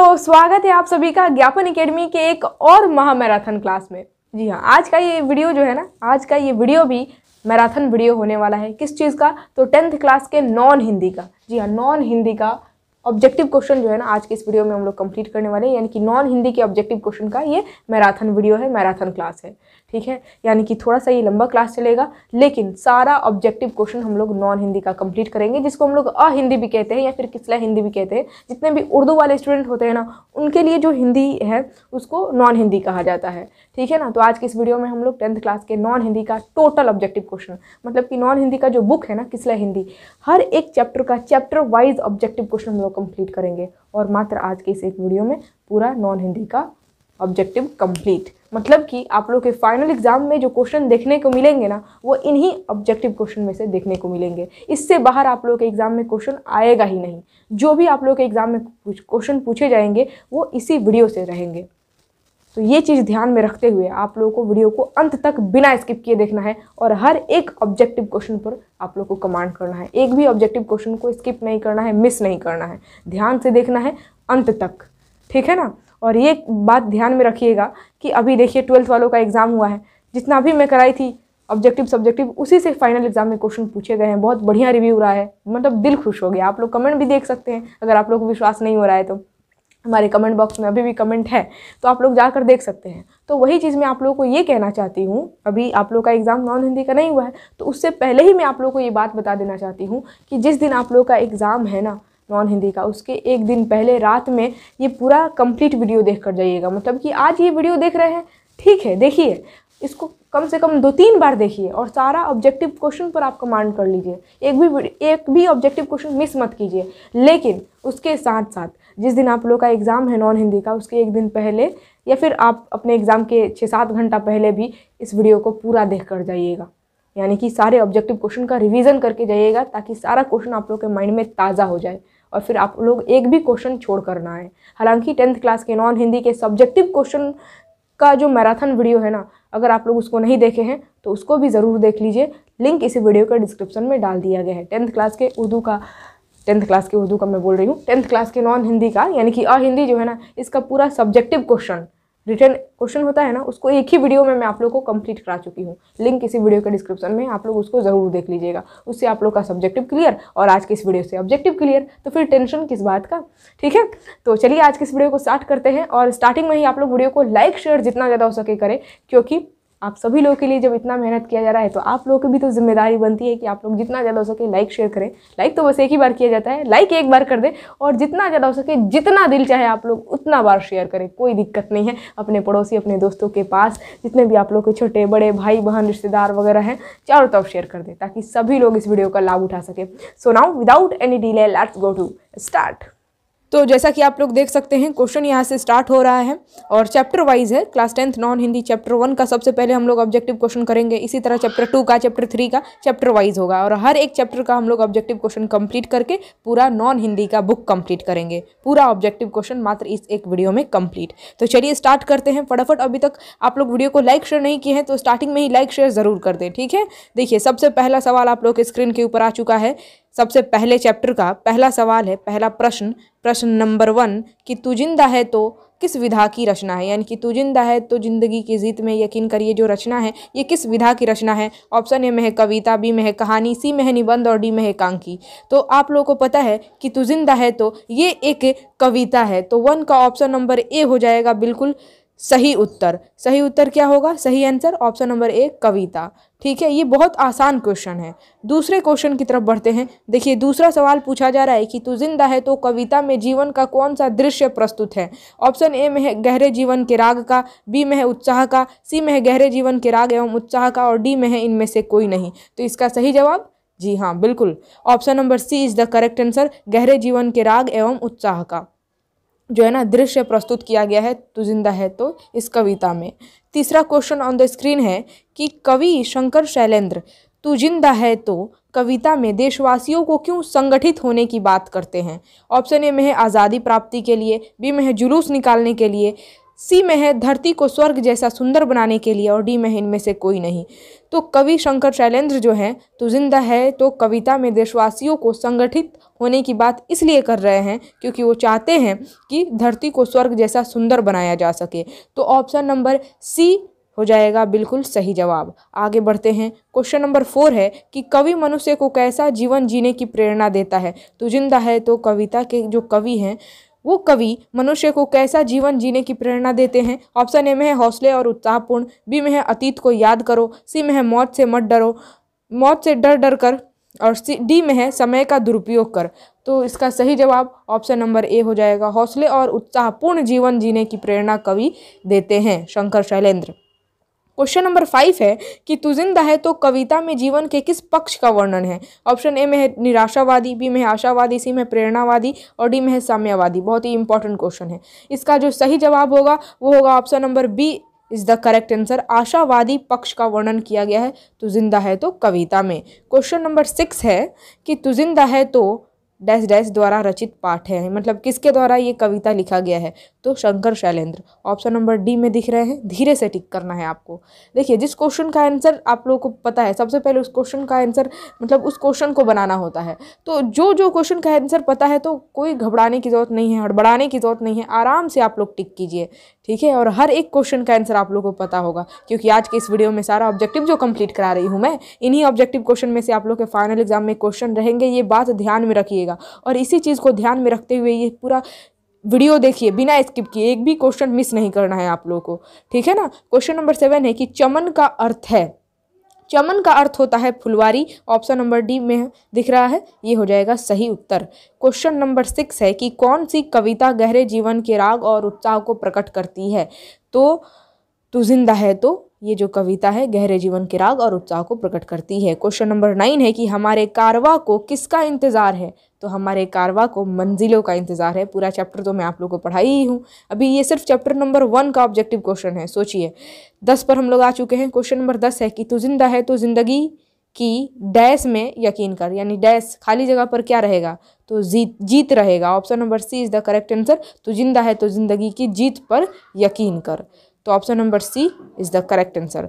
तो स्वागत है आप सभी का ज्ञापन एकेडमी के एक और महामैराथन क्लास में जी हाँ आज का ये वीडियो जो है ना आज का ये वीडियो भी मैराथन वीडियो होने वाला है किस चीज़ का तो टेंथ क्लास के नॉन हिंदी का जी हाँ नॉन हिंदी का ऑब्जेक्टिव क्वेश्चन जो है ना आज के इस वीडियो में हम लोग कंप्लीट करने वाले हैं यानी कि नॉन हिंदी के ऑब्जेक्टिव क्वेश्चन का ये मैराथन वीडियो है मैराथन क्लास है ठीक है यानी कि थोड़ा सा ये लंबा क्लास चलेगा लेकिन सारा ऑब्जेक्टिव क्वेश्चन हम लोग नॉन हिंदी का कंप्लीट करेंगे जिसको हम लोग अ हिंदी भी कहते हैं या फिर किसला हिंदी भी कहते हैं जितने भी उर्दू वाले स्टूडेंट होते हैं ना उनके लिए जो हिंदी है उसको नॉन हिंदी कहा जाता है ठीक है ना तो आज के इस वीडियो में हम लोग टेंथ क्लास के नॉन हिंदी का टोटल ऑब्जेक्टिव क्वेश्चन मतलब कि नॉन हिंदी का जो बुक है ना किसला हिंदी हर एक चैप्टर का चैप्टर वाइज ऑब्जेक्टिव क्वेश्चन हम लोग कंप्लीट करेंगे और मात्र आज के इस एक वीडियो में पूरा नॉन हिंदी का ऑब्जेक्टिव कंप्लीट मतलब कि आप लोग के फाइनल एग्जाम में जो क्वेश्चन देखने को मिलेंगे ना वो इन्हीं ऑब्जेक्टिव क्वेश्चन में से देखने को मिलेंगे इससे बाहर आप लोग के एग्जाम में क्वेश्चन आएगा ही नहीं जो भी आप लोग के एग्जाम में क्वेश्चन पूछे जाएंगे वो इसी वीडियो से रहेंगे तो ये चीज़ ध्यान में रखते हुए आप लोगों को वीडियो को अंत तक बिना स्किप किए देखना है और हर एक ऑब्जेक्टिव क्वेश्चन पर आप लोग को कमांड करना है एक भी ऑब्जेक्टिव क्वेश्चन को स्किप नहीं करना है मिस नहीं करना है ध्यान से देखना है अंत तक ठीक है ना और ये बात ध्यान में रखिएगा कि अभी देखिए ट्वेल्थ वालों का एग्ज़ाम हुआ है जितना भी मैं कराई थी ऑब्जेक्टिव सब्जेक्टिव उसी से फाइनल एग्जाम में क्वेश्चन पूछे गए हैं बहुत बढ़िया रिव्यू रहा है मतलब दिल खुश हो गया आप लोग कमेंट भी देख सकते हैं अगर आप लोग को विश्वास नहीं हो रहा है तो हमारे कमेंट बॉक्स में अभी भी कमेंट है तो आप लोग जाकर देख सकते हैं तो वही चीज़ मैं आप लोगों को ये कहना चाहती हूँ अभी आप लोग का एग्ज़ाम नॉन हिंदी का नहीं हुआ है तो उससे पहले ही मैं आप लोग को ये बात बता देना चाहती हूँ कि जिस दिन आप लोग का एग्ज़ाम है ना नॉन हिंदी का उसके एक दिन पहले रात में ये पूरा कम्प्लीट वीडियो देख कर जाइएगा मतलब कि आज ये वीडियो देख रहे हैं ठीक है देखिए इसको कम से कम दो तीन बार देखिए और सारा ऑब्जेक्टिव क्वेश्चन पर आप कमांड कर लीजिए एक भी एक भी ऑब्जेक्टिव क्वेश्चन मिस मत कीजिए लेकिन उसके साथ साथ जिस दिन आप लोग का एग्ज़ाम है नॉन हिंदी का उसके एक दिन पहले या फिर आप अपने एग्ज़ाम के छः सात घंटा पहले भी इस वीडियो को पूरा देख कर जाइएगा यानी कि सारे ऑब्जेक्टिव क्वेश्चन का रिवीजन करके जाइएगा ताकि सारा क्वेश्चन आप लोग के माइंड में ताज़ा हो जाए और फिर आप लोग एक भी क्वेश्चन छोड़ कर ना आए हालांकि टेंथ क्लास के नॉन हिंदी के सब्जेक्टिव क्वेश्चन का जो मैराथन वीडियो है ना अगर आप लोग उसको नहीं देखे हैं तो उसको भी ज़रूर देख लीजिए लिंक इसी वीडियो का डिस्क्रिप्शन में डाल दिया गया है टेंथ क्लास के उर्दू का टेंथ क्लास के उर्दू का मैं बोल रही हूँ टेंथ क्लास के नॉन हिंदी का यानी कि अ हिंदी जो है ना इसका पूरा सब्जेक्टिव क्वेश्चन रिटर्न क्वेश्चन होता है ना उसको एक ही वीडियो में मैं आप लोग को कंप्लीट करा चुकी हूँ लिंक इसी वीडियो के डिस्क्रिप्शन में आप लोग उसको ज़रूर देख लीजिएगा उससे आप लोग का सब्जेक्टिव क्लियर और आज के इस वीडियो से ऑब्जेक्टिव क्लियर तो फिर टेंशन किस बात का ठीक है तो चलिए आज के इस वीडियो को स्टार्ट करते हैं और स्टार्टिंग में ही आप लोग वीडियो को लाइक शेयर जितना ज़्यादा हो सके करें क्योंकि आप सभी लोगों के लिए जब इतना मेहनत किया जा रहा है तो आप लोगों की भी तो जिम्मेदारी बनती है कि आप लोग जितना ज़्यादा हो सके लाइक शेयर करें लाइक तो बस एक ही बार किया जाता है लाइक एक बार कर दें और जितना ज़्यादा हो सके जितना दिल चाहे आप लोग उतना बार शेयर करें कोई दिक्कत नहीं है अपने पड़ोसी अपने दोस्तों के पास जितने भी आप लोग के छोटे बड़े भाई बहन रिश्तेदार वगैरह हैं चारों तरफ शेयर कर दें ताकि सभी लोग इस वीडियो का लाभ उठा सकें so now without any delay let's go to start तो जैसा कि आप लोग देख सकते हैं क्वेश्चन यहाँ से स्टार्ट हो रहा है और चैप्टर वाइज है class tenth non Hindi chapter one का सबसे पहले हम लोग ऑब्जेक्टिव क्वेश्चन करेंगे इसी तरह चैप्टर टू का चैप्टर थ्री का चैप्टर वाइज होगा और हर एक चैप्टर का हम लोग ऑब्जेक्टिव क्वेश्चन कंप्लीट करके पूरा नॉन हिंदी का बुक कंप्लीट करेंगे पूरा ऑब्जेक्टिव क्वेश्चन मात्र इस एक वीडियो में कंप्लीट तो चलिए स्टार्ट करते हैं फटाफट अभी तक आप लोग वीडियो को लाइक शेयर नहीं किए हैं तो स्टार्टिंग में ही लाइक शेयर ज़रूर कर दें ठीक है देखिए सबसे पहला सवाल आप लोग के स्क्रीन के ऊपर आ चुका है सबसे पहले चैप्टर का पहला सवाल है पहला प्रश्न प्रश्न नंबर वन कि तू जिंदा है तो किस विधा की रचना है यानी कि तू जिंदा है तो जिंदगी की जीत में यकीन करिए जो रचना है ये किस विधा की रचना है ऑप्शन ए में है कविता बी में है कहानी सी में है निबंध और डी में है कांकी तो आप लोगों को पता है कि तू जिंदा है तो ये एक कविता है तो वन का ऑप्शन नंबर ए हो जाएगा बिल्कुल सही उत्तर सही उत्तर क्या होगा सही आंसर ऑप्शन नंबर एक कविता ठीक है ये बहुत आसान क्वेश्चन है दूसरे क्वेश्चन की तरफ बढ़ते हैं देखिए दूसरा सवाल पूछा जा रहा है कि तू जिंदा है तो कविता में जीवन का कौन सा दृश्य प्रस्तुत है ऑप्शन ए में है गहरे जीवन के राग का बी में है उत्साह का सी में है गहरे जीवन के राग एवं उत्साह का और डी में है इनमें से कोई नहीं तो इसका सही जवाब जी हाँ बिल्कुल option number C is the correct answer गहरे जीवन के राग एवं उत्साह का जो है ना दृश्य प्रस्तुत किया गया है तो जिंदा है तो इस कविता में तीसरा क्वेश्चन ऑन द स्क्रीन है कि कवि शंकर शैलेंद्र तू जिंदा है तो कविता में देशवासियों को क्यों संगठित होने की बात करते हैं ऑप्शन ए में है आज़ादी प्राप्ति के लिए बी में है जुलूस निकालने के लिए सी में है धरती को स्वर्ग जैसा सुंदर बनाने के लिए और डी में है इनमें से कोई नहीं तो कवि शंकर शैलेंद्र जो हैं तो जिंदा है तो कविता में देशवासियों को संगठित होने की बात इसलिए कर रहे हैं क्योंकि वो चाहते हैं कि धरती को स्वर्ग जैसा सुंदर बनाया जा सके तो ऑप्शन नंबर सी हो जाएगा बिल्कुल सही जवाब आगे बढ़ते हैं क्वेश्चन नंबर फोर है कि कवि मनुष्य को कैसा जीवन जीने की प्रेरणा देता है तो जिंदा है तो कविता के जो कवि हैं वो कवि मनुष्य को कैसा जीवन जीने की प्रेरणा देते हैं ऑप्शन ए में है हौसले और उत्साहपूर्ण बी में है अतीत को याद करो सी में है मौत से मत डरो मौत से डर डर कर और सी डी में है समय का दुरुपयोग कर तो इसका सही जवाब ऑप्शन नंबर ए हो जाएगा हौसले और उत्साहपूर्ण जीवन जीने की प्रेरणा कवि देते हैं Shankar Shailendra question number five है कि तुजिंदा जिंदा है तो कविता में जीवन के किस पक्ष का वर्णन है ऑप्शन ए में है निराशावादी बी में है आशावादी सी में प्रेरणावादी और डी में है साम्यवादी बहुत ही इंपॉर्टेंट क्वेश्चन है इसका जो सही जवाब होगा वो होगा option number B is the correct answer आशावादी पक्ष का वर्णन किया गया है तुजिंदा जिंदा है तो कविता में क्वेश्चन नंबर सिक्स है कि तुजिंदा जिंदा है तो डैश डैश द्वारा रचित पाठ है मतलब किसके द्वारा ये कविता लिखा गया है तो Shankar Shailendra option number D में दिख रहे हैं धीरे से टिक करना है आपको देखिए जिस क्वेश्चन का आंसर आप लोगों को पता है सबसे पहले उस क्वेश्चन का आंसर मतलब उस क्वेश्चन को बनाना होता है तो जो जो क्वेश्चन का आंसर पता है तो कोई घबराने की ज़रूरत नहीं है हड़बड़ाने की ज़रूरत नहीं है आराम से आप लोग टिक कीजिए ठीक है और हर एक क्वेश्चन का आंसर आप लोग को पता होगा क्योंकि आज के इस वीडियो में सारा ऑब्जेक्टिव जो कंप्लीट करा रही हूँ मैं इन्हीं ऑब्जेक्टिव क्वेश्चन में से आप लोग के फाइनल एग्जाम में क्वेश्चन रहेंगे ये बात ध्यान में रखिएगा जाएगा और इसी चीज़ को ध्यान में रखते हुए ये पूरा वीडियो देखिए बिना स्किप किए एक भी क्वेश्चन मिस नहीं करना है आप लोगों को ठीक है ना क्वेश्चन नंबर सेवन है कि चमन का अर्थ है चमन का अर्थ होता है फुलवारी ऑप्शन नंबर डी में दिख रहा है ये हो जाएगा सही उत्तर क्वेश्चन नंबर सिक्स है कि कौन सी कविता गहरे जीवन के राग और उत्साह को प्रकट करती है तो तू जिंदा है तो ये जो कविता है गहरे जीवन के राग और उत्साह को प्रकट करती है क्वेश्चन नंबर नाइन है कि हमारे कारवा को किसका इंतज़ार है तो हमारे कारवा को मंजिलों का इंतज़ार है पूरा चैप्टर तो मैं आप लोगों को पढ़ाई ही हूँ अभी ये सिर्फ चैप्टर नंबर वन का ऑब्जेक्टिव क्वेश्चन है सोचिए दस पर हम लोग आ चुके हैं क्वेश्चन नंबर दस है कि तू जिंदा है तो ज़िंदगी कि डैश में यकीन कर यानी डैश खाली जगह पर क्या रहेगा तो जीत जीत रहेगा option number C is the correct answer तो जिंदा है तो ज़िंदगी की जीत पर यकीन कर तो option number C is the correct answer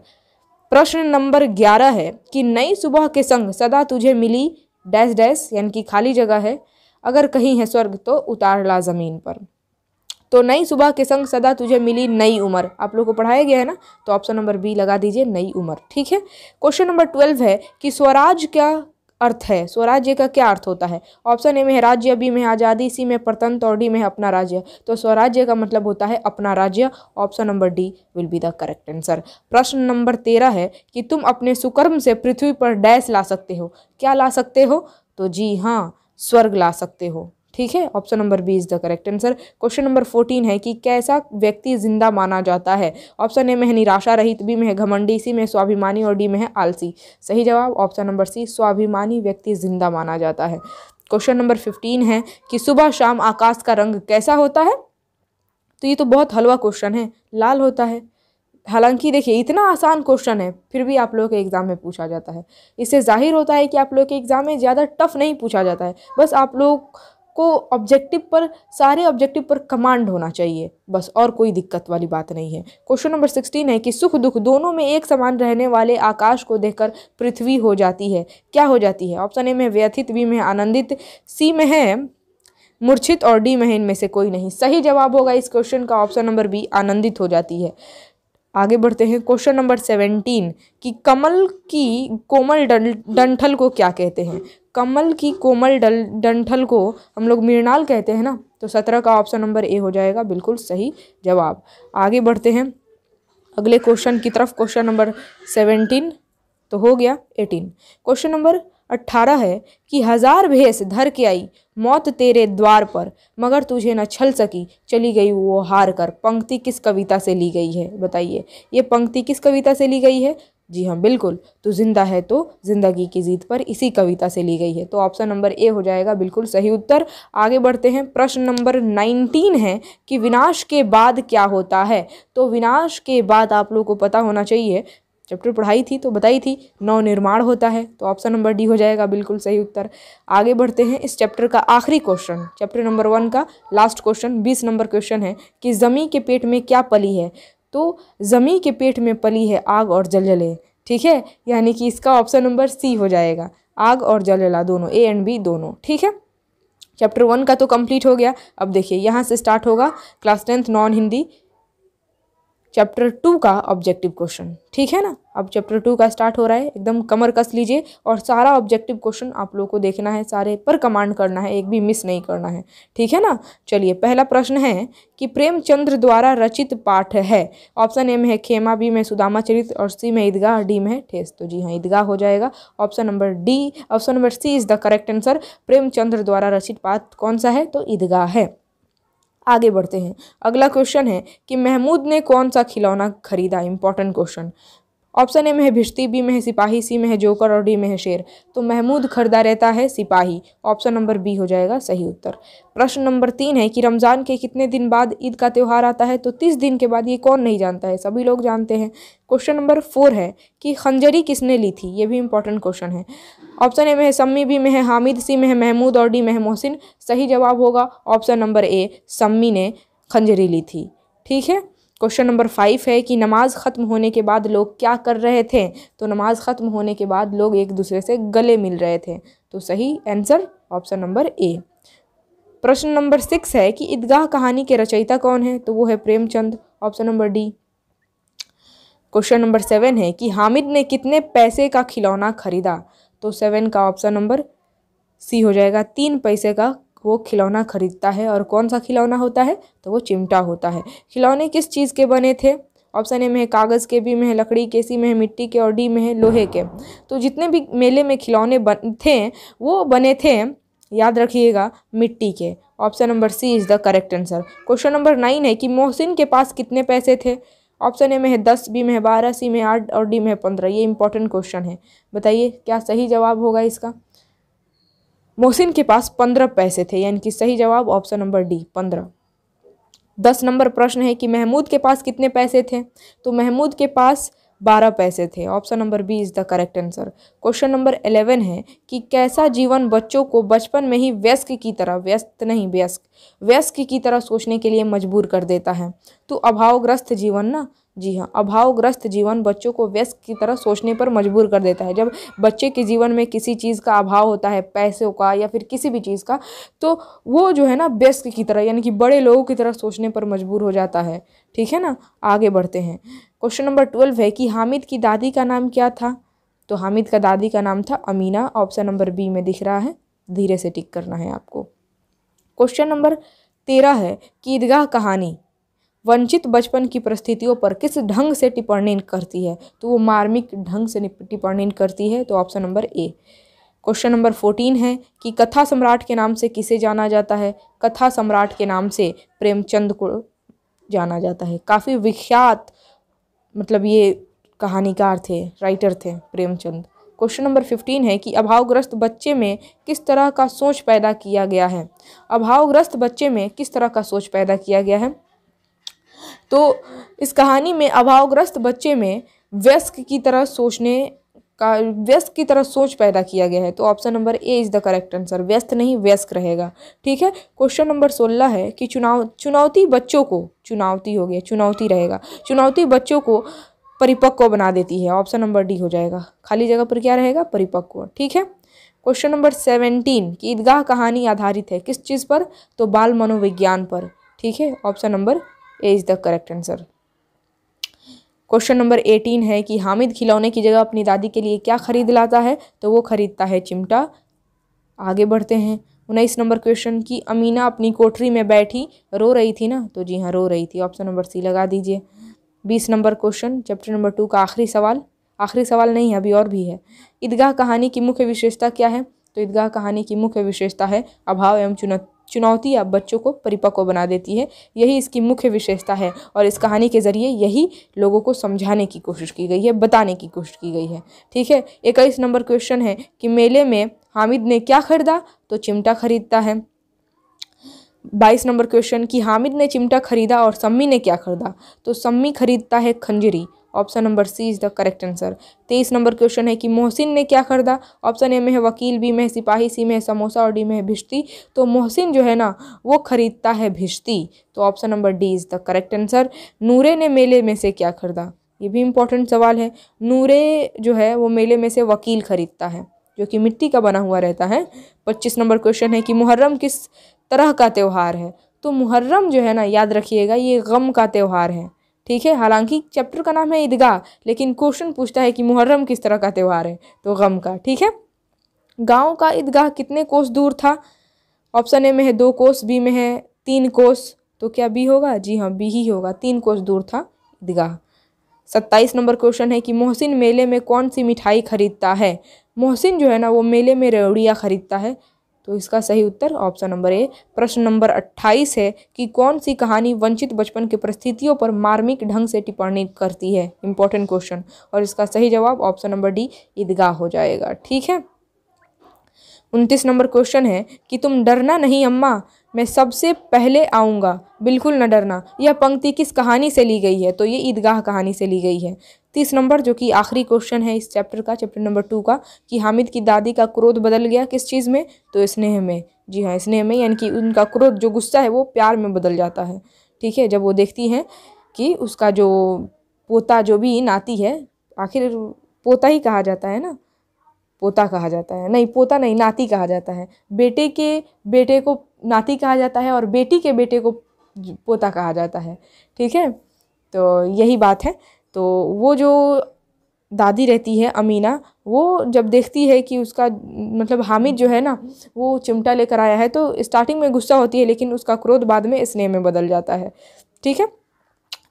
प्रश्न नंबर ग्यारह है कि नई सुबह के संग सदा तुझे मिली डैश डैश यानी कि खाली जगह है अगर कहीं है स्वर्ग तो उतार ला ज़मीन पर तो नई सुबह के संग सदा तुझे मिली नई उम्र आप लोग को पढ़ाया गया है ना तो ऑप्शन नंबर बी लगा दीजिए नई उम्र ठीक है क्वेश्चन नंबर ट्वेल्व है कि स्वराज क्या अर्थ है स्वराज्य का क्या अर्थ होता है ऑप्शन ए में है राज्य बी में आज़ादी सी में प्रतंत्र और डी में अपना राज्य तो स्वराज्य का मतलब होता है अपना राज्य option number D will be the correct answer प्रश्न नंबर तेरह है कि तुम अपने सुकर्म से पृथ्वी पर डैश ला सकते हो क्या ला सकते हो तो जी हाँ स्वर्ग ला सकते हो ठीक है option number B is the correct answer question number fourteen है कि कैसा व्यक्ति जिंदा माना जाता है ऑप्शन ए में है निराशा रहित बी में है घमंडी सी में स्वाभिमानी और डी में है आलसी सही जवाब ऑप्शन नंबर सी स्वाभिमानी व्यक्ति जिंदा माना जाता है क्वेश्चन नंबर फिफ्टीन है कि सुबह शाम आकाश का रंग कैसा होता है तो ये तो बहुत हलवा क्वेश्चन है लाल होता है हालांकि देखिए इतना आसान क्वेश्चन है फिर भी आप लोगों के एग्ज़ाम में पूछा जाता है इससे जाहिर होता है कि आप लोगों के एग्ज़ाम में ज़्यादा टफ नहीं पूछा जाता है बस आप लोग को ऑब्जेक्टिव पर सारे ऑब्जेक्टिव पर कमांड होना चाहिए बस और कोई दिक्कत वाली बात नहीं है क्वेश्चन नंबर सिक्सटीन है कि सुख दुख दोनों में एक समान रहने वाले आकाश को देखकर पृथ्वी हो जाती है क्या हो जाती है ऑप्शन ए में व्यथित बी में आनंदित सी में है मूर्छित और डी में है इनमें से कोई नहीं सही जवाब होगा इस क्वेश्चन का ऑप्शन नंबर बी आनंदित हो जाती है आगे बढ़ते हैं क्वेश्चन नंबर सेवेंटीन कि कमल की कोमल डंठल को क्या कहते हैं कमल की कोमल डल डंठल को हम लोग मृणाल कहते हैं ना तो सत्रह का ऑप्शन नंबर ए हो जाएगा बिल्कुल सही जवाब आगे बढ़ते हैं अगले क्वेश्चन की तरफ क्वेश्चन नंबर सेवेंटीन तो हो गया एटीन क्वेश्चन नंबर अट्ठारह है कि हजार भेस धर के आई मौत तेरे द्वार पर मगर तुझे न छल सकी चली गई वो हार कर पंक्ति किस कविता से ली गई है बताइए ये पंक्ति किस कविता से ली गई है जी हाँ बिल्कुल तो जिंदा है तो ज़िंदगी की जीत पर इसी कविता से ली गई है तो ऑप्शन नंबर ए हो जाएगा बिल्कुल सही उत्तर आगे बढ़ते हैं प्रश्न नंबर नाइनटीन है कि विनाश के बाद क्या होता है तो विनाश के बाद आप लोगों को पता होना चाहिए चैप्टर पढ़ाई थी तो बताई थी नवनिर्माण होता है तो ऑप्शन नंबर डी हो जाएगा बिल्कुल सही उत्तर आगे बढ़ते हैं इस चैप्टर का आखिरी क्वेश्चन चैप्टर नंबर वन का लास्ट क्वेश्चन बीस नंबर क्वेश्चन है कि ज़मी के पेट में क्या पली है तो ज़मी के पेट में पली है आग और जलजले ठीक है यानी कि इसका ऑप्शन नंबर सी हो जाएगा आग और जलजला दोनों ए एंड बी दोनों ठीक है चैप्टर वन का तो कंप्लीट हो गया अब देखिए यहाँ से स्टार्ट होगा class tenth non Hindi chapter two का ऑब्जेक्टिव क्वेश्चन ठीक है ना अब चैप्टर टू का स्टार्ट हो रहा है एकदम कमर कस लीजिए और सारा ऑब्जेक्टिव क्वेश्चन आप लोगों को देखना है सारे पर कमांड करना है एक भी मिस नहीं करना है ठीक है ना चलिए पहला प्रश्न है कि प्रेमचंद्र द्वारा रचित पाठ है ऑप्शन ए में है खेमा बी में सुदामा चरित और सी में ईदगाह डी में है ठेस तो जी हाँ ईदगाह हो जाएगा option number D option number C is the correct answer Premchandra द्वारा रचित पाठ कौन सा है तो ईदगाह है आगे बढ़ते हैं अगला क्वेश्चन है कि महमूद ने कौन सा खिलौना खरीदा इंपॉर्टेंट क्वेश्चन ऑप्शन ए में है भिश्ती बी में है सिपाही सी में है जोकर और डी में है शेर तो महमूद खरीदा रहता है सिपाही ऑप्शन नंबर बी हो जाएगा सही उत्तर प्रश्न नंबर तीन है कि रमज़ान के कितने दिन बाद ईद का त्यौहार आता है तो तीस दिन के बाद ये कौन नहीं जानता है सभी लोग जानते हैं क्वेश्चन नंबर फोर है कि खंजरी किसने ली थी ये भी इंपॉर्टेंट क्वेश्चन है ऑप्शन ए में है सम्मी बी में है हामिद सी में है महमूद और डी में है मोहसिन सही जवाब होगा ऑप्शन नंबर ए सम्मी ने खंजरी ली थी ठीक है क्वेश्चन नंबर फाइव है कि नमाज ख़त्म होने के बाद लोग क्या कर रहे थे तो नमाज ख़त्म होने के बाद लोग एक दूसरे से गले मिल रहे थे तो सही आंसर ऑप्शन नंबर ए प्रश्न नंबर सिक्स है कि ईदगाह कहानी के रचयिता कौन है तो वो है Premchand option number D question number seven है कि हामिद ने कितने पैसे का खिलौना खरीदा तो सेवन का ऑप्शन नंबर सी हो जाएगा तीन पैसे का वो खिलौना खरीदता है और कौन सा खिलौना होता है तो वो चिमटा होता है खिलौने किस चीज़ के बने थे ऑप्शन ए में है कागज़ के बी में है लकड़ी के सी में है मिट्टी के और डी में है लोहे के तो जितने भी मेले में खिलौने बन थे वो बने थे याद रखिएगा मिट्टी के option number C is the correct answer question number nine है कि मोहसिन के पास कितने पैसे थे ऑप्शन ए में है दस बी में है बारह सी में आठ और डी में है पंद्रह ये इंपॉर्टेंट क्वेश्चन है बताइए क्या सही जवाब होगा इसका मोहसिन के पास पंद्रह पैसे थे यानी कि सही जवाब ऑप्शन नंबर डी पंद्रह दस नंबर प्रश्न है कि महमूद के पास कितने पैसे थे तो महमूद के पास बारह पैसे थे option number B is the correct answer question number eleven है कि कैसा जीवन बच्चों को बचपन में ही व्यस्क की तरह व्यस्त नहीं व्यस्क व्यस्क की तरह सोचने के लिए मजबूर कर देता है तो अभावग्रस्त जीवन ना जी हाँ अभावग्रस्त जीवन बच्चों को व्यस्त की तरह सोचने पर मजबूर कर देता है जब बच्चे के जीवन में किसी चीज़ का अभाव होता है पैसों का या फिर किसी भी चीज़ का तो वो जो है ना व्यस्त की तरह यानी कि बड़े लोगों की तरह सोचने पर मजबूर हो जाता है ठीक है ना आगे बढ़ते हैं क्वेश्चन नंबर ट्वेल्व है कि हामिद की दादी का नाम क्या था तो हामिद का दादी का नाम था अमीना ऑप्शन नंबर बी में दिख रहा है धीरे से टिक करना है आपको क्वेश्चन नंबर तेरह है कि ईदगाह कहानी वंचित बचपन की परिस्थितियों पर किस ढंग से टिप्पणी करती है तो वो मार्मिक ढंग से टिप्पणी करती है तो option number A question number fourteen है कि कथा सम्राट के नाम से किसे जाना जाता है कथा सम्राट के नाम से प्रेमचंद को जाना जाता है काफ़ी विख्यात मतलब ये कहानीकार थे राइटर थे प्रेमचंद क्वेश्चन नंबर फिफ्टीन है कि अभावग्रस्त बच्चे में किस तरह का सोच पैदा किया गया है अभावग्रस्त बच्चे में किस तरह का सोच पैदा किया गया है तो इस कहानी में अभावग्रस्त बच्चे में व्यस्क की तरह सोचने का व्यस्क की तरह सोच पैदा किया गया है तो option number A is the correct answer व्यस्त नहीं व्यस्क रहेगा ठीक है क्वेश्चन नंबर सोलह है कि चुनाव चुनौती बच्चों को चुनौती हो गया चुनौती रहेगा चुनौती बच्चों को परिपक्व बना देती है ऑप्शन नंबर डी हो जाएगा खाली जगह पर क्या रहेगा परिपक्व ठीक है क्वेश्चन नंबर सेवेंटीन की ईदगाह कहानी आधारित है किस चीज़ पर तो बाल मनोविज्ञान पर ठीक है option number A is the correct answer question number eighteen है कि हामिद खिलौने की जगह अपनी दादी के लिए क्या खरीद लाता है तो वो खरीदता है चिमटा आगे बढ़ते हैं उन्नीस नंबर क्वेश्चन की अमीना अपनी कोठरी में बैठी रो रही थी ना तो जी हाँ रो रही थी ऑप्शन नंबर सी लगा दीजिए बीस number question chapter number two का आखिरी सवाल आखिरी सवाल नहीं है अभी और भी है ईदगाह कहानी की मुख्य विशेषता क्या है तो ईदगाह कहानी की मुख्य विशेषता है अभाव एवं चुनौती चुनौती या बच्चों को परिपक्व बना देती है यही इसकी मुख्य विशेषता है और इस कहानी के ज़रिए यही लोगों को समझाने की कोशिश की गई है बताने की कोशिश की गई है ठीक है इक्कीस नंबर क्वेश्चन है कि मेले में हामिद ने क्या खरीदा तो चिमटा खरीदता है बाईस नंबर क्वेश्चन कि हामिद ने चिमटा खरीदा और सम्मी ने क्या खरीदा तो सम्मी खरीदता है खंजरी option number C is the correct answer तेईस तो नंबर क्वेश्चन है कि मोहसिन ने क्या खरीदा ऑप्शन ए में है वकील बी में है सिपाही सी में है समोसा और डी में है भिश्ती तो मोहसिन जो है ना वो खरीदता है भिश्ती तो option number D is the correct answer Noore ने मेले में से क्या खरीदा ये भी इम्पोर्टेंट सवाल है नूरे जो है वो मेले में से वकील खरीदता है जो कि मिट्टी का बना हुआ रहता है पच्चीस नंबर क्वेश्चन है कि मुहर्रम किस तरह का त्यौहार है तो मुहर्रम जो है ना याद रखिएगा ये गम का त्यौहार है ठीक है हालांकि चैप्टर का नाम है ईदगाह लेकिन क्वेश्चन पूछता है कि मुहर्रम किस तरह का त्यौहार है तो गम का ठीक है गाँव का ईदगाह कितने कोस दूर था ऑप्शन ए में है दो कोस बी में है तीन कोस तो क्या बी होगा जी हाँ बी ही होगा तीन कोस दूर था ईदगाह सत्ताईस नंबर क्वेश्चन है कि मोहसिन मेले में कौन सी मिठाई खरीदता है मोहसिन जो है ना वो मेले में रेवड़ियाँ खरीदता है तो इसका सही उत्तर ऑप्शन नंबर ए प्रश्न नंबर अट्ठाईस है कि कौन सी कहानी वंचित बचपन की परिस्थितियों पर मार्मिक ढंग से टिप्पणी करती है इंपॉर्टेंट क्वेश्चन और इसका सही जवाब ऑप्शन नंबर डी ईदगाह हो जाएगा ठीक है उनतीस नंबर क्वेश्चन है कि तुम डरना नहीं अम्मा मैं सबसे पहले आऊँगा बिल्कुल न डरना यह पंक्ति किस कहानी से ली गई है तो ये ईदगाह कहानी से ली गई है तीस नंबर जो कि आखिरी क्वेश्चन है इस चैप्टर का चैप्टर नंबर टू का कि हामिद की दादी का क्रोध बदल गया किस चीज़ में तो स्नेह में जी हाँ स्नेह में यानी कि उनका क्रोध जो गुस्सा है वो प्यार में बदल जाता है ठीक है जब वो देखती हैं कि उसका जो पोता जो भी नाती है आखिर पोता ही कहा जाता है ना पोता कहा जाता है नहीं पोता नहीं नाती कहा जाता है बेटे के बेटे को नाती कहा जाता है और बेटी के बेटे को पोता कहा जाता है ठीक है तो यही बात है तो वो जो दादी रहती है अमीना वो जब देखती है कि उसका मतलब हामिद जो है ना वो चिमटा लेकर आया है तो स्टार्टिंग में गुस्सा होती है लेकिन उसका क्रोध बाद में स्नेह में बदल जाता है ठीक है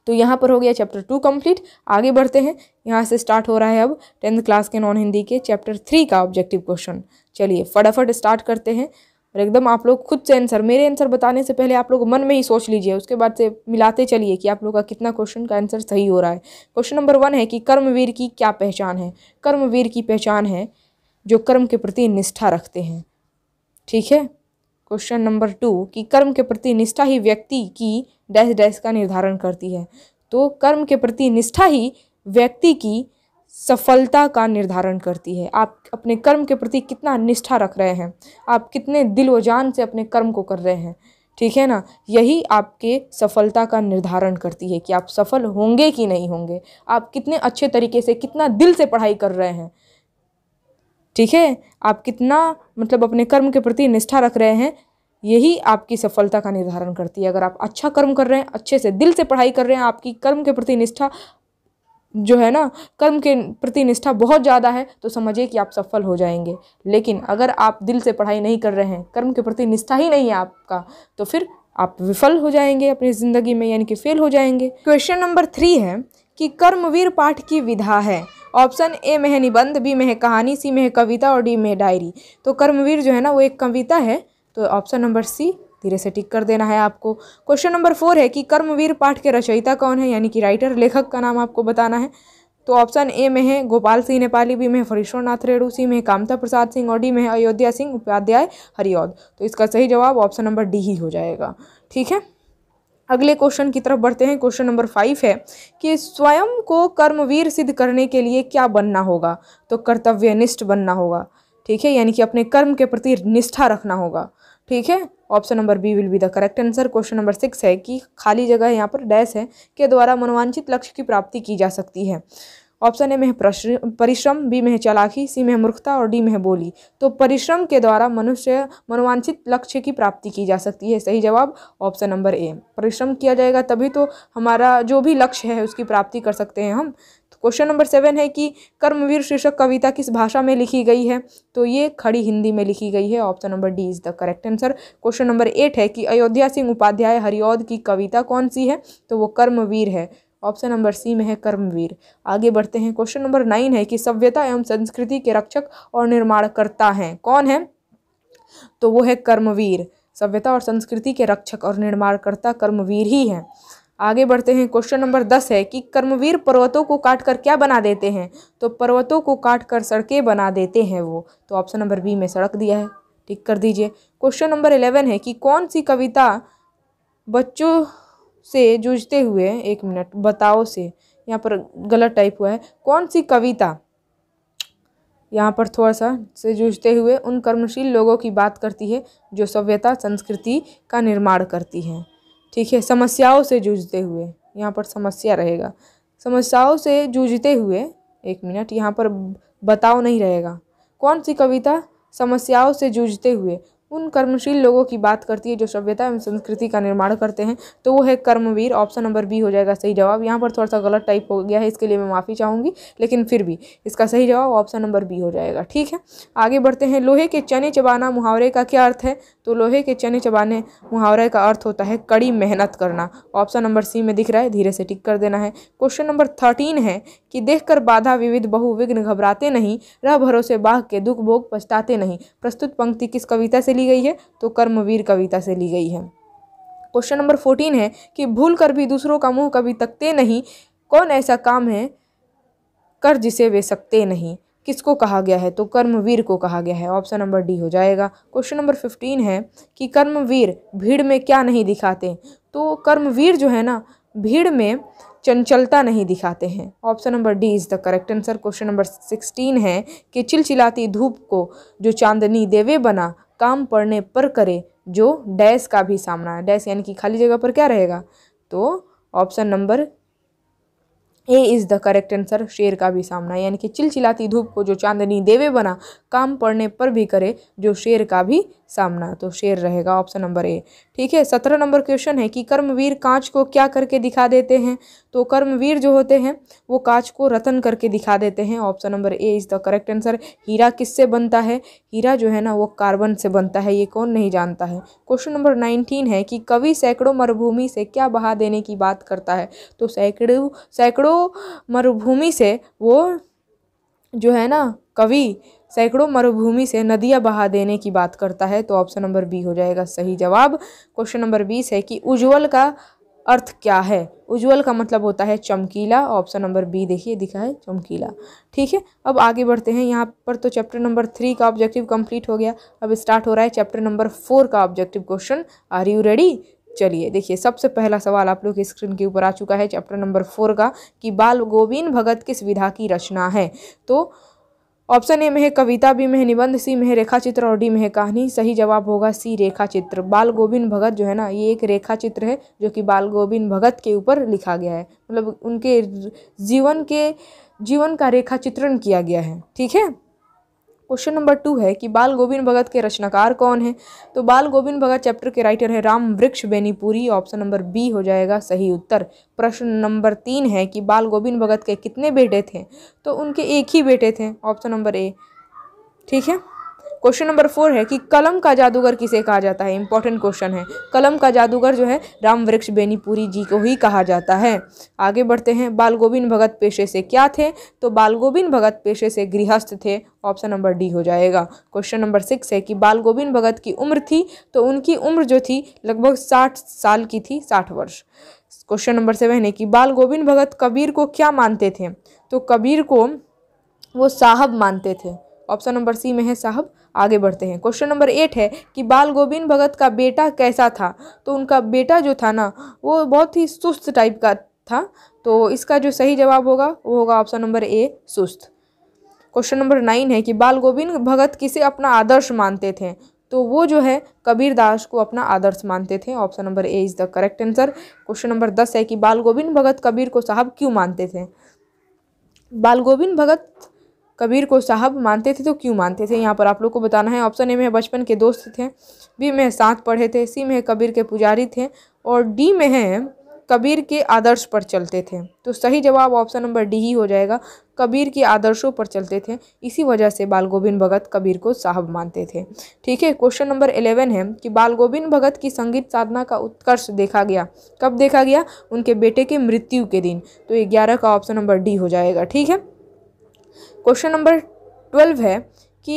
तो यहाँ पर हो गया चैप्टर टू कंप्लीट आगे बढ़ते हैं यहाँ से स्टार्ट हो रहा है अब टेंथ क्लास के नॉन हिंदी के चैप्टर थ्री का ऑब्जेक्टिव क्वेश्चन चलिए फटाफट स्टार्ट करते हैं और एकदम आप लोग खुद से आंसर मेरे आंसर बताने से पहले आप लोग मन में ही सोच लीजिए उसके बाद से मिलाते चलिए कि आप लोग का कितना क्वेश्चन का आंसर सही हो रहा है क्वेश्चन नंबर वन है कि कर्मवीर की क्या पहचान है कर्मवीर की पहचान है जो कर्म के प्रति निष्ठा रखते हैं ठीक है क्वेश्चन नंबर टू कि कर्म के प्रति निष्ठा ही व्यक्ति की डैश डैश का निर्धारण करती है तो कर्म के प्रति निष्ठा ही व्यक्ति की सफलता का निर्धारण करती है आप अपने कर्म के प्रति कितना निष्ठा रख रहे हैं आप कितने दिल व जान से अपने कर्म को कर रहे हैं ठीक है ना यही आपके सफलता का निर्धारण करती है कि आप सफल होंगे कि नहीं होंगे आप कितने अच्छे तरीके से कितना दिल से पढ़ाई कर रहे हैं ठीक है आप कितना मतलब अपने कर्म के प्रति निष्ठा रख रहे हैं यही आपकी सफलता का निर्धारण करती है अगर आप अच्छा कर्म कर रहे हैं अच्छे से दिल से पढ़ाई कर रहे हैं आपकी कर्म के प्रति निष्ठा जो है ना कर्म के प्रति निष्ठा बहुत ज़्यादा है तो समझिए कि आप सफल हो जाएंगे लेकिन अगर आप दिल से पढ़ाई नहीं कर रहे हैं कर्म के प्रति निष्ठा ही नहीं है आपका तो फिर आप विफल हो जाएंगे अपनी ज़िंदगी में यानी कि फेल हो जाएंगे क्वेश्चन नंबर थ्री है कि कर्मवीर पाठ की विधा है ऑप्शन ए में है निबंध बी में है कहानी सी में है कविता और डी में है डायरी तो कर्मवीर जो है ना वो एक कविता है तो ऑप्शन नंबर सी धीरे से टिक कर देना है आपको क्वेश्चन नंबर फोर है कि कर्मवीर पाठ के रचयिता कौन है यानी कि राइटर लेखक का नाम आपको बताना है तो ऑप्शन ए में है गोपाल सिंह नेपाली बी में फरीश्वर नाथ रेडू सी में कामता प्रसाद सिंह और डी में है अयोध्या सिंह उपाध्याय हरिओद तो इसका सही जवाब ऑप्शन नंबर डी ही हो जाएगा ठीक है अगले क्वेश्चन की तरफ बढ़ते हैं क्वेश्चन नंबर फाइव है कि स्वयं को कर्मवीर सिद्ध करने के लिए क्या बनना होगा तो कर्तव्यनिष्ठ बनना होगा ठीक है यानी कि अपने कर्म के प्रति निष्ठा रखना होगा ठीक है option number B will be the correct answer question number six है कि खाली जगह यहाँ पर डैश है के द्वारा मनोवांछित लक्ष्य की प्राप्ति की जा सकती है ऑप्शन ए में है परिश्रम बी में है चालाकी सी में है मूर्खता और डी में है बोली तो परिश्रम के द्वारा मनुष्य मनोवांछित लक्ष्य की प्राप्ति की जा सकती है सही जवाब ऑप्शन नंबर ए परिश्रम किया जाएगा तभी तो हमारा जो भी लक्ष्य है उसकी प्राप्ति कर सकते हैं हम क्वेश्चन नंबर सेवन है कि कर्मवीर शीर्षक कविता किस भाषा में लिखी गई है तो ये खड़ी हिंदी में लिखी गई है option number D is the correct answer question number eight है कि अयोध्या सिंह उपाध्याय हरिऔद की कविता कौन सी है तो वो कर्मवीर है ऑप्शन नंबर सी में है कर्मवीर आगे बढ़ते हैं क्वेश्चन नंबर नाइन है कि सभ्यता एवं संस्कृति के रक्षक और निर्माणकर्ता हैं कौन है तो वो है कर्मवीर सभ्यता और संस्कृति के रक्षक और निर्माणकर्ता कर्मवीर ही हैं आगे बढ़ते हैं क्वेश्चन नंबर दस है कि कर्मवीर पर्वतों को काट कर क्या बना देते हैं तो पर्वतों को काट कर सड़कें बना देते हैं वो तो ऑप्शन नंबर बी में सड़क दिया है ठीक कर दीजिए क्वेश्चन नंबर इलेवन है कि कौन सी कविता बच्चों से जूझते हुए एक मिनट बताओ से यहाँ पर गलत टाइप हुआ है कौन सी कविता यहाँ पर थोड़ा सा से जूझते हुए उन कर्मशील लोगों की बात करती है जो सभ्यता संस्कृति का निर्माण करती हैं ठीक है समस्याओं से जूझते हुए यहाँ पर समस्या रहेगा समस्याओं से जूझते हुए एक मिनट यहाँ पर बताओ नहीं रहेगा कौन सी कविता समस्याओं से जूझते हुए उन कर्मशील लोगों की बात करती है जो सभ्यता एवं संस्कृति का निर्माण करते हैं तो वो है कर्मवीर ऑप्शन नंबर बी हो जाएगा सही जवाब यहाँ पर थोड़ा सा गलत टाइप हो गया है इसके लिए मैं माफ़ी चाहूँगी लेकिन फिर भी इसका सही जवाब ऑप्शन नंबर बी हो जाएगा ठीक है आगे बढ़ते हैं लोहे के चने चबाना मुहावरे का क्या अर्थ है तो लोहे के चने चबाने मुहावरे का अर्थ होता है कड़ी मेहनत करना ऑप्शन नंबर सी में दिख रहा है धीरे से टिक कर देना है क्वेश्चन नंबर थर्टीन है कि देख कर बाधा विविध बहुविघ्न घबराते नहीं रह भरोसे बाघ के दुख भोग पछताते नहीं प्रस्तुत पंक्ति किस कविता से ली गई है तो कर्मवीर कविता से ली गई है क्वेश्चन नंबर फोर्टीन है कि भूल कर भी दूसरों का मुंह कभी तकते नहीं कौन ऐसा काम है कर जिसे वे सकते नहीं किसको कहा गया है तो कर्मवीर को कहा गया है ऑप्शन नंबर डी हो जाएगा क्वेश्चन नंबर फिफ्टीन है कि कर्मवीर भीड़ में क्या नहीं दिखाते तो कर्मवीर जो है ना भीड़ में चंचलता नहीं दिखाते हैं option number D is the correct answer question number sixteen है कि चिलचिलाती धूप को जो चांदनी देवे बना काम पड़ने पर करे जो डैश का भी सामना है डैश यानी कि खाली जगह पर क्या रहेगा तो option number A is the correct answer शेर का भी सामना यानी कि चिलचिलाती धूप को जो चांदनी देवे बना काम पड़ने पर भी करे जो शेर का भी सामना तो शेर रहेगा ऑप्शन नंबर ए ठीक है सत्रह नंबर क्वेश्चन है कि कर्मवीर कांच को क्या करके दिखा देते हैं तो कर्मवीर जो होते हैं वो कांच को रतन करके दिखा देते हैं option number A is the correct answer हीरा किससे बनता है हीरा जो है ना वो कार्बन से बनता है ये कौन नहीं जानता है क्वेश्चन नंबर नाइनटीन है कि कवि सैकड़ों मरुभूमि से क्या बहा देने की बात करता है तो सैकड़ों सैकड़ों मरुभूमि से वो जो है ना कवि सैकड़ों मरुभूमि से नदियां बहा देने की बात करता है तो ऑप्शन नंबर बी हो जाएगा सही जवाब क्वेश्चन नंबर बीस है कि उज्ज्वल का अर्थ क्या है उज्ज्वल का मतलब होता है चमकीला ऑप्शन नंबर बी देखिए दिखा है चमकीला ठीक है अब आगे बढ़ते हैं यहाँ पर तो चैप्टर नंबर थ्री का ऑब्जेक्टिव कंप्लीट हो गया अब स्टार्ट हो रहा है चैप्टर नंबर फोर का objective question are you ready चलिए देखिए सबसे पहला सवाल आप लोग की स्क्रीन के ऊपर आ चुका है चैप्टर नंबर फोर का कि बाल गोविंद भगत किस विधा की रचना है तो ऑप्शन ए में है कविता बी में है निबंध सी में है रेखा चित्र और डी में है कहानी सही जवाब होगा सी रेखा चित्र बाल गोविंद भगत जो है ना ये एक रेखा चित्र है जो कि बाल गोविंद भगत के ऊपर लिखा गया है मतलब उनके जीवन के जीवन का रेखा चित्रण किया गया है ठीक है क्वेश्चन नंबर टू है कि बाल गोविंद भगत के रचनाकार कौन है तो बाल गोविंद भगत चैप्टर के राइटर है राम वृक्ष बेनीपुरी ऑप्शन नंबर बी हो जाएगा सही उत्तर प्रश्न नंबर तीन है कि बाल गोविंद भगत के कितने बेटे थे तो उनके एक ही बेटे थे ऑप्शन नंबर ए ठीक है क्वेश्चन नंबर फोर है कि कलम का जादूगर किसे कहा जाता है इंपॉर्टेंट क्वेश्चन है कलम का जादूगर जो है राम वृक्ष बेनीपुरी जी को ही कहा जाता है आगे बढ़ते हैं बाल गोविंद भगत पेशे से क्या थे तो बाल गोविंद भगत पेशे से गृहस्थ थे ऑप्शन नंबर डी हो जाएगा क्वेश्चन नंबर सिक्स है कि बाल गोविंद भगत की उम्र थी तो उनकी उम्र जो थी लगभग साठ साल की थी साठ वर्ष क्वेश्चन नंबर सेवन है कि बाल गोविंद भगत कबीर को क्या मानते थे तो कबीर को वो साहब मानते थे ऑप्शन नंबर सी में है साहब आगे बढ़ते हैं क्वेश्चन नंबर एट है कि बाल गोविंद भगत का बेटा कैसा था तो उनका बेटा जो था ना वो बहुत ही सुस्त टाइप का था तो इसका जो सही जवाब होगा वो होगा ऑप्शन नंबर ए सुस्त क्वेश्चन नंबर नाइन है कि बाल गोविंद भगत किसे अपना आदर्श मानते थे तो वो जो है कबीर दास को अपना आदर्श मानते थे option number A is the correct answer question number दस है कि बाल गोविंद भगत कबीर को साहब क्यों मानते थे बाल गोविंद भगत कबीर को साहब मानते थे तो क्यों मानते थे यहाँ पर आप लोग को बताना है ऑप्शन ए में बचपन के दोस्त थे बी में साथ पढ़े थे सी में कबीर के पुजारी थे और डी में है कबीर के आदर्श पर चलते थे तो सही जवाब ऑप्शन नंबर डी ही हो जाएगा कबीर के आदर्शों पर चलते थे इसी वजह से बाल गोविंद भगत कबीर को साहब मानते थे ठीक है क्वेश्चन नंबर एलेवन है कि बाल गोविंद भगत की संगीत साधना का उत्कर्ष देखा गया कब देखा गया उनके बेटे के मृत्यु के दिन तो ग्यारह का ऑप्शन नंबर डी हो जाएगा ठीक है क्वेश्चन नंबर ट्वेल्व है कि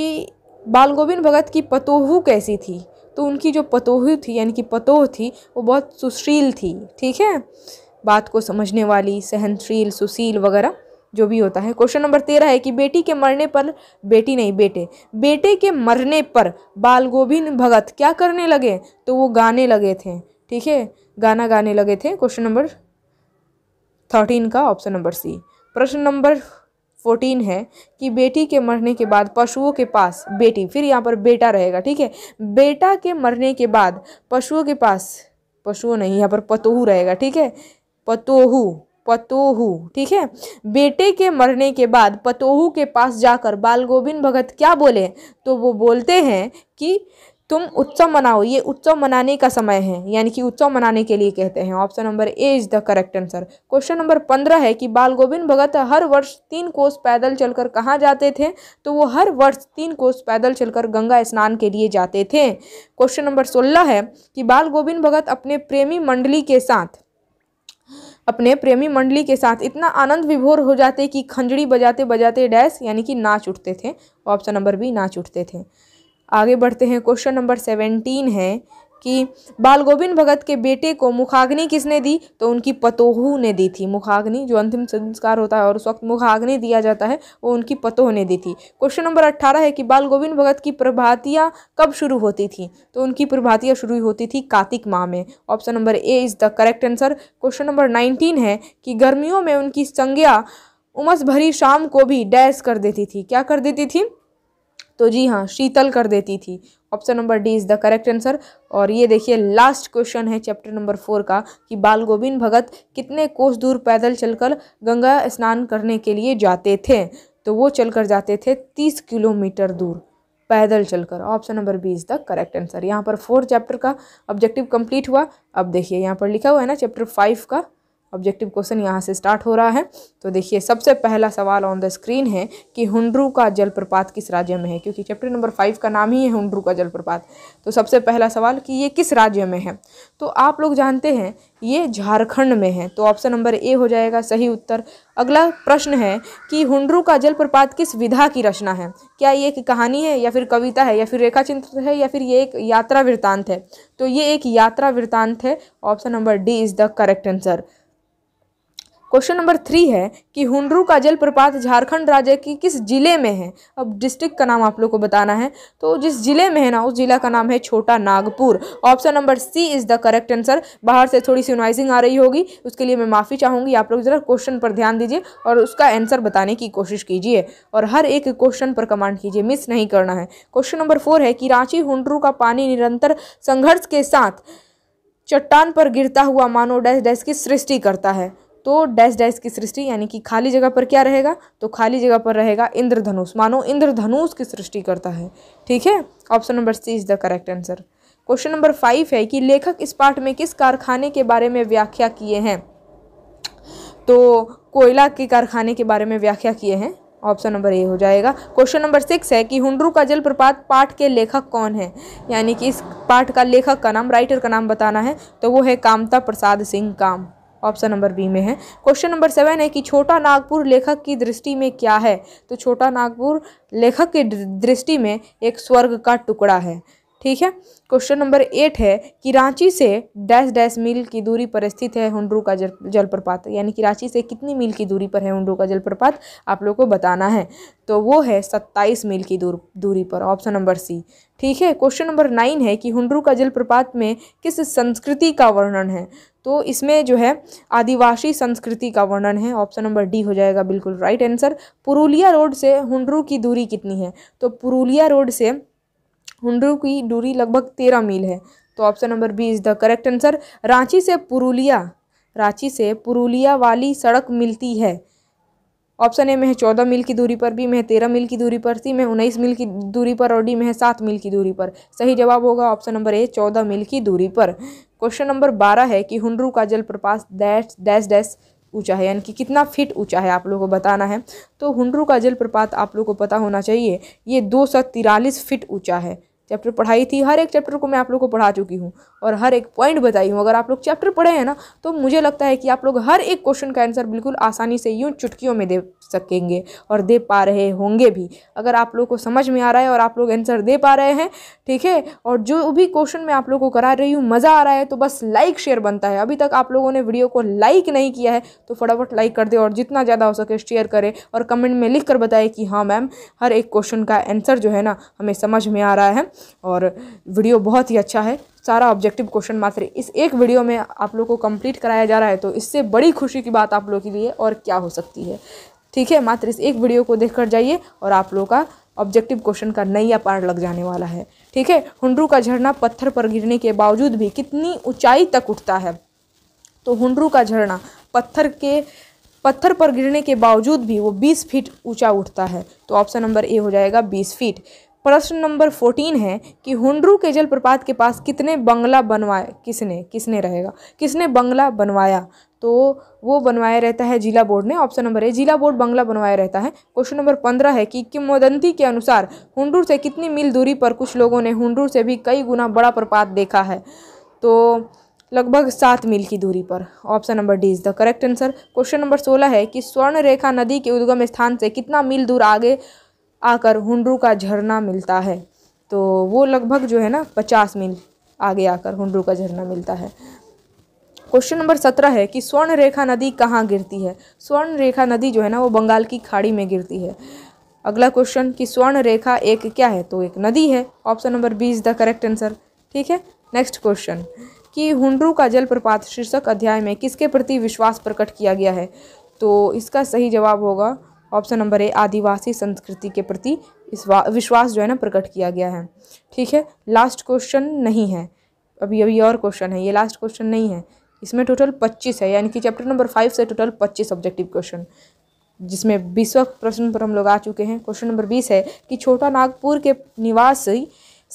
बाल गोविंद भगत की पतोहू कैसी थी तो उनकी जो पतोहू थी यानी कि पतोह थी वो बहुत सुशील थी ठीक है बात को समझने वाली सहनशील सुशील वगैरह जो भी होता है क्वेश्चन नंबर तेरह है कि बेटी के मरने पर बेटी नहीं बेटे बेटे के मरने पर बाल गोविंद भगत क्या करने लगे तो वो गाने लगे थे ठीक है गाना गाने लगे थे क्वेश्चन नंबर थर्टीन का ऑप्शन नंबर सी प्रश्न नंबर फोर्टीन है कि बेटी के मरने के बाद पशुओं के पास बेटी फिर यहाँ पर बेटा रहेगा ठीक है बेटा के मरने के बाद पशुओं के पास पशुओं नहीं यहाँ पर पतोहू रहेगा ठीक है पतोहू पतोहू ठीक है बेटे के मरने के बाद पतोहू के पास जाकर बाल गोविंद भगत क्या बोले तो वो बोलते हैं कि तुम उत्सव मनाओ ये उत्सव मनाने का समय है यानी कि उत्सव मनाने के लिए कहते हैं option number A is the correct answer question number पंद्रह है कि बाल गोविंद भगत हर वर्ष तीन कोस पैदल चलकर कहाँ जाते थे तो वो हर वर्ष तीन कोस पैदल चलकर गंगा स्नान के लिए जाते थे क्वेश्चन नंबर सोलह है कि बाल गोविंद भगत अपने प्रेमी मंडली के साथ अपने प्रेमी मंडली के साथ इतना आनंद विभोर हो जाते कि खंजड़ी बजाते बजाते डैश यानी कि नाच उठते थे ऑप्शन नंबर बी नाच उठते थे आगे बढ़ते हैं क्वेश्चन नंबर सेवेंटीन है कि बाल गोविंद भगत के बेटे को मुखाग्नि किसने दी तो उनकी पतोहू ने दी थी मुखाग्नि जो अंतिम संस्कार होता है और उस वक्त मुखाग्नि दिया जाता है वो उनकी पतोह ने दी थी क्वेश्चन नंबर अट्ठारह है कि बाल गोविंद भगत की प्रभातियाँ कब शुरू होती थी तो उनकी प्रभातियाँ शुरू होती थी कार्तिक माह में option number A is the correct answer question number nineteen है कि गर्मियों में उनकी संज्ञा उमस भरी शाम को भी डैश कर देती थी क्या कर देती थी तो जी हाँ शीतल कर देती थी option number D is the correct answer और ये देखिए लास्ट क्वेश्चन है चैप्टर नंबर फोर का कि बाल गोविंद भगत कितने कोस दूर पैदल चलकर गंगा स्नान करने के लिए जाते थे तो वो चलकर जाते थे तीस किलोमीटर दूर पैदल चलकर option number B is the correct answer यहाँ पर फोर्थ चैप्टर का ऑब्जेक्टिव कंप्लीट हुआ अब देखिए यहाँ पर लिखा हुआ है ना चैप्टर फाइव का ऑब्जेक्टिव क्वेश्चन यहाँ से स्टार्ट हो रहा है तो देखिए सबसे पहला सवाल ऑन द स्क्रीन है कि हुंड्रू का जलप्रपात किस राज्य में है क्योंकि चैप्टर नंबर फाइव का नाम ही है हुंड्रू का जलप्रपात तो सबसे पहला सवाल कि ये किस राज्य में है तो आप लोग जानते हैं ये झारखंड में है तो ऑप्शन नंबर ए हो जाएगा सही उत्तर अगला प्रश्न है कि हुंड्रू का जलप्रपात किस विधा की रचना है क्या ये एक कहानी है या फिर कविता है या फिर रेखा चित्र है या फिर ये एक यात्रा वृत्तांत है तो ये एक यात्रा वृत्तांत है option number D is the correct answer question number three है कि हुनरू का जलप्रपात झारखंड राज्य की किस जिले में है अब डिस्ट्रिक्ट का नाम आप लोग को बताना है तो जिस जिले में है ना उस जिला का नाम है Chota Nagpur option number C is the correct answer बाहर से थोड़ी सी नॉइजिंग आ रही होगी उसके लिए मैं माफ़ी चाहूँगी आप लोग ज़रा क्वेश्चन पर ध्यान दीजिए और उसका आंसर बताने की कोशिश कीजिए और हर एक क्वेश्चन पर कमांड कीजिए मिस नहीं करना है क्वेश्चन नंबर फोर है कि रांची हुंडरू का पानी निरंतर संघर्ष के साथ चट्टान पर गिरता हुआ मानो डैश डैश की सृष्टि करता है तो डैश डैश की सृष्टि यानी कि खाली जगह पर क्या रहेगा तो खाली जगह पर रहेगा इंद्रधनुष मानो इंद्रधनुष की सृष्टि करता है ठीक है option number C is the correct answer question number five है कि लेखक इस पाठ में किस कारखाने के बारे में व्याख्या किए हैं तो कोयला के कारखाने के बारे में व्याख्या किए हैं ऑप्शन नंबर ए हो जाएगा क्वेश्चन नंबर सिक्स है कि हुंडरू का जलप्रपात पाठ के लेखक कौन है यानी कि इस पाठ का लेखक का नाम राइटर का नाम बताना है तो वो है कामता प्रसाद सिंह काम ऑप्शन नंबर बी में है क्वेश्चन नंबर सेवन है कि छोटा नागपुर लेखक की दृष्टि में क्या है तो छोटा नागपुर लेखक की दृष्टि में एक स्वर्ग का टुकड़ा है ठीक है क्वेश्चन नंबर एट है कि रांची से डैश डैश मील की दूरी पर स्थित है हुंडरू का जल जलप्रपात यानी कि रांची से कितनी मील की दूरी पर है हुंडरू का जलप्रपात आप लोग को बताना है तो वो है सत्ताईस मील की दूर दूरी पर ऑप्शन नंबर सी ठीक है क्वेश्चन नंबर नाइन है कि हुंडरू का जलप्रपात में किस संस्कृति का वर्णन है तो इसमें जो है आदिवासी संस्कृति का वर्णन है ऑप्शन नंबर डी हो जाएगा बिल्कुल राइट आंसर पुरुलिया रोड से हुंडरू की दूरी कितनी है तो पुरुलिया रोड से हुडरू की दूरी लगभग तेरह मील है तो option number B is the correct answer Ranchi से पुरुलिया रांची से पुरुलिया वाली सड़क मिलती है ऑप्शन ए में है चौदह मील की दूरी पर बी में तेरह मील की दूरी पर सी में उन्नीस मील की दूरी पर और डी में है सात मील की दूरी पर सही जवाब होगा ऑप्शन नंबर ए चौदह मील की दूरी पर क्वेश्चन नंबर बारह है कि हुडरू का जलप्रपात डैश डैश डैश ऊंचा है यानी कि कितना फिट ऊंचा है आप लोगों को बताना है तो हुडरू का जलप्रपात आप लोगों को पता होना चाहिए ये दो सौ तिरालीस फिट ऊँचा है चैप्टर पढ़ाई थी हर एक चैप्टर को मैं आप लोग को पढ़ा चुकी हूँ और हर एक पॉइंट बताई हूँ अगर आप लोग चैप्टर पढ़े हैं ना तो मुझे लगता है कि आप लोग हर एक क्वेश्चन का आंसर बिल्कुल आसानी से यूँ चुटकियों में दे सकेंगे और दे पा रहे होंगे भी अगर आप लोग को समझ में आ रहा है और आप लोग आंसर दे पा रहे हैं ठीक है और जो भी क्वेश्चन मैं आप लोग को करा रही हूँ मज़ा आ रहा है तो बस लाइक शेयर बनता है अभी तक आप लोगों ने वीडियो को लाइक नहीं किया है तो फटाफट लाइक कर दे और जितना ज़्यादा हो सके शेयर करें और कमेंट में लिख कर कि हाँ मैम हर एक क्वेश्चन का आंसर जो है ना हमें समझ में आ रहा है और वीडियो बहुत ही अच्छा है सारा ऑब्जेक्टिव क्वेश्चन मात्र इस एक वीडियो में आप लोग को कंप्लीट कराया जा रहा है तो इससे बड़ी खुशी की बात आप लोग के लिए और क्या हो सकती है ठीक है मात्र इस एक वीडियो को देख कर जाइए और आप लोग का ऑब्जेक्टिव क्वेश्चन का नया पार्ट लग जाने वाला है ठीक है हुंडरू का झरना पत्थर पर गिरने के बावजूद भी कितनी ऊंचाई तक उठता है तो हुंडरू का झरना पत्थर के पत्थर पर गिरने के बावजूद भी वो 20 फीट ऊंचा उठता है तो ऑप्शन नंबर ए हो जाएगा 20 फीट प्रश्न नंबर फोर्टीन है कि हुंडरू के जलप्रपात के पास कितने बंगला बनवाए किसने किसने रहेगा किसने बंगला बनवाया तो वो बनवाया रहता है जिला बोर्ड ने ऑप्शन नंबर ए जिला बोर्ड बंगला बनवाया रहता है क्वेश्चन नंबर पंद्रह है कि किमोदंती के अनुसार हुंडूर से कितनी मील दूरी पर कुछ लोगों ने हुंडूर से भी कई गुना बड़ा प्रपात देखा है तो लगभग सात मील की दूरी पर option number D is the correct answer question number सोलह है कि स्वर्ण रेखा नदी के उद्गम स्थान से कितना मील दूर आगे आकर हुंडरू का झरना मिलता है तो वो लगभग जो है ना पचास मील आगे आकर हुंडरू का झरना मिलता है क्वेश्चन नंबर सत्रह है कि स्वर्ण रेखा नदी कहाँ गिरती है स्वर्ण रेखा नदी जो है ना वो बंगाल की खाड़ी में गिरती है अगला क्वेश्चन कि स्वर्ण रेखा एक क्या है तो एक नदी है option number B is the correct answer ठीक है नेक्स्ट क्वेश्चन कि हुंडरू का जलप्रपात शीर्षक अध्याय में किसके प्रति विश्वास प्रकट किया गया है तो इसका सही जवाब होगा ऑप्शन नंबर ए आदिवासी संस्कृति के प्रति विश्वास जो है ना प्रकट किया गया है ठीक है लास्ट क्वेश्चन नहीं है अभी अभी और क्वेश्चन है ये लास्ट क्वेश्चन नहीं है इसमें टोटल पच्चीस है यानी कि चैप्टर नंबर फाइव से टोटल पच्चीस ऑब्जेक्टिव क्वेश्चन जिसमें बीसवा प्रश्न पर हम लोग आ चुके हैं क्वेश्चन नंबर बीस है कि छोटा नागपुर के निवासी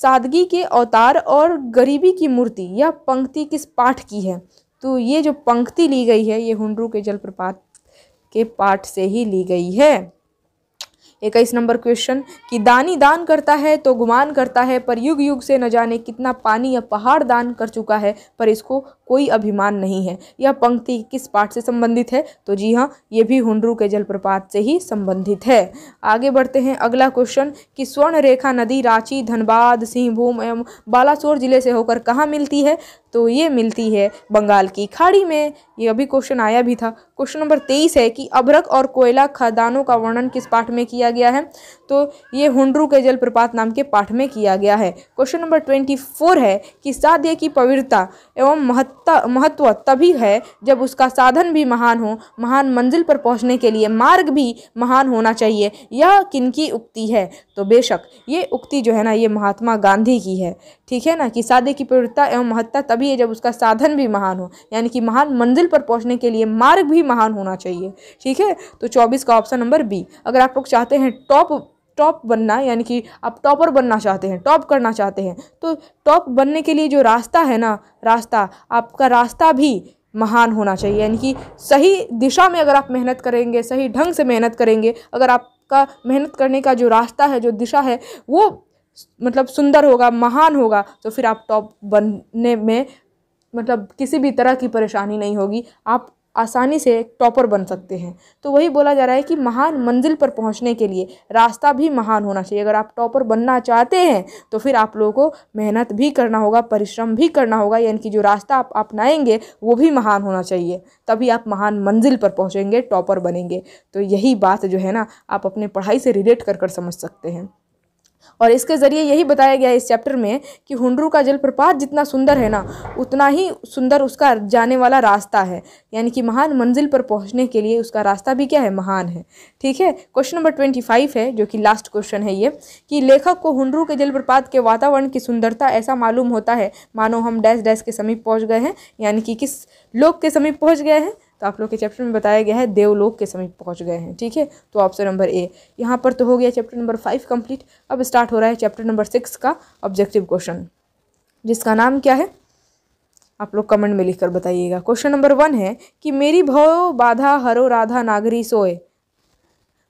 सादगी के अवतार और गरीबी की मूर्ति या पंक्ति किस पाठ की है तो ये जो पंक्ति ली गई है ये हुंडरू के जलप्रपात के पाठ से ही ली गई है इक्कीस नंबर क्वेश्चन कि दानी दान करता है तो गुमान करता है पर युग युग से न जाने कितना पानी या पहाड़ दान कर चुका है पर इसको कोई अभिमान नहीं है यह पंक्ति किस पाठ से संबंधित है तो जी हाँ ये भी हुंडरू के जलप्रपात से ही संबंधित है आगे बढ़ते हैं अगला क्वेश्चन कि स्वर्ण रेखा नदी रांची धनबाद सिंहभूम एवं बालासोर जिले से होकर कहाँ मिलती है तो ये मिलती है बंगाल की खाड़ी में ये अभी क्वेश्चन आया भी था क्वेश्चन नंबर तेईस है कि अभ्रक और कोयला खदानों का वर्णन किस पाठ में किया गया है तो ये हुंडरू के जलप्रपात नाम के पाठ में किया गया है क्वेश्चन नंबर ट्वेंटी फोर है कि साध्य की पवित्रता एवं महत्ता महत्व तभी है जब उसका साधन भी महान हो महान मंजिल पर पहुंचने के लिए मार्ग भी महान होना चाहिए यह किनकी उक्ति है तो बेशक ये उक्ति जो है ना ये महात्मा गांधी की है ठीक है ना कि साध्य की पवित्रता एवं महत्ता तभी है जब उसका साधन भी महान हो यानी कि महान मंजिल पर पहुँचने के लिए मार्ग भी महान होना चाहिए ठीक है तो चौबीस का ऑप्शन नंबर बी अगर आप लोग चाहते हैं टॉप टॉप बनना यानी कि आप टॉपर बनना चाहते हैं टॉप करना चाहते हैं तो टॉप बनने के लिए जो रास्ता है ना रास्ता आपका रास्ता भी महान होना चाहिए यानी कि सही दिशा में अगर आप मेहनत करेंगे सही ढंग से मेहनत करेंगे अगर आपका मेहनत करने का जो रास्ता है जो दिशा है वो मतलब सुंदर होगा महान होगा तो फिर आप टॉप बनने में मतलब किसी भी तरह की परेशानी नहीं होगी आप आसानी से टॉपर बन सकते हैं तो वही बोला जा रहा है कि महान मंजिल पर पहुँचने के लिए रास्ता भी महान होना चाहिए अगर आप टॉपर बनना चाहते हैं तो फिर आप लोगों को मेहनत भी करना होगा परिश्रम भी करना होगा यानी कि जो रास्ता आप अपनाएंगे वो भी महान होना चाहिए तभी आप महान मंजिल पर पहुँचेंगे टॉपर बनेंगे तो यही बात जो है ना आप अपने पढ़ाई से रिलेट कर कर समझ सकते हैं और इसके ज़रिए यही बताया गया है इस चैप्टर में कि हुंडरू का जलप्रपात जितना सुंदर है ना उतना ही सुंदर उसका जाने वाला रास्ता है यानी कि महान मंजिल पर पहुँचने के लिए उसका रास्ता भी क्या है महान है ठीक है क्वेश्चन नंबर ट्वेंटी फाइव है जो कि लास्ट क्वेश्चन है ये कि लेखक को हुंडरू के जलप्रपात के वातावरण की सुंदरता ऐसा मालूम होता है मानो हम डैश डैश के समीप पहुँच गए हैं यानी कि किस लोक के समीप पहुँच गए हैं तो आप लोग के चैप्टर में बताया गया है देवलोक के समीप पहुंच गए हैं ठीक है तो ऑप्शन नंबर ए यहाँ पर तो हो गया चैप्टर नंबर फाइव कंप्लीट अब स्टार्ट हो रहा है चैप्टर नंबर सिक्स का ऑब्जेक्टिव क्वेश्चन जिसका नाम क्या है आप लोग कमेंट में लिखकर बताइएगा क्वेश्चन नंबर वन है कि मेरी भव बाधा हरो राधा नागरी सोए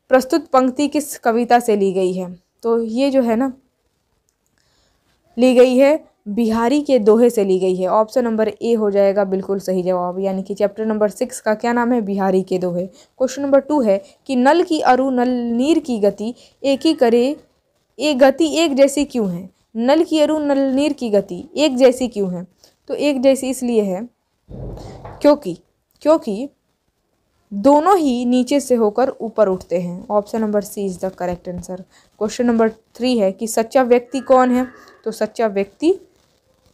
प्रस्तुत पंक्ति किस कविता से ली गई है तो ये जो है ना ली गई है बिहारी के दोहे से ली गई है ऑप्शन नंबर ए हो जाएगा बिल्कुल सही जवाब यानी कि चैप्टर नंबर सिक्स का क्या नाम है बिहारी के दोहे क्वेश्चन नंबर टू है कि नल की अरु नल नीर की गति एक ही करे एक गति एक जैसी क्यों है नल की अरु नल नीर की गति एक जैसी क्यों है तो एक जैसी इसलिए है क्योंकि क्योंकि दोनों ही नीचे से होकर ऊपर उठते हैं option number C is the correct answer question number three है कि सच्चा व्यक्ति कौन है तो सच्चा व्यक्ति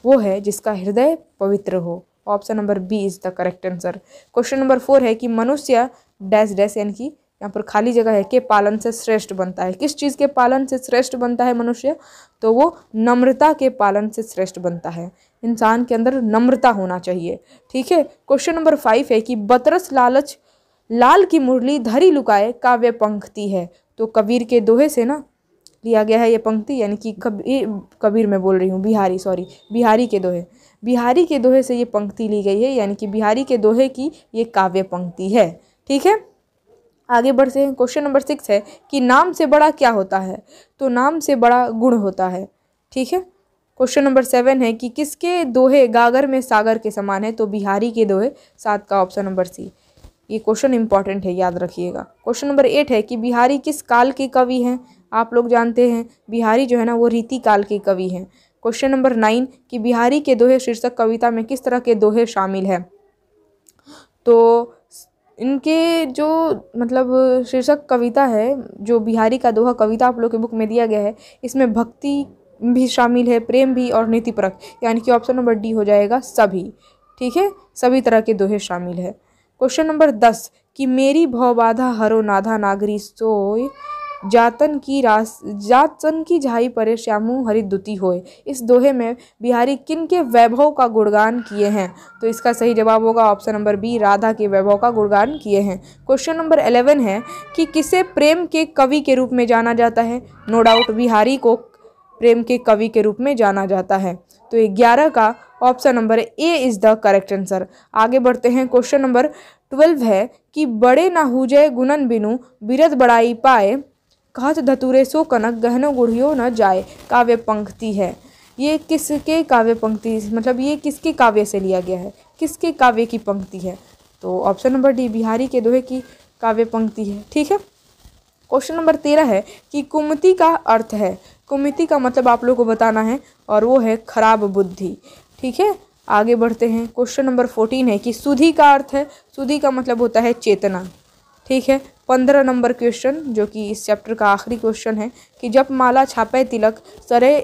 वो है जिसका हृदय पवित्र हो option number B is the correct answer question number four है कि मनुष्य डैश डैश यानी कि यहाँ पर खाली जगह है के पालन से श्रेष्ठ बनता है किस चीज़ के पालन से श्रेष्ठ बनता है मनुष्य तो वो नम्रता के पालन से श्रेष्ठ बनता है इंसान के अंदर नम्रता होना चाहिए ठीक है क्वेश्चन नंबर फाइव है कि बतरस लालच लाल की मुरली धरी लुकाए काव्य पंक्ति है तो कबीर के दोहे से ना लिया गया है ये पंक्ति यानी कि कबीर कबीर मैं बोल रही हूँ बिहारी सॉरी बिहारी के दोहे बिहारी के दोहे से ये पंक्ति ली गई है यानी कि बिहारी के दोहे की ये काव्य पंक्ति है ठीक है आगे बढ़ते हैं क्वेश्चन नंबर सिक्स है कि नाम से बड़ा क्या होता है तो नाम से बड़ा गुण होता है ठीक है क्वेश्चन नंबर सेवन है कि किसके दोहे गागर में सागर के समान है तो बिहारी के दोहे सात का ऑप्शन नंबर सी ये क्वेश्चन इंपॉर्टेंट है याद रखिएगा क्वेश्चन नंबर एट है कि बिहारी किस काल के कवि हैं आप लोग जानते हैं बिहारी जो है ना वो रीति काल के कवि हैं क्वेश्चन नंबर नाइन कि बिहारी के दोहे शीर्षक कविता में किस तरह के दोहे शामिल है तो इनके जो मतलब शीर्षक कविता है जो बिहारी का दोहा कविता आप लोग के बुक में दिया गया है इसमें भक्ति भी शामिल है प्रेम भी और नीति परक यानी कि ऑप्शन नंबर डी हो जाएगा सभी ठीक है सभी तरह के दोहे शामिल है क्वेश्चन नंबर दस कि मेरी भौबाधा हरो नाधा नागरी सोय जातन की रास जातन की झाई परे श्यामू हरिद्युति होए इस दोहे में बिहारी किन के वैभव का गुणगान किए हैं तो इसका सही जवाब होगा ऑप्शन नंबर बी राधा के वैभव का गुणगान किए हैं क्वेश्चन नंबर एलेवन है कि किसे प्रेम के कवि के रूप में जाना जाता है नो डाउट बिहारी को प्रेम के कवि के रूप में जाना जाता है तो ग्यारह का option number A is the correct answer आगे बढ़ते हैं क्वेश्चन नंबर ट्वेल्व है कि बड़े ना हो जाए गुणन बिनु बिरत बड़ाई पाए कहत धतुरे सो कनक गहनो गुढ़ियो न जाए काव्य पंक्ति है ये किसके काव्य पंक्ति मतलब ये किसके काव्य से लिया गया है किसके काव्य की पंक्ति है तो ऑप्शन नंबर डी बिहारी के दोहे की काव्य पंक्ति है ठीक है क्वेश्चन नंबर तेरह है कि कुमति का अर्थ है कुमति का मतलब आप लोग को बताना है और वो है खराब बुद्धि ठीक है आगे बढ़ते हैं क्वेश्चन नंबर फोर्टीन है कि सुधी का अर्थ है सुधी का मतलब होता है चेतना ठीक है पंद्रह नंबर क्वेश्चन जो कि इस चैप्टर का आखिरी क्वेश्चन है कि जब माला छापे तिलक सरे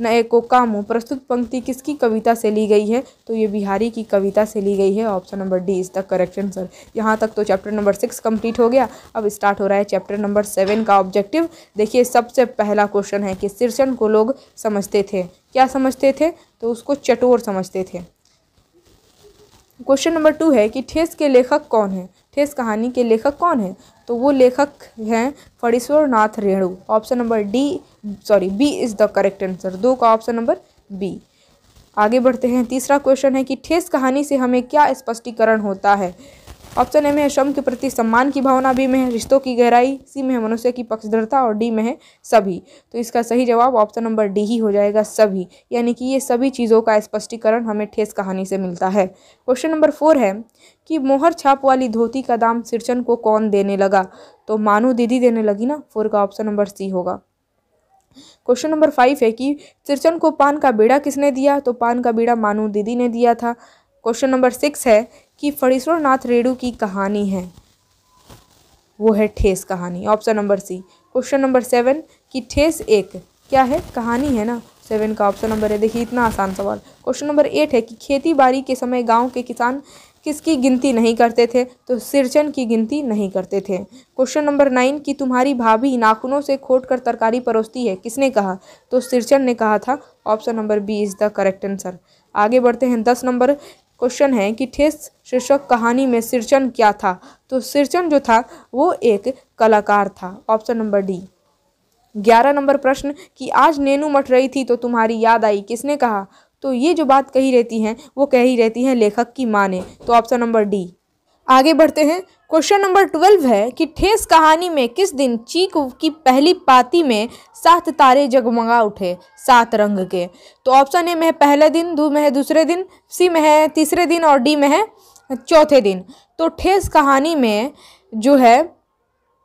नए को काम प्रस्तुत पंक्ति किसकी कविता से ली गई है तो ये बिहारी की कविता से ली गई है option number D is the correct answer यहाँ तक तो चैप्टर नंबर सिक्स कंप्लीट हो गया अब स्टार्ट हो रहा है चैप्टर नंबर सेवन का ऑब्जेक्टिव देखिए सबसे पहला क्वेश्चन है कि शीर्षण को लोग समझते थे क्या समझते थे तो उसको चटोर समझते थे क्वेश्चन नंबर टू है कि ठेस के लेखक कौन है ठेस कहानी के लेखक कौन है तो वो लेखक हैं Phanishwar Nath Renu option number D sorry B is the correct answer दो का ऑप्शन नंबर बी आगे बढ़ते हैं तीसरा क्वेश्चन है कि ठेस कहानी से हमें क्या स्पष्टीकरण होता है ऑप्शन ए में है श्रम के प्रति सम्मान की भावना बी में है रिश्तों की गहराई सी में है मनुष्य की पक्षधरता और डी में है सभी तो इसका सही जवाब ऑप्शन नंबर डी ही हो जाएगा सभी यानी कि ये सभी चीज़ों का स्पष्टीकरण हमें ठेस कहानी से मिलता है क्वेश्चन नंबर फोर है कि मोहर छाप वाली धोती का दाम सिरचन को कौन देने लगा तो मानो दीदी देने लगी ना फोर का ऑप्शन नंबर सी होगा क्वेश्चन नंबर फाइव है कि सिरचन को पान का बेड़ा किसने दिया तो पान का बेड़ा मानू दीदी ने दिया था क्वेश्चन नंबर सिक्स है कि नाथ रेणु की कहानी है वो है ठेस कहानी option number C question number seven कि ठेस एक क्या है कहानी है ना सेवन का ऑप्शन नंबर है देखिए इतना आसान सवाल क्वेश्चन नंबर एट है कि खेती बाड़ी के समय गांव के किसान किसकी गिनती नहीं करते थे तो सिरचन की गिनती नहीं करते थे क्वेश्चन नंबर नाइन कि तुम्हारी भाभी नाखूनों से खोट कर तरकारी परोसती है किसने कहा तो सिरचन ने कहा था option number B is the correct answer आगे बढ़ते हैं दस नंबर क्वेश्चन है कि ठेस शीर्षक कहानी में सिरचन क्या था तो सिरचन जो था वो एक कलाकार था ऑप्शन नंबर डी ग्यारह नंबर प्रश्न कि आज नैनू मठ रही थी तो तुम्हारी याद आई किसने कहा तो ये जो बात कही रहती हैं वो कही रहती हैं लेखक की माँ ने तो ऑप्शन नंबर डी आगे बढ़ते हैं क्वेश्चन नंबर ट्वेल्व है कि ठेस कहानी में किस दिन चीक की पहली पाती में सात तारे जगमगा उठे सात रंग के तो ऑप्शन ए में है पहले दिन दू में है दूसरे दिन सी में है तीसरे दिन और डी में है चौथे दिन तो ठेस कहानी में जो है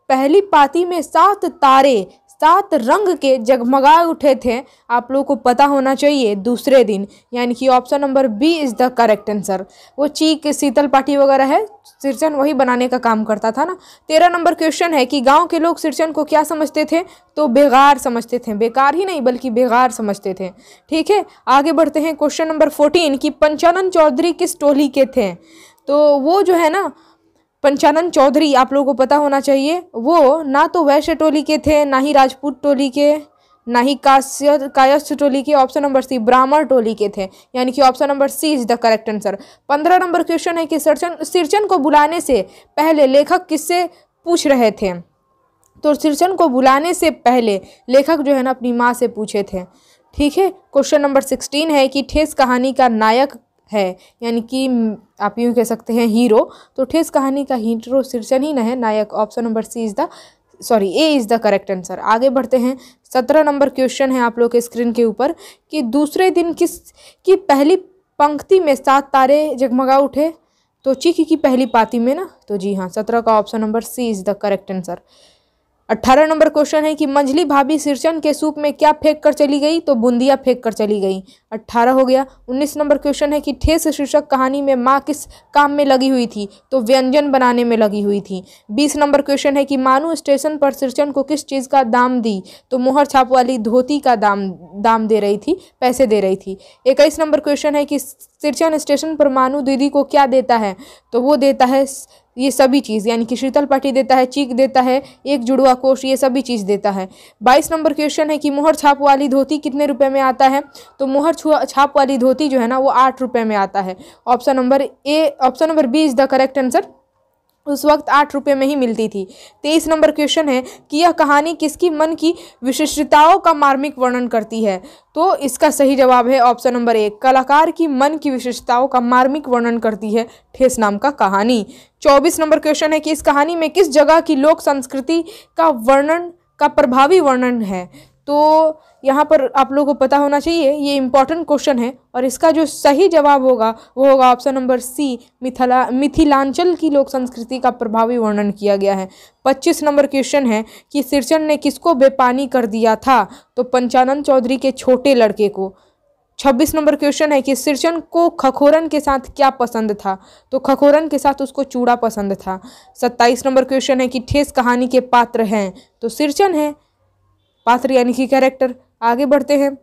पहली पाती में सात तारे सात रंग के जगमगा उठे थे आप लोगों को पता होना चाहिए दूसरे दिन यानी कि option number B is the correct answer वो चीक शीतल पाठी वगैरह है सिरचन वही बनाने का काम करता था ना तेरह नंबर क्वेश्चन है कि गांव के लोग सिरचन को क्या समझते थे तो बेगार समझते थे बेकार ही नहीं बल्कि बेगार समझते थे ठीक है आगे बढ़ते हैं क्वेश्चन नंबर फोर्टीन कि पंचानंद चौधरी किस टोली के थे तो वो जो है ना पंचानंद चौधरी आप लोगों को पता होना चाहिए वो ना तो वैश्य टोली के थे ना ही राजपूत टोली के ना ही काश्य कायस्थ टोली के ऑप्शन नंबर सी ब्राह्मण टोली के थे यानी कि option number C is the correct answer पंद्रह नंबर क्वेश्चन है कि सिरचन सिरचन को बुलाने से पहले लेखक किससे पूछ रहे थे तो सिरचन को बुलाने से पहले लेखक जो है ना अपनी माँ से पूछे थे ठीक है क्वेश्चन नंबर सिक्सटीन है कि ठेस कहानी का नायक है यानी कि आप यूँ कह सकते हैं हीरो तो ठेस कहानी का हीरो न है नायक option number C is the sorry A is the correct answer आगे बढ़ते हैं सत्रह नंबर क्वेश्चन है आप लोग के स्क्रीन के ऊपर कि दूसरे दिन किस की पहली पंक्ति में सात तारे जगमगा उठे तो चीखी की पहली पाती में ना तो जी हाँ सत्रह का option number C is the correct answer अट्ठारह नंबर क्वेश्चन है कि मंझली भाभी सिरचन के सूप में क्या फेंक कर चली गई तो बूंदिया फेंक कर चली गई अट्ठारह हो गया उन्नीस नंबर क्वेश्चन है कि ठेस शीर्षक कहानी में माँ किस काम में लगी हुई थी तो व्यंजन बनाने में लगी हुई थी बीस नंबर क्वेश्चन है कि मानू स्टेशन पर सिरचन को किस चीज़ का दाम दी तो मोहर छाप वाली धोती का दाम दाम दे रही थी पैसे दे रही थी इक्कीस नंबर क्वेश्चन है कि सिरचन स्टेशन पर मानू दीदी को क्या देता है तो वो देता है ये सभी चीज़ यानी कि शीतल पाठी देता है चीक देता है एक जुड़वा कोष ये सभी चीज़ देता है बाईस नंबर क्वेश्चन है कि मोहर छाप वाली धोती कितने रुपये में आता है तो मोहर छाप वाली धोती जो है ना वो आठ रुपये में आता है option number A option number B is the correct answer उस वक्त आठ रुपये में ही मिलती थी तेईस नंबर क्वेश्चन है कि यह कहानी किसकी मन की विशिष्टताओं का मार्मिक वर्णन करती है तो इसका सही जवाब है ऑप्शन नंबर एक कलाकार की मन की विशेषताओं का मार्मिक वर्णन करती है ठेस नाम का कहानी चौबीस नंबर क्वेश्चन है कि इस कहानी में किस जगह की लोक संस्कृति का वर्णन का प्रभावी वर्णन है तो यहाँ पर आप लोगों को पता होना चाहिए ये इम्पॉर्टेंट क्वेश्चन है और इसका जो सही जवाब होगा वो होगा option number C Mithila Mithilanchal की लोक संस्कृति का प्रभावी वर्णन किया गया है पच्चीस नंबर क्वेश्चन है कि सिरचन ने किसको बेपानी कर दिया था तो पंचानंद चौधरी के छोटे लड़के को छब्बीस नंबर क्वेश्चन है कि सिरचन को खखोरन के साथ क्या पसंद था तो खखोरन के साथ उसको चूड़ा पसंद था सत्ताईस नंबर क्वेश्चन है कि ठेस कहानी के पात्र हैं तो सिरचन है पात्र यानी कि कैरेक्टर आगे बढ़ते हैं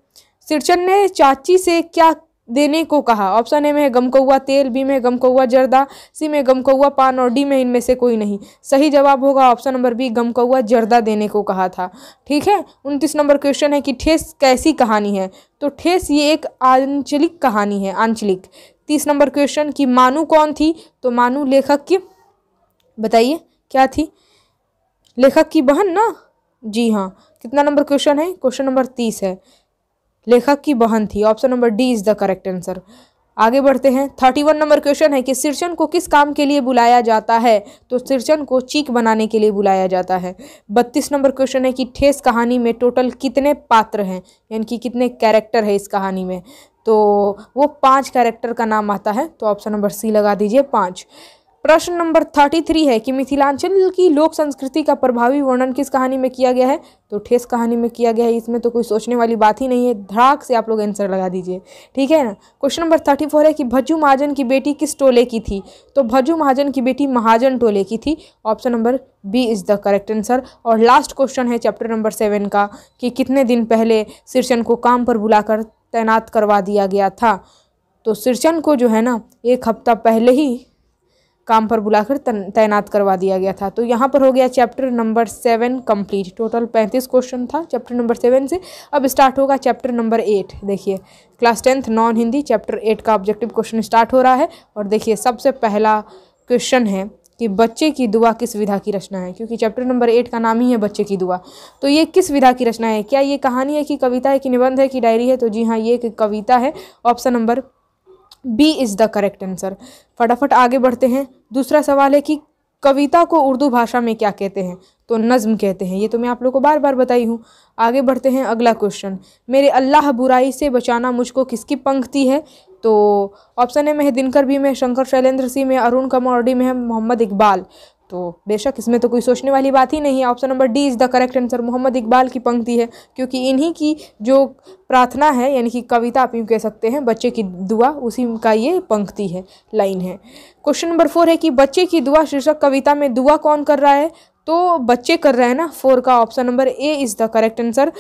सिरचन ने चाची से क्या देने को कहा ऑप्शन ए में है गमकौआ तेल बी में गमकौआ जर्दा सी में गमकौआ पान और डी में इनमें से कोई नहीं सही जवाब होगा ऑप्शन नंबर बी गमकौआ जर्दा देने को कहा था ठीक है उनतीस नंबर क्वेश्चन है कि ठेस कैसी कहानी है तो ठेस ये एक आंचलिक कहानी है आंचलिक तीस नंबर क्वेश्चन कि मानू कौन थी तो मानू लेखक की बताइए क्या थी लेखक की बहन ना जी हाँ कितना नंबर क्वेश्चन है क्वेश्चन नंबर तीस है लेखक की बहन थी option number D is the correct answer आगे बढ़ते हैं थर्टी वन नंबर क्वेश्चन है कि सिरचन को किस काम के लिए बुलाया जाता है तो सिरचन को चीक बनाने के लिए बुलाया जाता है बत्तीस नंबर क्वेश्चन है कि ठेस कहानी में टोटल कितने पात्र हैं यानी कि कितने कैरेक्टर है इस कहानी में तो वो पांच कैरेक्टर का नाम आता है तो ऑप्शन नंबर सी लगा दीजिए पाँच प्रश्न नंबर थर्टी थ्री है कि मिथिलांचल की लोक संस्कृति का प्रभावी वर्णन किस कहानी में किया गया है तो ठेस कहानी में किया गया है इसमें तो कोई सोचने वाली बात ही नहीं है धड़ाक से आप लोग आंसर लगा दीजिए ठीक है ना क्वेश्चन नंबर थर्टी फोर है कि भज्जू महाजन की बेटी किस टोले की थी तो भज्जू महाजन की बेटी महाजन टोले की थी option number B is the correct answer और लास्ट क्वेश्चन है चैप्टर नंबर सेवन का कि कितने दिन पहले सिरसन को काम पर बुलाकर तैनात करवा दिया गया था तो सिरचन को जो है ना एक हफ्ता पहले ही काम पर बुलाकर तैनात करवा दिया गया था तो यहाँ पर हो गया chapter number seven complete total पैंतीस क्वेश्चन था चैप्टर नंबर सेवन से अब स्टार्ट होगा चैप्टर नंबर एट देखिए class tenth non Hindi chapter eight का ऑब्जेक्टिव क्वेश्चन स्टार्ट हो रहा है और देखिए सबसे पहला क्वेश्चन है कि बच्चे की दुआ किस विधा की रचना है क्योंकि चैप्टर नंबर एट का नाम ही है बच्चे की दुआ तो ये किस विधा की रचना है क्या ये कहानी है कि कविता है कि निबंध है कि डायरी है तो जी हाँ ये कविता है option number B is the correct answer फटाफट आगे बढ़ते हैं दूसरा सवाल है कि कविता को उर्दू भाषा में क्या कहते हैं तो नज़म कहते हैं ये तो मैं आप लोग को बार बार बताई हूँ आगे बढ़ते हैं अगला क्वेश्चन मेरे अल्लाह बुराई से बचाना मुझको किसकी पंक्ति है तो ऑप्शन है मेह दिनकर भी में शंकर शैलेंद्र सिंह में अरुण कमोडी में मोहम्मद इकबाल तो बेशक इसमें तो कोई सोचने वाली बात ही नहीं है option number D is the correct answer Mohammad Iqbal की पंक्ति है क्योंकि इन्हीं की जो प्रार्थना है यानी कि कविता आप यूँ कह सकते हैं बच्चे की दुआ उसी का ये पंक्ति है लाइन है क्वेश्चन नंबर फोर है कि बच्चे की दुआ शीर्षक कविता में दुआ कौन कर रहा है तो बच्चे कर रहे हैं ना फोर का option number A is the correct answer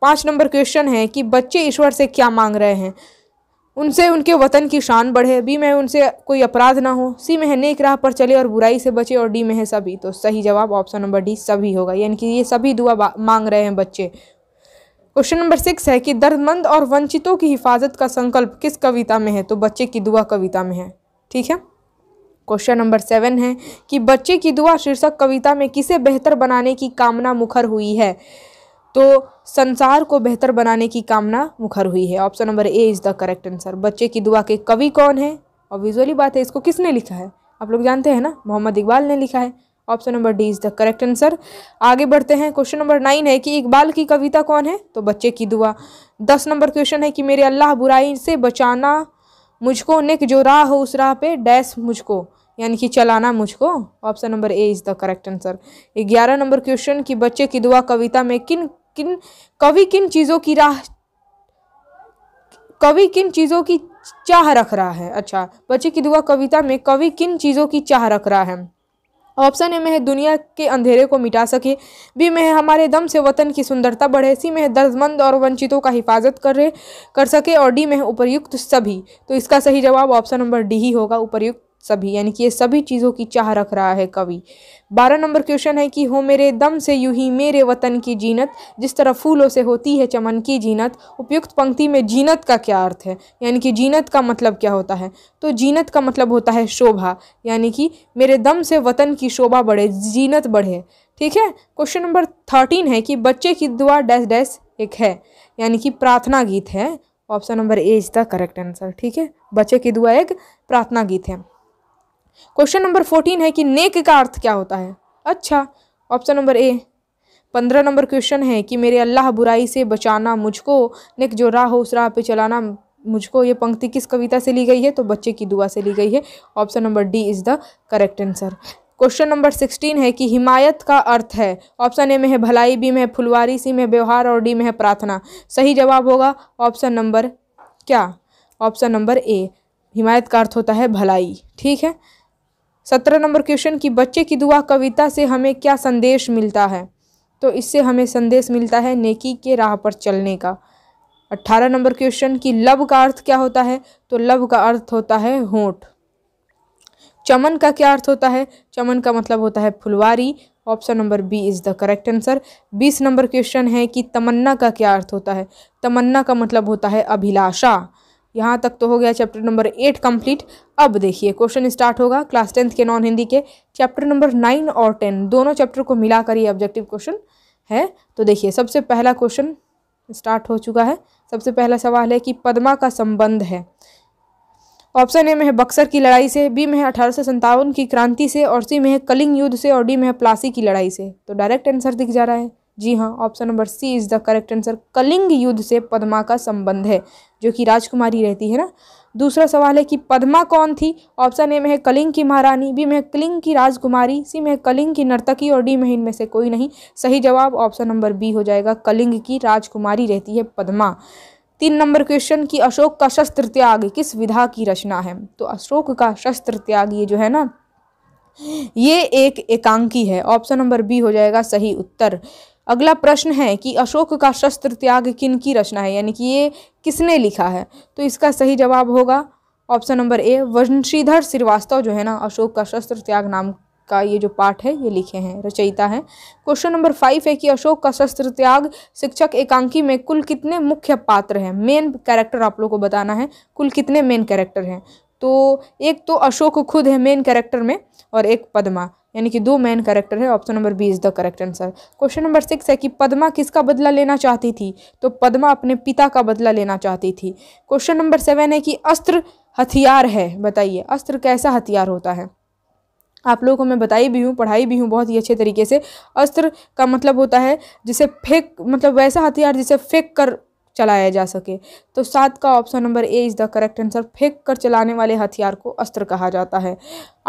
पाँच नंबर क्वेश्चन है कि बच्चे ईश्वर से क्या मांग रहे हैं उनसे उनके वतन की शान बढ़े बी में उनसे कोई अपराध ना हो सी में नेक राह पर चले और बुराई से बचे और डी में है सभी तो सही जवाब ऑप्शन नंबर डी सभी होगा यानी कि ये सभी दुआ मांग रहे हैं बच्चे क्वेश्चन नंबर सिक्स है कि दर्दमंद और वंचितों की हिफाजत का संकल्प किस कविता में है तो बच्चे की दुआ कविता में है ठीक है क्वेश्चन नंबर सेवन है कि बच्चे की दुआ शीर्षक कविता में किसे बेहतर बनाने की कामना मुखर हुई है तो संसार को बेहतर बनाने की कामना मुखर हुई है option number A is the correct answer बच्चे की दुआ के कवि कौन है और विजुअली बात है इसको किसने लिखा है आप लोग जानते हैं ना मोहम्मद इकबाल ने लिखा है option number D is the correct answer आगे बढ़ते हैं क्वेश्चन नंबर नाइन है कि इकबाल की कविता कौन है तो बच्चे की दुआ दस नंबर क्वेश्चन है कि मेरे अल्लाह बुराई से बचाना मुझको नेक जो राह हो उस राह पे डैश मुझको यानी कि चलाना मुझको option number A is the correct answer ग्यारह नंबर क्वेश्चन कि बच्चे की दुआ कविता में किन किन कवि किन चीज़ों की राह कवि किन चीज़ों की चाह रख रहा है अच्छा बच्चे की दुआ कविता में कवि किन चीज़ों की चाह रख रहा है ऑप्शन ए में है दुनिया के अंधेरे को मिटा सके बी में है हमारे दम से वतन की सुंदरता बढ़े सी में है दर्दमंद और वंचितों का हिफाजत कर रहे कर सके और डी में है उपर्युक्त सभी तो इसका सही जवाब ऑप्शन नंबर डी ही होगा उपयुक्त सभी यानी कि ये सभी चीज़ों की चाह रख रहा है कवि बारह नंबर क्वेश्चन है कि हो मेरे दम से यूं ही मेरे वतन की जीनत जिस तरह फूलों से होती है चमन की जीनत उपयुक्त पंक्ति में जीनत का क्या अर्थ है यानी कि जीनत का मतलब क्या होता है तो जीनत का मतलब होता है शोभा यानी कि मेरे दम से वतन की शोभा बढ़े जीनत बढ़े ठीक है क्वेश्चन नंबर थर्टीन है कि बच्चे की दुआ डैश डैश एक है यानी कि प्रार्थना गीत है option number A is the correct answer ठीक है बच्चे की दुआ एक प्रार्थना गीत है क्वेश्चन नंबर फोर्टीन है कि नेक का अर्थ क्या होता है अच्छा ऑप्शन नंबर ए पंद्रह नंबर क्वेश्चन है कि मेरे अल्लाह बुराई से बचाना मुझको नेक जो राह हो उस राह पे चलाना मुझको ये पंक्ति किस कविता से ली गई है तो बच्चे की दुआ से ली गई है option number D is the correct answer question number sixteen है कि हिमायत का अर्थ है ऑप्शन ए में है भलाई बी में है फुलवारी सी में व्यवहार और डी में है प्रार्थना सही जवाब होगा ऑप्शन नंबर क्या ऑप्शन नंबर ए हिमायत का अर्थ होता है भलाई ठीक है सत्रह नंबर क्वेश्चन कि बच्चे की दुआ कविता से हमें क्या संदेश मिलता है तो इससे हमें संदेश मिलता है नेकी के राह पर चलने का अट्ठारह नंबर क्वेश्चन कि लव का अर्थ क्या होता है तो लव का अर्थ होता है होठ चमन का क्या अर्थ होता है चमन का मतलब होता है फुलवारी option number B is the correct answer बीस नंबर क्वेश्चन है कि तमन्ना का क्या अर्थ होता है तमन्ना का मतलब होता है अभिलाषा यहाँ तक तो हो गया चैप्टर नंबर एट कंप्लीट अब देखिए क्वेश्चन स्टार्ट होगा क्लास टेंथ के नॉन हिंदी के चैप्टर नंबर नाइन और टेन दोनों चैप्टर को मिलाकर ये ऑब्जेक्टिव क्वेश्चन है तो देखिए सबसे पहला क्वेश्चन स्टार्ट हो चुका है सबसे पहला सवाल है कि पद्मा का संबंध है ऑप्शन ए में है बक्सर की लड़ाई से बी में है अठारह की क्रांति से और सी में है कलिंग युद्ध से और डी में है प्लासी की लड़ाई से तो डायरेक्ट आंसर दिख जा रहा है जी हाँ option number C is the correct answer Kalinga युद्ध से पद्मा का संबंध है जो कि राजकुमारी रहती है ना दूसरा सवाल है कि पद्मा कौन थी ऑप्शन ए में है कलिंग की महारानी बी में कलिंग की राजकुमारी सी में कलिंग की नर्तकी और डी में इनमें से कोई नहीं सही जवाब ऑप्शन नंबर बी हो जाएगा कलिंग की राजकुमारी रहती है पद्मा तीन नंबर क्वेश्चन कि अशोक का शस्त्र त्याग किस विधा की रचना है तो अशोक का शस्त्र त्याग ये जो है ना ये एक एकांकी है ऑप्शन नंबर बी हो जाएगा सही उत्तर अगला प्रश्न है कि अशोक का शस्त्र त्याग किन की रचना है यानी कि ये किसने लिखा है तो इसका सही जवाब होगा option number A Vanshidhar Shrivastava जो है ना अशोक का शस्त्र त्याग नाम का ये जो पाठ है ये लिखे हैं रचयिता है क्वेश्चन नंबर फाइव है कि अशोक का शस्त्र त्याग शिक्षक एकांकी में कुल कितने मुख्य पात्र हैं मेन कैरेक्टर आप लोग को बताना है कुल कितने मेन कैरेक्टर हैं तो एक तो अशोक खुद है मेन कैरेक्टर में और एक पद्मा यानी कि दो मेन कैरेक्टर है option number B is the correct answer question number six है कि पद्मा किसका बदला लेना चाहती थी तो पद्मा अपने पिता का बदला लेना चाहती थी क्वेश्चन नंबर सेवन है कि अस्त्र हथियार है बताइए अस्त्र कैसा हथियार होता है आप लोगों को मैं बताई भी हूँ पढ़ाई भी हूँ बहुत ही अच्छे तरीके से अस्त्र का मतलब होता है जिसे फेंक मतलब वैसा हथियार जिसे फेंक कर चलाया जा सके तो सात का option number A is the correct answer फेंक कर चलाने वाले हथियार को अस्त्र कहा जाता है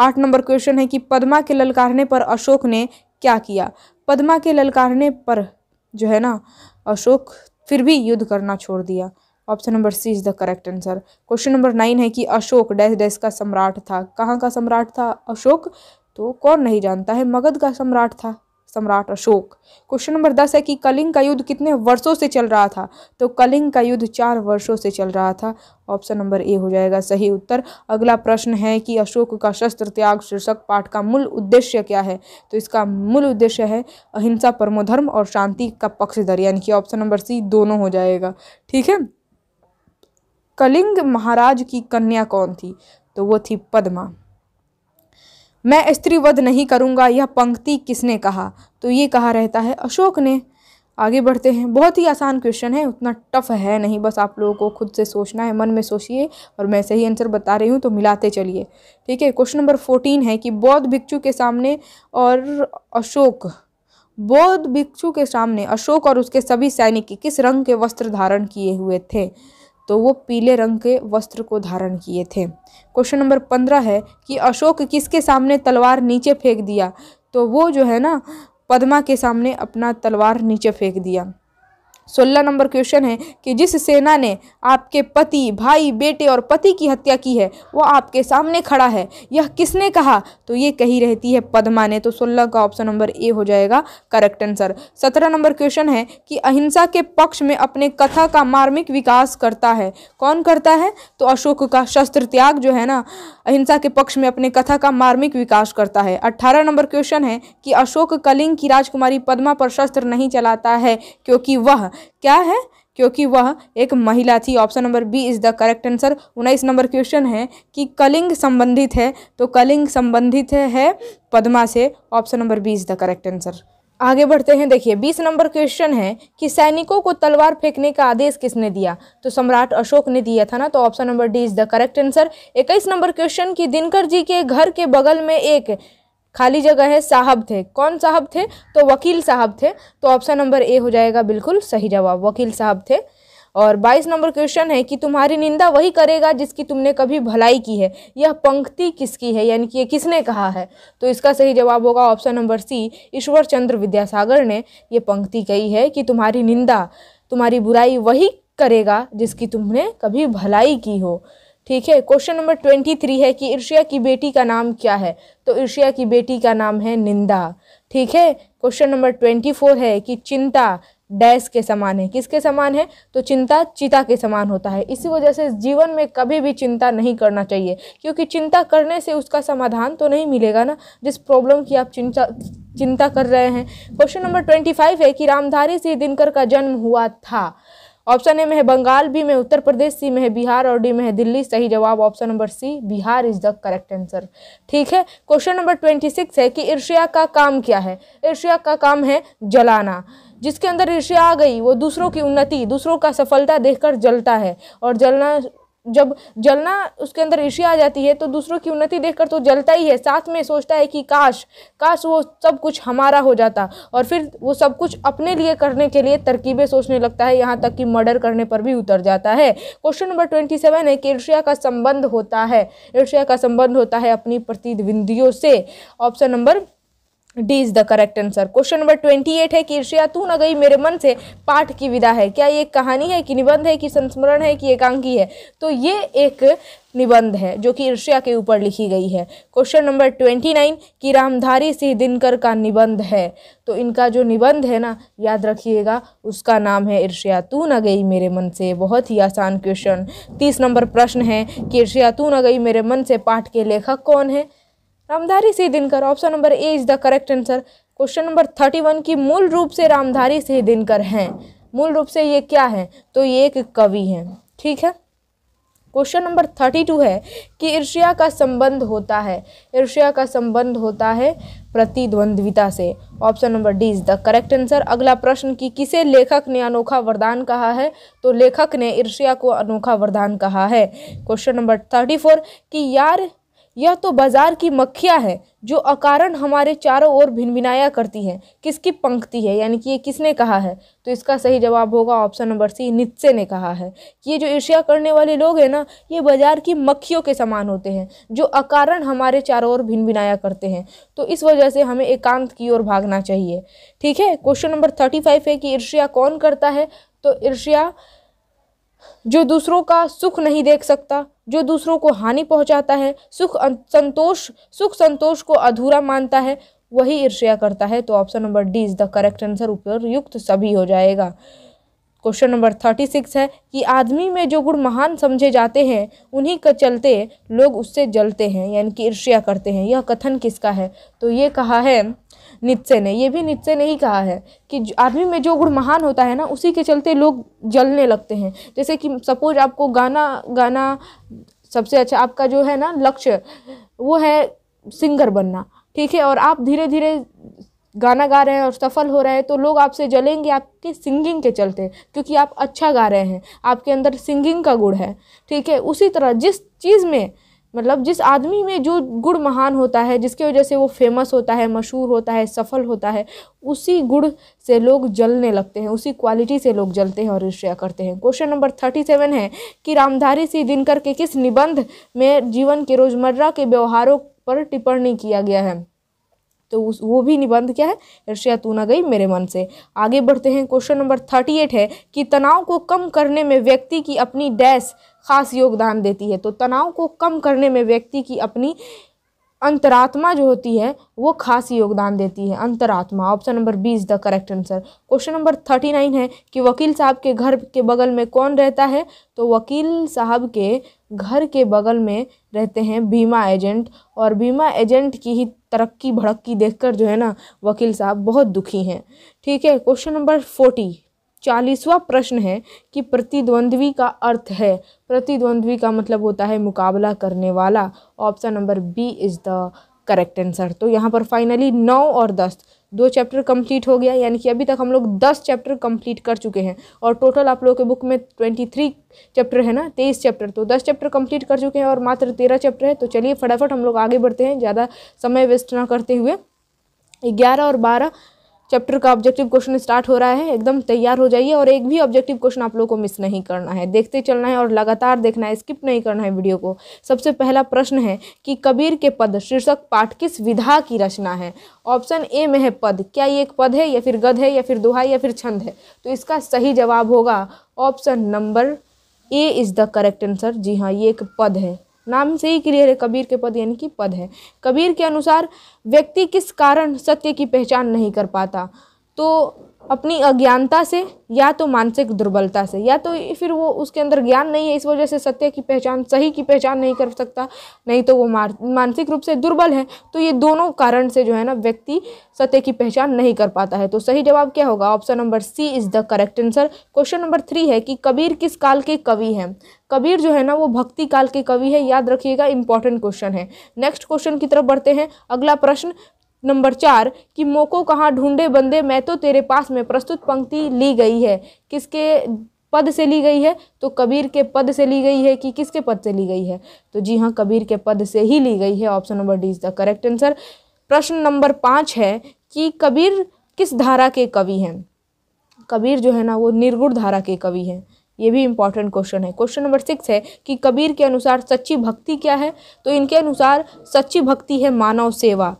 आठ नंबर क्वेश्चन है कि पद्मा के ललकारने पर अशोक ने क्या किया पद्मा के ललकारने पर जो है ना अशोक फिर भी युद्ध करना छोड़ दिया option number C is the correct answer question number nine है कि अशोक डैश डैश का सम्राट था कहाँ का सम्राट था अशोक तो कौन नहीं जानता है मगध का सम्राट था सम्राट अशोक क्वेश्चन नंबर दस है कि कलिंग का युद्ध कितने वर्षों से चल रहा था तो कलिंग का युद्ध चार वर्षों से चल रहा था ऑप्शन नंबर ए हो जाएगा सही उत्तर अगला प्रश्न है कि अशोक का शस्त्र त्याग शीर्षक पाठ का मूल उद्देश्य क्या है तो इसका मूल उद्देश्य है अहिंसा परमोधर्म और शांति का पक्षधर यानी कि ऑप्शन नंबर सी दोनों हो जाएगा ठीक है कलिंग महाराज की कन्या कौन थी तो वो थी पदमा मैं स्त्रीवध नहीं करूँगा यह पंक्ति किसने कहा तो ये कहा रहता है अशोक ने आगे बढ़ते हैं बहुत ही आसान क्वेश्चन है उतना टफ है नहीं बस आप लोगों को खुद से सोचना है मन में सोचिए और मैं सही आंसर बता रही हूँ तो मिलाते चलिए ठीक है क्वेश्चन नंबर फोर्टीन है कि बौद्ध भिक्षु के सामने और अशोक बौद्ध भिक्षु के सामने अशोक और उसके सभी सैनिक किस रंग के वस्त्र धारण किए हुए थे तो वो पीले रंग के वस्त्र को धारण किए थे क्वेश्चन नंबर पंद्रह है कि अशोक किसके सामने तलवार नीचे फेंक दिया तो वो जो है ना पद्मा के सामने अपना तलवार नीचे फेंक दिया सोलह नंबर क्वेश्चन है कि जिस सेना ने आपके पति भाई बेटे और पति की हत्या की है वह आपके सामने खड़ा है यह किसने कहा तो ये कही रहती है पद्मा ने तो सोलह का ऑप्शन नंबर ए हो जाएगा करेक्ट आंसर सत्रह नंबर क्वेश्चन है कि अहिंसा के पक्ष में अपने कथा का मार्मिक विकास करता है कौन करता है तो अशोक का शस्त्र त्याग जो है ना अहिंसा के पक्ष में अपने कथा का मार्मिक विकास करता है अट्ठारह नंबर क्वेश्चन है कि अशोक कलिंग की राजकुमारी पद्मा पर शस्त्र नहीं चलाता है क्योंकि वह क्या है क्योंकि वह एक महिला थी option number B is the correct answer उन्नीस नंबर क्वेश्चन है कि कलिंग संबंधित है तो कलिंग संबंधित है है पद्मा से option number B is the correct answer आगे बढ़ते हैं देखिए बीस नंबर क्वेश्चन है कि सैनिकों को तलवार फेंकने का आदेश किसने दिया तो सम्राट अशोक ने दिया था ना तो option number D is the correct answer इक्कीस नंबर क्वेश्चन कि दिनकर जी के घर के बगल में एक खाली जगह है साहब थे कौन साहब थे तो वकील साहब थे तो ऑप्शन नंबर ए हो जाएगा बिल्कुल सही जवाब वकील साहब थे और 22 नंबर क्वेश्चन है कि तुम्हारी निंदा वही करेगा जिसकी तुमने कभी भलाई की है यह पंक्ति किसकी है यानी कि ये किसने कहा है तो इसका सही जवाब होगा option number C Ishwar Chandra Vidyasagar ने यह पंक्ति कही है कि तुम्हारी निंदा तुम्हारी बुराई वही करेगा जिसकी तुमने कभी भलाई की हो ठीक है क्वेश्चन नंबर ट्वेंटी थ्री है कि ईर्ष्या की बेटी का नाम क्या है तो ईर्ष्या की बेटी का नाम है निंदा ठीक है क्वेश्चन नंबर ट्वेंटी फोर है कि चिंता डैश के समान है किसके समान है तो चिंता चिता के समान होता है इसी वजह से जीवन में कभी भी चिंता नहीं करना चाहिए क्योंकि चिंता करने से उसका समाधान तो नहीं मिलेगा ना जिस प्रॉब्लम की आप चिंता चिंता कर रहे हैं क्वेश्चन नंबर ट्वेंटी फाइव है कि रामधारी सिंह दिनकर का जन्म हुआ था ऑप्शन ए में है बंगाल बी में उत्तर प्रदेश सी में है बिहार और डी में है दिल्ली सही जवाब option number C Bihar is the correct answer ठीक है क्वेश्चन नंबर ट्वेंटी सिक्स है कि ईर्ष्या का काम क्या है ईर्ष्या का काम है जलाना जिसके अंदर ईर्ष्या आ गई वो दूसरों की उन्नति दूसरों का सफलता देखकर जलता है और जलना जब जलना उसके अंदर ऋषि आ जाती है तो दूसरों की उन्नति देखकर तो जलता ही है साथ में सोचता है कि काश काश वो सब कुछ हमारा हो जाता और फिर वो सब कुछ अपने लिए करने के लिए तरकीबें सोचने लगता है यहाँ तक कि मर्डर करने पर भी उतर जाता है क्वेश्चन नंबर ट्वेंटी सेवन है कि ईर्ष्या का संबंध होता है ईर्ष्या का संबंध होता है अपनी प्रतिद्विंदियों से option number D is the correct answer question number twenty eight है कि ईर्ष्या तू न गई मेरे मन से पाठ की विदा है क्या ये कहानी है कि निबंध है कि संस्मरण है कि एकांकी है तो ये एक निबंध है जो कि ईर्ष्या के ऊपर लिखी गई है क्वेश्चन नंबर ट्वेंटी नाइन कि रामधारी सिंह दिनकर का निबंध है तो इनका जो निबंध है ना याद रखिएगा उसका नाम है ईर्ष्या तू न गई मेरे मन से बहुत ही आसान क्वेश्चन तीस नंबर प्रश्न है कि ईर्ष्या तू न गई मेरे मन से पाठ के लेखक कौन है रामधारी से Dinkar option number A is the correct answer question number thirty one की मूल रूप से रामधारी से दिनकर हैं मूल रूप से ये क्या है तो ये एक कवि हैं ठीक है क्वेश्चन नंबर थर्टी टू है कि ईर्ष्या का संबंध होता है ईर्ष्या का संबंध होता है प्रतिद्वंद्विता से option number D is the correct answer अगला प्रश्न कि किसे लेखक ने अनोखा वरदान कहा है तो लेखक ने ईर्ष्या को अनोखा वरदान कहा है क्वेश्चन नंबर थर्टी फोर कि यार यह तो बाजार की मक्खियाँ हैं जो अकारण हमारे चारों ओर भिनभिनाया करती हैं किसकी पंक्ति है यानी कि ये किसने कहा है तो इसका सही जवाब होगा ऑप्शन नंबर सी नित्से ने कहा है कि ये जो ईर्ष्या करने वाले लोग हैं ना ये बाजार की मक्खियों के समान होते हैं जो अकारण हमारे चारों ओर भिनभिनाया करते हैं तो इस वजह से हमें एकांत की ओर भागना चाहिए ठीक है क्वेश्चन नंबर थर्टी फाइव है कि ईर्ष्या कौन करता है तो ईर्ष्या जो दूसरों का सुख नहीं देख सकता जो दूसरों को हानि पहुंचाता है सुख संतोष सुख संतोष को अधूरा मानता है वही ईर्ष्या करता है तो option number D is the correct answer उपयुक्त सभी हो जाएगा क्वेश्चन नंबर थर्टी सिक्स है कि आदमी में जो गुण महान समझे जाते हैं उन्हीं के चलते लोग उससे जलते हैं यानी कि ईर्ष्या करते हैं यह कथन किसका है तो ये कहा है नित्य ने ये भी नित्य ने ही कहा है कि आदमी में जो गुण महान होता है ना उसी के चलते लोग जलने लगते हैं जैसे कि सपोज आपको गाना गाना सबसे अच्छा आपका जो है ना लक्ष्य वो है सिंगर बनना ठीक है और आप धीरे धीरे गाना गा रहे हैं और सफल हो रहे हैं तो लोग आपसे जलेंगे आपके सिंगिंग के चलते क्योंकि आप अच्छा गा रहे हैं आपके अंदर सिंगिंग का गुण है ठीक है उसी तरह जिस चीज़ में मतलब जिस आदमी में जो गुड़ महान होता है जिसके वजह से वो फेमस होता है मशहूर होता है सफल होता है उसी गुड़ से लोग जलने लगते हैं उसी क्वालिटी से लोग जलते हैं और ईर्ष्या करते हैं क्वेश्चन नंबर थर्टी सेवन है कि रामधारी सिंह दिनकर के किस निबंध में जीवन के रोजमर्रा के व्यवहारों पर टिप्पणी किया गया है तो उस वो भी निबंध क्या है ईर्ष्या तू ना गई मेरे मन से आगे बढ़ते हैं क्वेश्चन नंबर थर्टी एट है कि तनाव को कम करने में व्यक्ति की अपनी डैश ख़ास योगदान देती है तो तनाव को कम करने में व्यक्ति की अपनी अंतरात्मा जो होती है वो खास योगदान देती है अंतरात्मा option number B is the correct answer question number thirty nine है कि वकील साहब के घर के बगल में कौन रहता है तो वकील साहब के घर के बगल में रहते हैं बीमा एजेंट और बीमा एजेंट की ही तरक्की भड़क्की देखकर जो है ना वकील साहब बहुत दुखी हैं ठीक है क्वेश्चन नंबर फोर्टी चालीसवा प्रश्न है कि प्रतिद्वंद्वी का अर्थ है प्रतिद्वंद्वी का मतलब होता है मुकाबला करने वाला option number B is the correct answer तो यहाँ पर फाइनली नौ और दस दो चैप्टर कंप्लीट हो गया यानी कि अभी तक हम लोग दस चैप्टर कंप्लीट कर चुके हैं और टोटल आप लोगों के बुक में ट्वेंटी थ्री चैप्टर है ना तेईस चैप्टर तो दस चैप्टर कंप्लीट कर चुके हैं और मात्र तेरह चैप्टर है तो चलिए फटाफट हम लोग आगे बढ़ते हैं ज़्यादा समय वेस्ट ना करते हुए ग्यारह और बारह चैप्टर का ऑब्जेक्टिव क्वेश्चन स्टार्ट हो रहा है एकदम तैयार हो जाइए और एक भी ऑब्जेक्टिव क्वेश्चन आप लोग को मिस नहीं करना है देखते चलना है और लगातार देखना है स्किप नहीं करना है वीडियो को सबसे पहला प्रश्न है कि कबीर के पद शीर्षक पाठ किस विधा की रचना है ऑप्शन ए में है पद क्या ये एक पद है या फिर गद है या फिर दोहा या फिर छंद है तो इसका सही जवाब होगा option number A is the correct answer जी हाँ ये एक पद है नाम से ही क्लियर है कबीर के पद यानी कि पद है कबीर के अनुसार व्यक्ति किस कारण सत्य की पहचान नहीं कर पाता तो अपनी अज्ञानता से या तो मानसिक दुर्बलता से या तो फिर वो उसके अंदर ज्ञान नहीं है इस वजह से सत्य की पहचान सही की पहचान नहीं कर सकता नहीं तो वो मानसिक रूप से दुर्बल है तो ये दोनों कारण से जो है ना व्यक्ति सत्य की पहचान नहीं कर पाता है तो सही जवाब क्या होगा option number C is the correct answer question number three है कि कबीर किस काल के कवि हैं कबीर जो है ना वो भक्ति काल के कवि है याद रखिएगा इंपॉर्टेंट क्वेश्चन है नेक्स्ट क्वेश्चन की तरफ बढ़ते हैं अगला प्रश्न नंबर चार कि मोको कहाँ ढूंढे बंदे मैं तो तेरे पास में प्रस्तुत पंक्ति ली गई है किसके पद से ली गई है तो कबीर के पद से ली गई है कि किसके पद से ली गई है तो जी हाँ कबीर के पद से ही ली गई है option number D is the correct answer प्रश्न नंबर पाँच है कि कबीर किस धारा के कवि हैं कबीर जो है ना वो निर्गुण धारा के कवि हैं ये भी इम्पॉर्टेंट क्वेश्चन है क्वेश्चन नंबर सिक्स है कि कबीर के अनुसार सच्ची भक्ति क्या है तो इनके अनुसार सच्ची भक्ति है मानव सेवा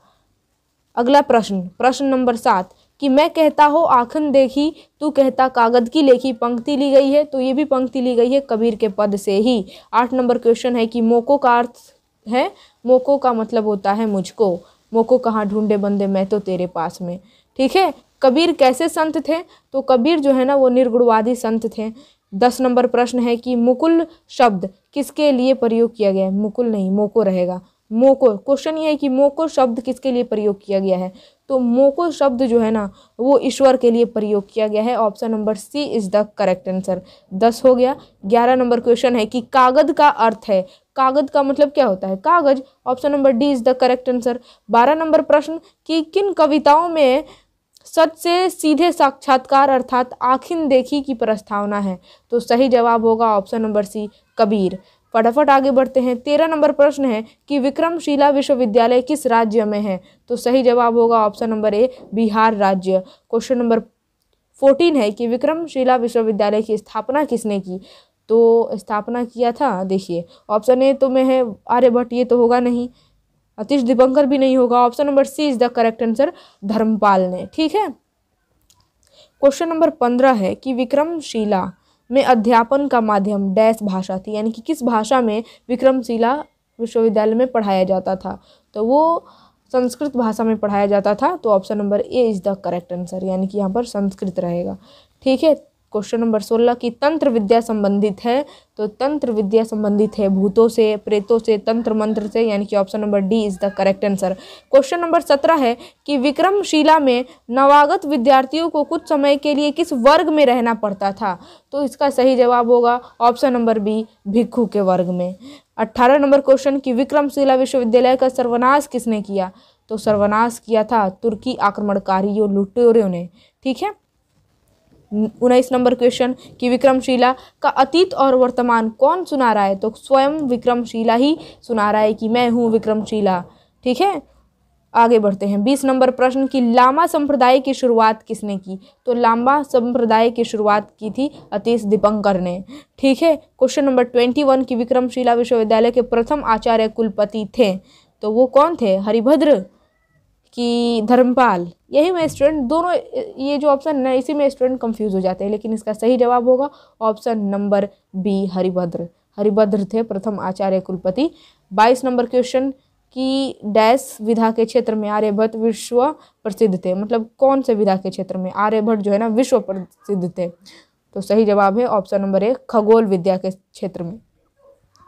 अगला प्रश्न प्रश्न नंबर सात कि मैं कहता हो आखन देखी तू कहता कागद की लेखी पंक्ति ली गई है तो ये भी पंक्ति ली गई है कबीर के पद से ही आठ नंबर क्वेश्चन है कि मोको का अर्थ है मोको का मतलब होता है मुझको मोको कहाँ ढूंढे बंदे मैं तो तेरे पास में ठीक है कबीर कैसे संत थे तो कबीर जो है ना वो निर्गुणवादी संत थे दस नंबर प्रश्न है कि मुकुल शब्द किसके लिए प्रयोग किया गया है मुकुल नहीं मोको रहेगा मोको क्वेश्चन ये है कि मोको शब्द किसके लिए प्रयोग किया गया है तो मोको शब्द जो है ना वो ईश्वर के लिए प्रयोग किया गया है option number C is the correct answer दस हो गया ग्यारह नंबर क्वेश्चन है कि कागज का अर्थ है कागज का मतलब क्या होता है कागज option number D is the correct answer बारह नंबर प्रश्न कि किन कविताओं में सच से सीधे साक्षात्कार अर्थात आखिन देखी की प्रस्तावना है तो सही जवाब होगा ऑप्शन नंबर सी कबीर फटाफट आगे बढ़ते हैं तेरह नंबर प्रश्न है कि विक्रमशिला विश्वविद्यालय किस राज्य में है तो सही जवाब होगा ऑप्शन नंबर ए बिहार राज्य क्वेश्चन नंबर फोर्टीन है कि विक्रमशिला विश्वविद्यालय की स्थापना किसने की तो स्थापना किया था देखिए ऑप्शन ए तो में है आर्यभट्ट ये तो होगा नहीं अतीश दीपंकर भी नहीं होगा option number C is the correct answer Dharmpal ने ठीक है क्वेश्चन नंबर पंद्रह है कि विक्रमशिला में अध्यापन का माध्यम डैश भाषा थी यानी कि किस भाषा में विक्रमशिला विश्वविद्यालय में पढ़ाया जाता था तो वो संस्कृत भाषा में पढ़ाया जाता था तो option number A is the correct answer यानी कि यहाँ पर संस्कृत रहेगा ठीक है क्वेश्चन नंबर सोलह की तंत्र विद्या संबंधित है तो तंत्र विद्या संबंधित है भूतों से प्रेतों से तंत्र मंत्र से यानी कि option number D is the correct answer question number सत्रह है कि विक्रमशिला में नवागत विद्यार्थियों को कुछ समय के लिए किस वर्ग में रहना पड़ता था तो इसका सही जवाब होगा ऑप्शन नंबर बी भिक्खू के वर्ग में अट्ठारह नंबर क्वेश्चन कि विक्रमशिला विश्वविद्यालय का सर्वनाश किसने किया तो सर्वनाश किया था तुर्की आक्रमणकारियों लुटेरों ने ठीक है उन्नीस नंबर क्वेश्चन कि विक्रमशिला का अतीत और वर्तमान कौन सुना रहा है तो स्वयं विक्रमशिला ही सुना रहा है कि मैं हूँ विक्रमशिला ठीक है आगे बढ़ते हैं बीस नंबर प्रश्न कि लामा संप्रदाय की शुरुआत किसने की तो लामा संप्रदाय की शुरुआत की थी अतीश दीपंकर ने ठीक है क्वेश्चन नंबर ट्वेंटी वन की विक्रमशिला विश्वविद्यालय के प्रथम आचार्य कुलपति थे तो वो कौन थे हरिभद्र कि धर्मपाल यही में स्टूडेंट दोनों ये जो ऑप्शन है इसी में स्टूडेंट कंफ्यूज हो जाते हैं लेकिन इसका सही जवाब होगा option number B Haribhadra Haribhadra थे प्रथम आचार्य कुलपति बाईस नंबर क्वेश्चन कि डैश विधा के क्षेत्र में आर्यभट्ट विश्व प्रसिद्ध थे मतलब कौन से विधा के क्षेत्र में आर्यभट्ट जो है ना विश्व प्रसिद्ध थे तो सही जवाब है ऑप्शन नंबर एक खगोल विद्या के क्षेत्र में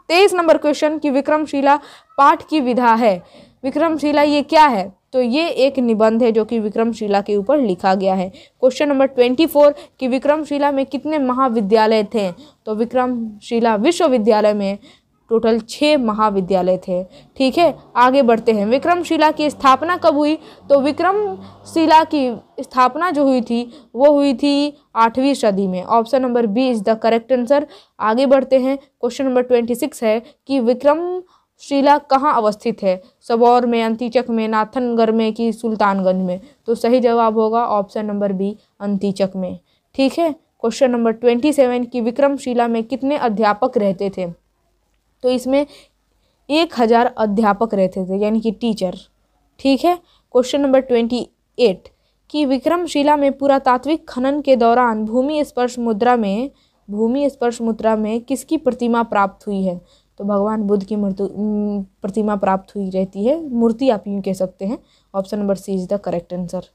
तेईस नंबर क्वेश्चन कि विक्रमशिला पाठ की विधा है विक्रमशिला ये क्या है तो ये एक निबंध है जो कि विक्रमशिला के ऊपर लिखा गया है क्वेश्चन नंबर ट्वेंटी फोर कि विक्रमशिला में कितने महाविद्यालय थे तो विक्रमशिला विश्वविद्यालय में टोटल छः महाविद्यालय थे ठीक है आगे बढ़ते हैं विक्रमशिला की स्थापना कब हुई तो विक्रमशिला की स्थापना जो हुई थी वो हुई थी आठवीं सदी में option number B is the correct answer आगे बढ़ते हैं क्वेश्चन नंबर ट्वेंटी सिक्स है कि विक्रम शिला कहाँ अवस्थित है सबौर में अंतीचक में नाथनगढ़ में कि सुल्तानगंज में तो सही जवाब होगा ऑप्शन नंबर बी अंतीचक में ठीक है क्वेश्चन नंबर ट्वेंटी सेवन की विक्रमशिला में कितने अध्यापक रहते थे तो इसमें एक हज़ार अध्यापक रहते थे यानी कि टीचर ठीक है क्वेश्चन नंबर ट्वेंटी एट कि विक्रमशिला में पुरातात्विक खनन के दौरान भूमि स्पर्श मुद्रा में भूमि स्पर्श मुद्रा में किसकी प्रतिमा प्राप्त हुई है तो भगवान बुद्ध की मृत्यु प्रतिमा प्राप्त हुई रहती है मूर्ति आप यूँ कह सकते हैं option number C is the correct answer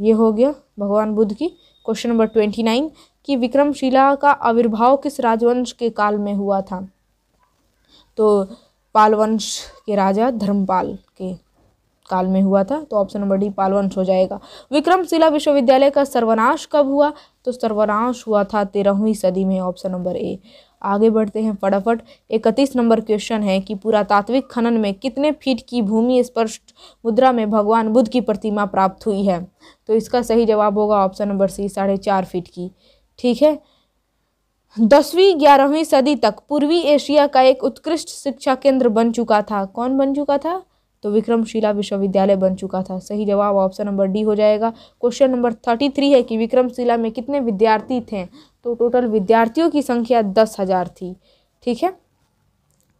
ये हो गया भगवान बुद्ध की क्वेश्चन नंबर ट्वेंटी नाइन कि विक्रमशिला का आविर्भाव किस राजवंश के काल में हुआ था तो पालवंश के राजा धर्मपाल के काल में हुआ था तो ऑप्शन नंबर डी पालवंश हो जाएगा विक्रमशिला विश्वविद्यालय का सर्वनाश कब हुआ तो सर्वनाश हुआ था तेरहवीं सदी में ऑप्शन नंबर ए आगे बढ़ते हैं फटाफट इकतीस नंबर क्वेश्चन है कि पुरातात्विक खनन में कितने फीट की भूमि स्पर्श मुद्रा में भगवान बुद्ध की प्रतिमा प्राप्त हुई है तो इसका सही जवाब होगा ऑप्शन नंबर सी साढ़े चार फीट की ठीक है दसवीं ग्यारहवीं सदी तक पूर्वी एशिया का एक उत्कृष्ट शिक्षा केंद्र बन चुका था कौन बन चुका था तो विक्रमशिला विश्वविद्यालय बन चुका था सही जवाब ऑप्शन नंबर डी हो जाएगा क्वेश्चन नंबर थर्टी थ्री है कि विक्रमशिला में कितने विद्यार्थी थे तो टोटल विद्यार्थियों की संख्या दस हज़ार थी ठीक है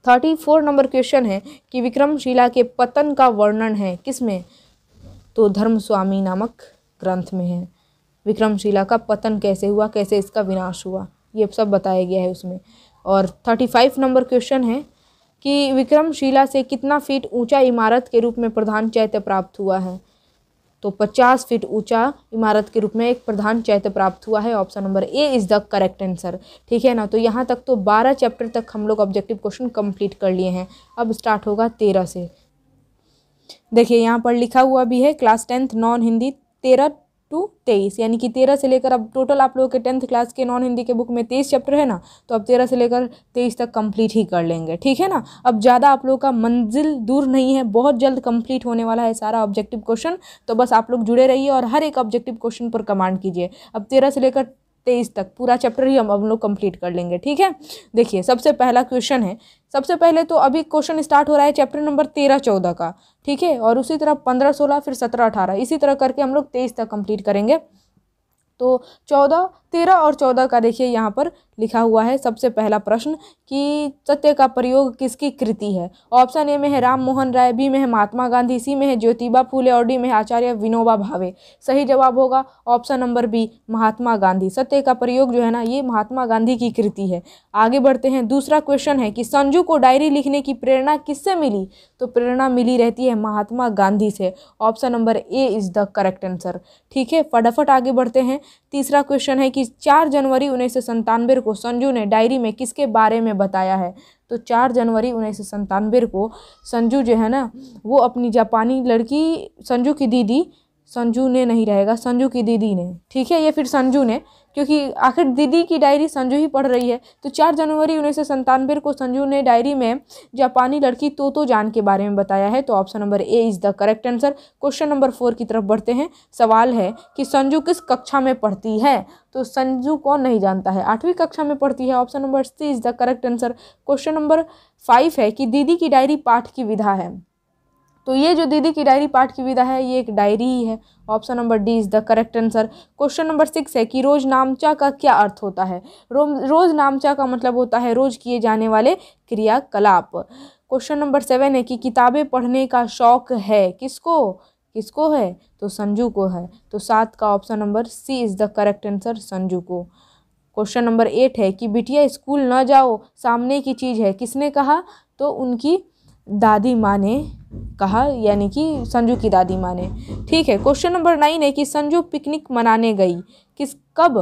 थर्टी फोर नंबर क्वेश्चन है कि विक्रमशिला के पतन का वर्णन है किस में तो धर्मस्वामी नामक ग्रंथ में है विक्रमशिला का पतन कैसे हुआ कैसे इसका विनाश हुआ ये सब बताया गया है उसमें और थर्टी फाइव नंबर क्वेश्चन है कि विक्रमशिला से कितना फीट ऊंचा इमारत के रूप में प्रधान चैत्य प्राप्त हुआ है तो 50 फीट ऊंचा इमारत के रूप में एक प्रधान चैत्य प्राप्त हुआ है option number A is the correct answer ठीक है ना तो यहाँ तक तो 12 चैप्टर तक हम लोग ऑब्जेक्टिव क्वेश्चन कंप्लीट कर लिए हैं अब स्टार्ट होगा तेरह से देखिए यहाँ पर लिखा हुआ भी है क्लास टेंथ नॉन हिंदी तेरह टू तेईस यानी कि तेरह से लेकर अब टोटल आप लोगों के टेंथ क्लास के नॉन हिंदी के बुक में तेईस चैप्टर है ना तो अब तेरह से लेकर तेईस तक कंप्लीट ही कर लेंगे ठीक है ना अब ज़्यादा आप लोगों का मंजिल दूर नहीं है बहुत जल्द कंप्लीट होने वाला है सारा ऑब्जेक्टिव क्वेश्चन तो बस आप लोग जुड़े रहिए और हर एक ऑब्जेक्टिव क्वेश्चन पर कमांड कीजिए अब तेरह से लेकर तेईस तक पूरा चैप्टर ही हम हम लोग कंप्लीट कर लेंगे ठीक है देखिए सबसे पहला क्वेश्चन है सबसे पहले तो अभी क्वेश्चन स्टार्ट हो रहा है चैप्टर नंबर तेरह चौदह का ठीक है और उसी तरह पंद्रह सोलह फिर सत्रह अठारह इसी तरह करके हम लोग तेईस तक कंप्लीट करेंगे तो चौदह तेरह और चौदह का देखिए यहाँ पर लिखा हुआ है सबसे पहला प्रश्न कि सत्य का प्रयोग किसकी कृति है ऑप्शन ए में है राम मोहन राय बी में है महात्मा गांधी सी में है ज्योतिबा फूले और डी में है आचार्य विनोबा भावे सही जवाब होगा option number B Mahatma Gandhi सत्य का प्रयोग जो है ना ये महात्मा गांधी की कृति है आगे बढ़ते हैं दूसरा क्वेश्चन है कि संजू को डायरी लिखने की प्रेरणा किससे मिली तो प्रेरणा मिली रहती है महात्मा गांधी से option number A is the correct answer ठीक है फटाफट आगे बढ़ते हैं तीसरा क्वेश्चन है कि चार जनवरी उन्नीस सौ संतानवे को संजू ने डायरी में किसके बारे में बताया है तो चार जनवरी उन्नीस सौ संतानवे को संजू जो है ना वो अपनी जापानी लड़की संजू की दीदी संजू ने नहीं रहेगा संजू की दीदी ने ठीक है ये फिर संजू ने क्योंकि आखिर दीदी की डायरी संजू ही पढ़ रही है तो चार जनवरी उन्नीस सौ संतानवे को संजू ने डायरी में जापानी लड़की तोतो जान के बारे में बताया है तो option number A is the correct answer question number four की तरफ बढ़ते हैं सवाल है कि संजू किस कक्षा में पढ़ती है तो संजू कौन नहीं जानता है आठवीं कक्षा में पढ़ती है option number C is the correct answer question number five है कि दीदी की डायरी पाठ की विधा है तो ये जो दीदी की डायरी पाठ की विधा है ये एक डायरी ही है option number D is the correct answer question number six है कि रोज़ नामचा का क्या अर्थ होता है रो, रोज़ नामचा का मतलब होता है रोज़ किए जाने वाले क्रियाकलाप क्वेश्चन नंबर सेवन है कि किताबें पढ़ने का शौक है किसको किसको है तो संजू को है तो सात का option number C is the correct answer Sanju को क्वेश्चन नंबर एट है कि बिटिया स्कूल ना जाओ सामने की चीज़ है किसने कहा तो उनकी दादी माँ ने कहा यानी कि संजू की दादी माँ ने ठीक है क्वेश्चन नंबर नाइन है कि संजू पिकनिक मनाने गई किस कब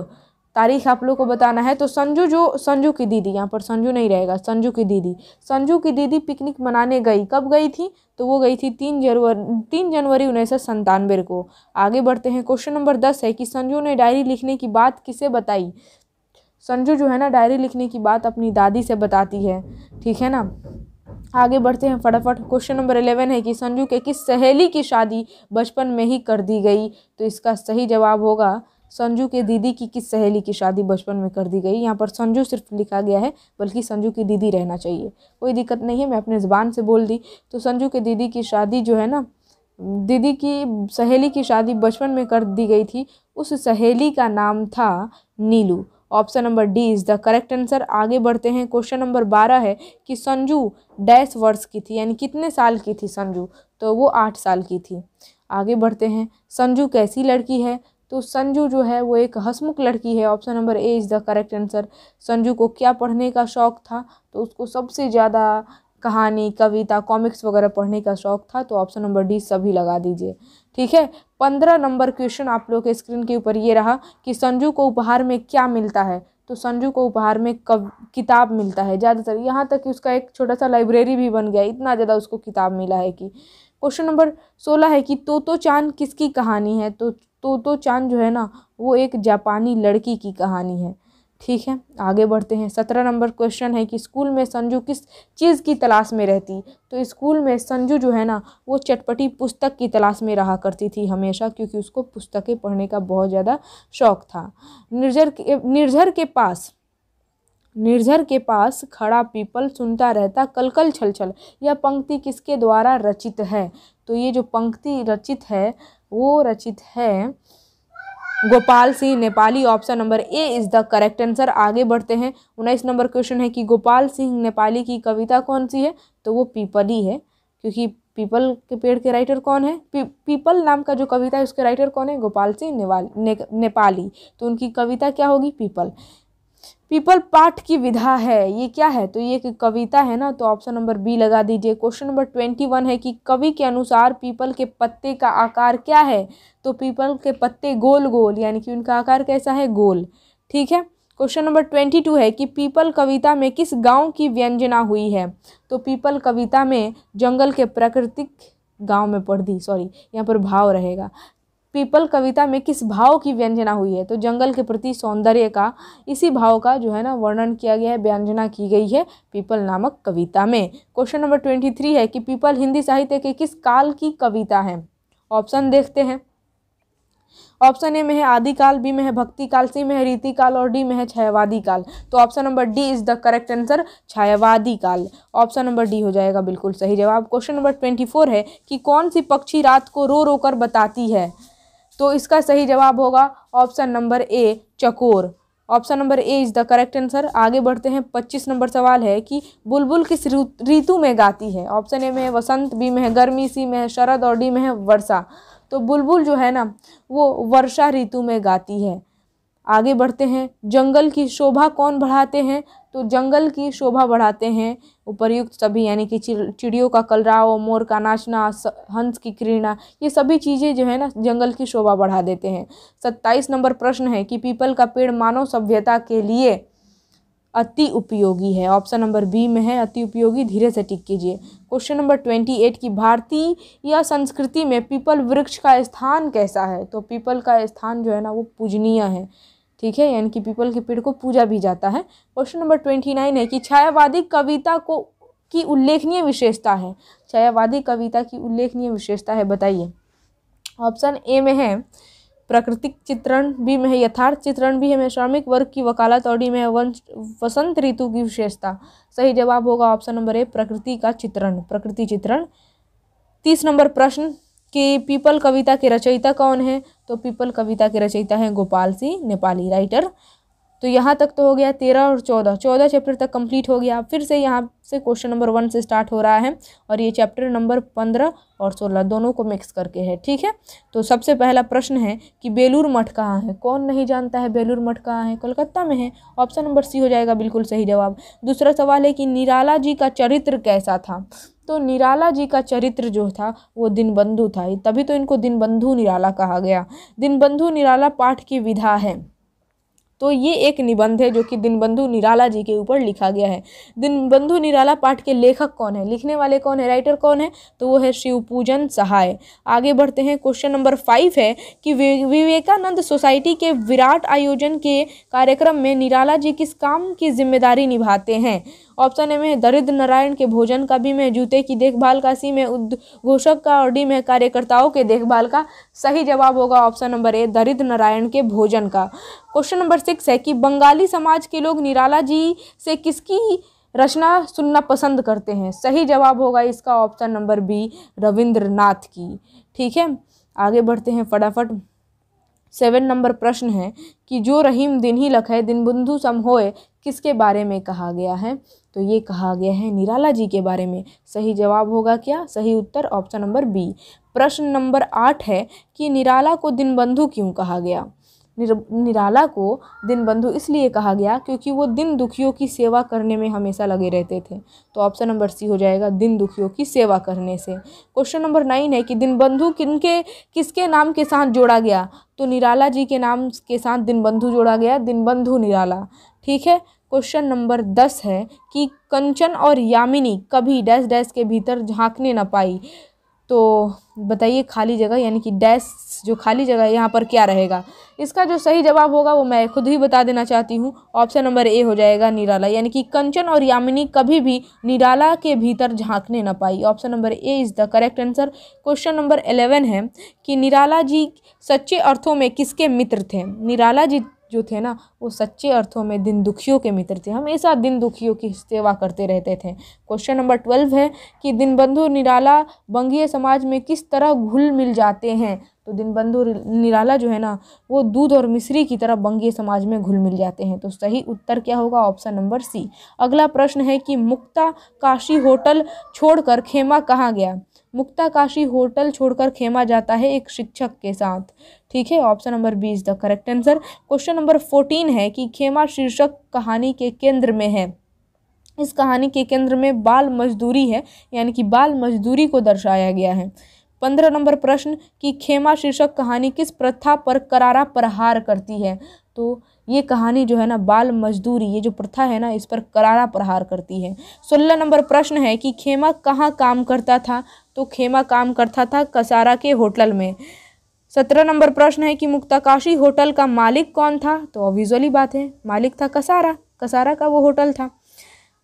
तारीख आप लोग को बताना है तो संजू जो संजू की दीदी यहाँ पर संजू नहीं रहेगा संजू की दीदी संजू की दीदी पिकनिक मनाने गई कब गई थी तो वो गई थी तीन जनवरी तीन जनवरी उन्नीस सौ संतानवे को आगे बढ़ते हैं क्वेश्चन नंबर दस है कि संजू ने डायरी लिखने की बात किसे बताई संजू जो है ना डायरी लिखने की बात अपनी दादी से बताती है ठीक है ना आगे बढ़ते हैं फटाफट क्वेश्चन नंबर इलेवन है कि संजू के किस सहेली की शादी बचपन में ही कर दी गई तो इसका सही जवाब होगा संजू के दीदी की किस सहेली की शादी बचपन में कर दी गई यहाँ पर संजू सिर्फ लिखा गया है बल्कि संजू की दीदी रहना चाहिए कोई दिक्कत नहीं है मैं अपने ज़बान से बोल दी तो संजू के दीदी की शादी जो है ना दीदी की सहेली की शादी बचपन में कर दी गई थी उस सहेली का नाम था Neelu option number D is the correct answer आगे बढ़ते हैं क्वेश्चन नंबर बारह है कि संजू डैश वर्ष की थी यानी कितने साल की थी संजू तो वो आठ साल की थी आगे बढ़ते हैं संजू कैसी लड़की है तो संजू जो है वो एक हसमुख लड़की है option number A is the correct answer Sanju को क्या पढ़ने का शौक़ था तो उसको सबसे ज़्यादा कहानी कविता कॉमिक्स वगैरह पढ़ने का शौक़ था तो ऑप्शन नंबर डी सभी लगा दीजिए ठीक है पंद्रह नंबर क्वेश्चन आप लोग के स्क्रीन के ऊपर ये रहा कि संजू को उपहार में क्या मिलता है तो संजू को उपहार में कब किताब मिलता है ज़्यादातर यहाँ तक कि उसका एक छोटा सा लाइब्रेरी भी बन गया इतना ज़्यादा उसको किताब मिला है कि क्वेश्चन नंबर सोलह है कि तोतो चांद किसकी कहानी है तो तोतो चांद जो है ना वो एक जापानी लड़की की कहानी है ठीक है आगे बढ़ते हैं सत्रह नंबर क्वेश्चन है कि स्कूल में संजू किस चीज़ की तलाश में रहती तो स्कूल में संजू जो है ना वो चटपटी पुस्तक की तलाश में रहा करती थी हमेशा क्योंकि उसको पुस्तकें पढ़ने का बहुत ज़्यादा शौक था निर्जर के निर्जर के पास निर्झर के पास खड़ा पीपल सुनता रहता कलकल छल छल यह पंक्ति किसके द्वारा रचित है तो ये जो पंक्ति रचित है वो रचित है Gopal Singh Nepali option number A is the correct answer आगे बढ़ते हैं उन्नीस नंबर क्वेश्चन है कि गोपाल सिंह नेपाली की कविता कौन सी है तो वो पीपल ही है क्योंकि पीपल के पेड़ के राइटर कौन है पी, पीपल नाम का जो कविता है उसके राइटर कौन है गोपाल सिंह नेवाल ने, नेपाली तो उनकी कविता क्या होगी पीपल पीपल पाठ की विधा है ये क्या है तो ये एक कविता है ना तो ऑप्शन नंबर बी लगा दीजिए क्वेश्चन नंबर ट्वेंटी वन है कि कवि के अनुसार पीपल के पत्ते का आकार क्या है तो पीपल के पत्ते गोल गोल यानी कि उनका आकार कैसा है गोल ठीक है क्वेश्चन नंबर ट्वेंटी टू है कि पीपल कविता में किस गांव की व्यंजना हुई है तो पीपल कविता में जंगल के प्राकृतिक गांव में पढ़ दी सॉरी यहाँ पर भाव रहेगा पीपल कविता में किस भाव की व्यंजना हुई है तो जंगल के प्रति सौंदर्य का इसी भाव का जो है ना वर्णन किया गया है व्यंजना की गई है पीपल नामक कविता में क्वेश्चन नंबर ट्वेंटी थ्री है कि पीपल हिंदी साहित्य के किस काल की कविता है ऑप्शन देखते हैं ऑप्शन ए में है आदिकाल बी में है भक्ति काल सी में है रीति काल और डी में है छायावादी काल तो option number D is the correct answer छायावादी काल ऑप्शन नंबर डी हो जाएगा बिल्कुल सही जवाब क्वेश्चन नंबर ट्वेंटी फोर है कि कौन सी पक्षी रात को रो रो कर बताती है तो इसका सही जवाब होगा ऑप्शन नंबर ए चकोर option number A is the correct answer आगे बढ़ते हैं पच्चीस नंबर सवाल है कि बुलबुल किस ऋतु में गाती है ऑप्शन ए में है वसंत बी में है गर्मी सी में है शरद और डी में है वर्षा तो बुलबुल जो है ना वो वर्षा ऋतु में गाती है आगे बढ़ते हैं जंगल की शोभा कौन बढ़ाते हैं तो जंगल की शोभा बढ़ाते हैं उपर्युक्त सभी यानी कि चिड़ियों का कलराव मोर का नाचना हंस की किरणा ये सभी चीज़ें जो है ना जंगल की शोभा बढ़ा देते हैं सत्ताईस नंबर प्रश्न है कि पीपल का पेड़ मानव सभ्यता के लिए अति उपयोगी है ऑप्शन नंबर बी में है अति उपयोगी धीरे से टिक कीजिए क्वेश्चन नंबर ट्वेंटी एट की भारतीय या संस्कृति में पीपल वृक्ष का स्थान कैसा है तो पीपल का स्थान जो है ना वो पूजनीय है ठीक है यानी कि पीपल के पेड़ को पूजा भी जाता है क्वेश्चन नंबर ट्वेंटी नाइन है कि छायावादी कविता को की उल्लेखनीय विशेषता है छायावादी कविता की उल्लेखनीय विशेषता है बताइए ऑप्शन ए में है प्राकृतिक चित्रण भी में है यथार्थ चित्रण भी है मैं श्रमिक वर्ग की वकालत और डी में है वंश वसंत ऋतु की विशेषता सही जवाब होगा ऑप्शन नंबर ए प्रकृति का चित्रण प्रकृति चित्रण तीस नंबर प्रश्न कि पीपल कविता के रचयिता कौन है तो पीपल कविता के रचयिता हैं गोपाल सिंह नेपाली राइटर तो यहाँ तक तो हो गया तेरह और चौदह चौदह चैप्टर तक कंप्लीट हो गया फिर से यहाँ से क्वेश्चन नंबर वन से स्टार्ट हो रहा है और ये चैप्टर नंबर पंद्रह और सोलह दोनों को मिक्स करके है ठीक है तो सबसे पहला प्रश्न है कि बेलूर मठ कहाँ है कौन नहीं जानता है बेलूर मठ कहाँ है कोलकाता में है ऑप्शन नंबर सी हो जाएगा बिल्कुल सही जवाब दूसरा सवाल है कि निराला जी का चरित्र कैसा था तो निराला जी का चरित्र जो था वो दिनबंधु था तभी तो इनको दिनबंधु निराला कहा गया दिनबंधु निराला पाठ की विधा है तो ये एक निबंध है जो कि दिनबंधु निराला जी के ऊपर लिखा गया है दिनबंधु निराला पाठ के लेखक कौन है लिखने वाले कौन है राइटर कौन है तो वो है शिव पूजन सहाय आगे बढ़ते हैं क्वेश्चन नंबर फाइव है कि विवेकानंद सोसाइटी के विराट आयोजन के कार्यक्रम में निराला जी किस काम की जिम्मेदारी निभाते हैं ऑप्शन ए में दरिद्र नारायण के भोजन का बी में जूते की देखभाल का सी में उद्घोषक का और डी में कार्यकर्ताओं के देखभाल का सही जवाब होगा ऑप्शन नंबर ए दरिद्र नारायण के भोजन का क्वेश्चन नंबर सिक्स है कि बंगाली समाज के लोग निराला जी से किसकी रचना सुनना पसंद करते हैं सही जवाब होगा इसका ऑप्शन नंबर बी रविंद्रनाथ की ठीक है आगे बढ़ते हैं फटाफट सेवन नंबर प्रश्न है कि जो रहीम दिन ही लखे दिन बंधु सम होए किसके बारे में कहा गया है तो ये कहा गया है निराला जी के बारे में सही जवाब होगा क्या सही उत्तर ऑप्शन नंबर बी प्रश्न नंबर आठ है कि निराला को दिनबंधु क्यों कहा गया निर, निराला को दिनबंधु इसलिए कहा गया क्योंकि वो दिन दुखियों की सेवा करने में हमेशा लगे रहते थे तो ऑप्शन नंबर सी हो जाएगा दिन दुखियों की सेवा करने से क्वेश्चन नंबर नाइन है कि दिनबंधु किनके किसके नाम के साथ जोड़ा गया तो निराला जी के नाम के साथ दिनबंधु जोड़ा गया दिनबंधु निराला ठीक है क्वेश्चन नंबर दस है कि कंचन और यामिनी कभी डैश डैश के भीतर झांकने ना पाई तो बताइए खाली जगह यानी कि डैश जो खाली जगह है यहाँ पर क्या रहेगा इसका जो सही जवाब होगा वो मैं खुद ही बता देना चाहती हूँ ऑप्शन नंबर ए हो जाएगा निराला यानी कि कंचन और यामिनी कभी भी निराला के भीतर झांकने ना पाई option number A is the correct answer question number eleven है कि निराला जी सच्चे अर्थों में किसके मित्र थे निराला जी जो थे ना वो सच्चे अर्थों में दिन दुखियों के मित्र थे हमेशा दिन दुखियों की सेवा करते रहते थे क्वेश्चन नंबर ट्वेल्व है कि दिनबंधु निराला बंगीय समाज में किस तरह घुल मिल जाते हैं तो दिनबंधु निराला जो है ना वो दूध और मिश्री की तरह बंगीय समाज में घुल मिल जाते हैं तो सही उत्तर क्या होगा ऑप्शन नंबर सी अगला प्रश्न है कि मुक्ता काशी होटल छोड़कर खेमा कहाँ गया मुक्ताकाशी होटल छोड़कर खेमा जाता है एक शिक्षक के साथ ठीक है option number B is the correct answer question number fourteen है कि खेमा शीर्षक कहानी के केंद्र में है इस कहानी के केंद्र में बाल मजदूरी है यानी कि बाल मजदूरी को दर्शाया गया है पंद्रह नंबर प्रश्न कि खेमा शीर्षक कहानी किस प्रथा पर करारा प्रहार करती है तो ये कहानी जो है ना बाल मजदूरी ये जो प्रथा है ना इस पर करारा प्रहार करती है सोलह नंबर प्रश्न है कि खेमा कहाँ काम करता था तो खेमा काम करता था कसारा के होटल में सत्रह नंबर प्रश्न है कि मुक्ताकाशी होटल का मालिक कौन था तो ऑब्वियसली बात है मालिक था कसारा कसारा का वो होटल था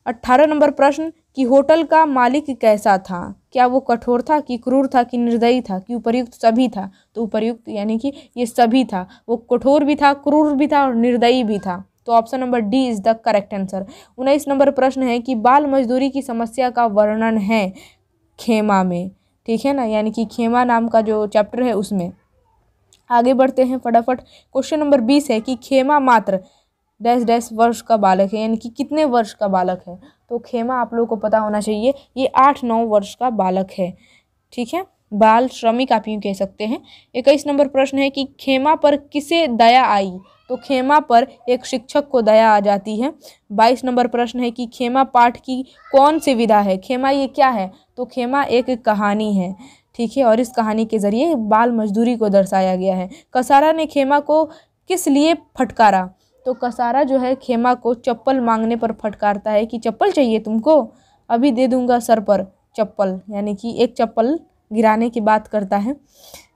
अट्ठारह नंबर प्रश्न कि होटल का मालिक कैसा था क्या वो कठोर था कि क्रूर था कि निर्दयी था कि उपयुक्त सभी था तो उपयुक्त यानी कि ये सभी था वो कठोर भी था क्रूर भी था और निर्दयी भी था तो option number D is the correct answer उन्नीस नंबर प्रश्न है कि बाल मजदूरी की समस्या का वर्णन है खेमा में ठीक है ना यानी कि खेमा नाम का जो चैप्टर है उसमें आगे बढ़ते हैं फटाफट क्वेश्चन नंबर बीस है कि खेमा मात्र डैश डैश वर्ष का बालक है यानी कि कितने वर्ष का बालक है तो खेमा आप लोगों को पता होना चाहिए ये आठ नौ वर्ष का बालक है ठीक है बाल श्रमिक आप यूँ कह सकते हैं इक्कीस नंबर प्रश्न है कि खेमा पर किसे दया आई तो खेमा पर एक शिक्षक को दया आ जाती है बाईस नंबर प्रश्न है कि खेमा पाठ की कौन सी विधा है खेमा ये क्या है तो खेमा एक कहानी है ठीक है और इस कहानी के ज़रिए बाल मजदूरी को दर्शाया गया है कसारा ने खेमा को किस लिए फटकारा तो कसारा जो है खेमा को चप्पल मांगने पर फटकारता है कि चप्पल चाहिए तुमको अभी दे दूंगा सर पर चप्पल यानी कि एक चप्पल गिराने की बात करता है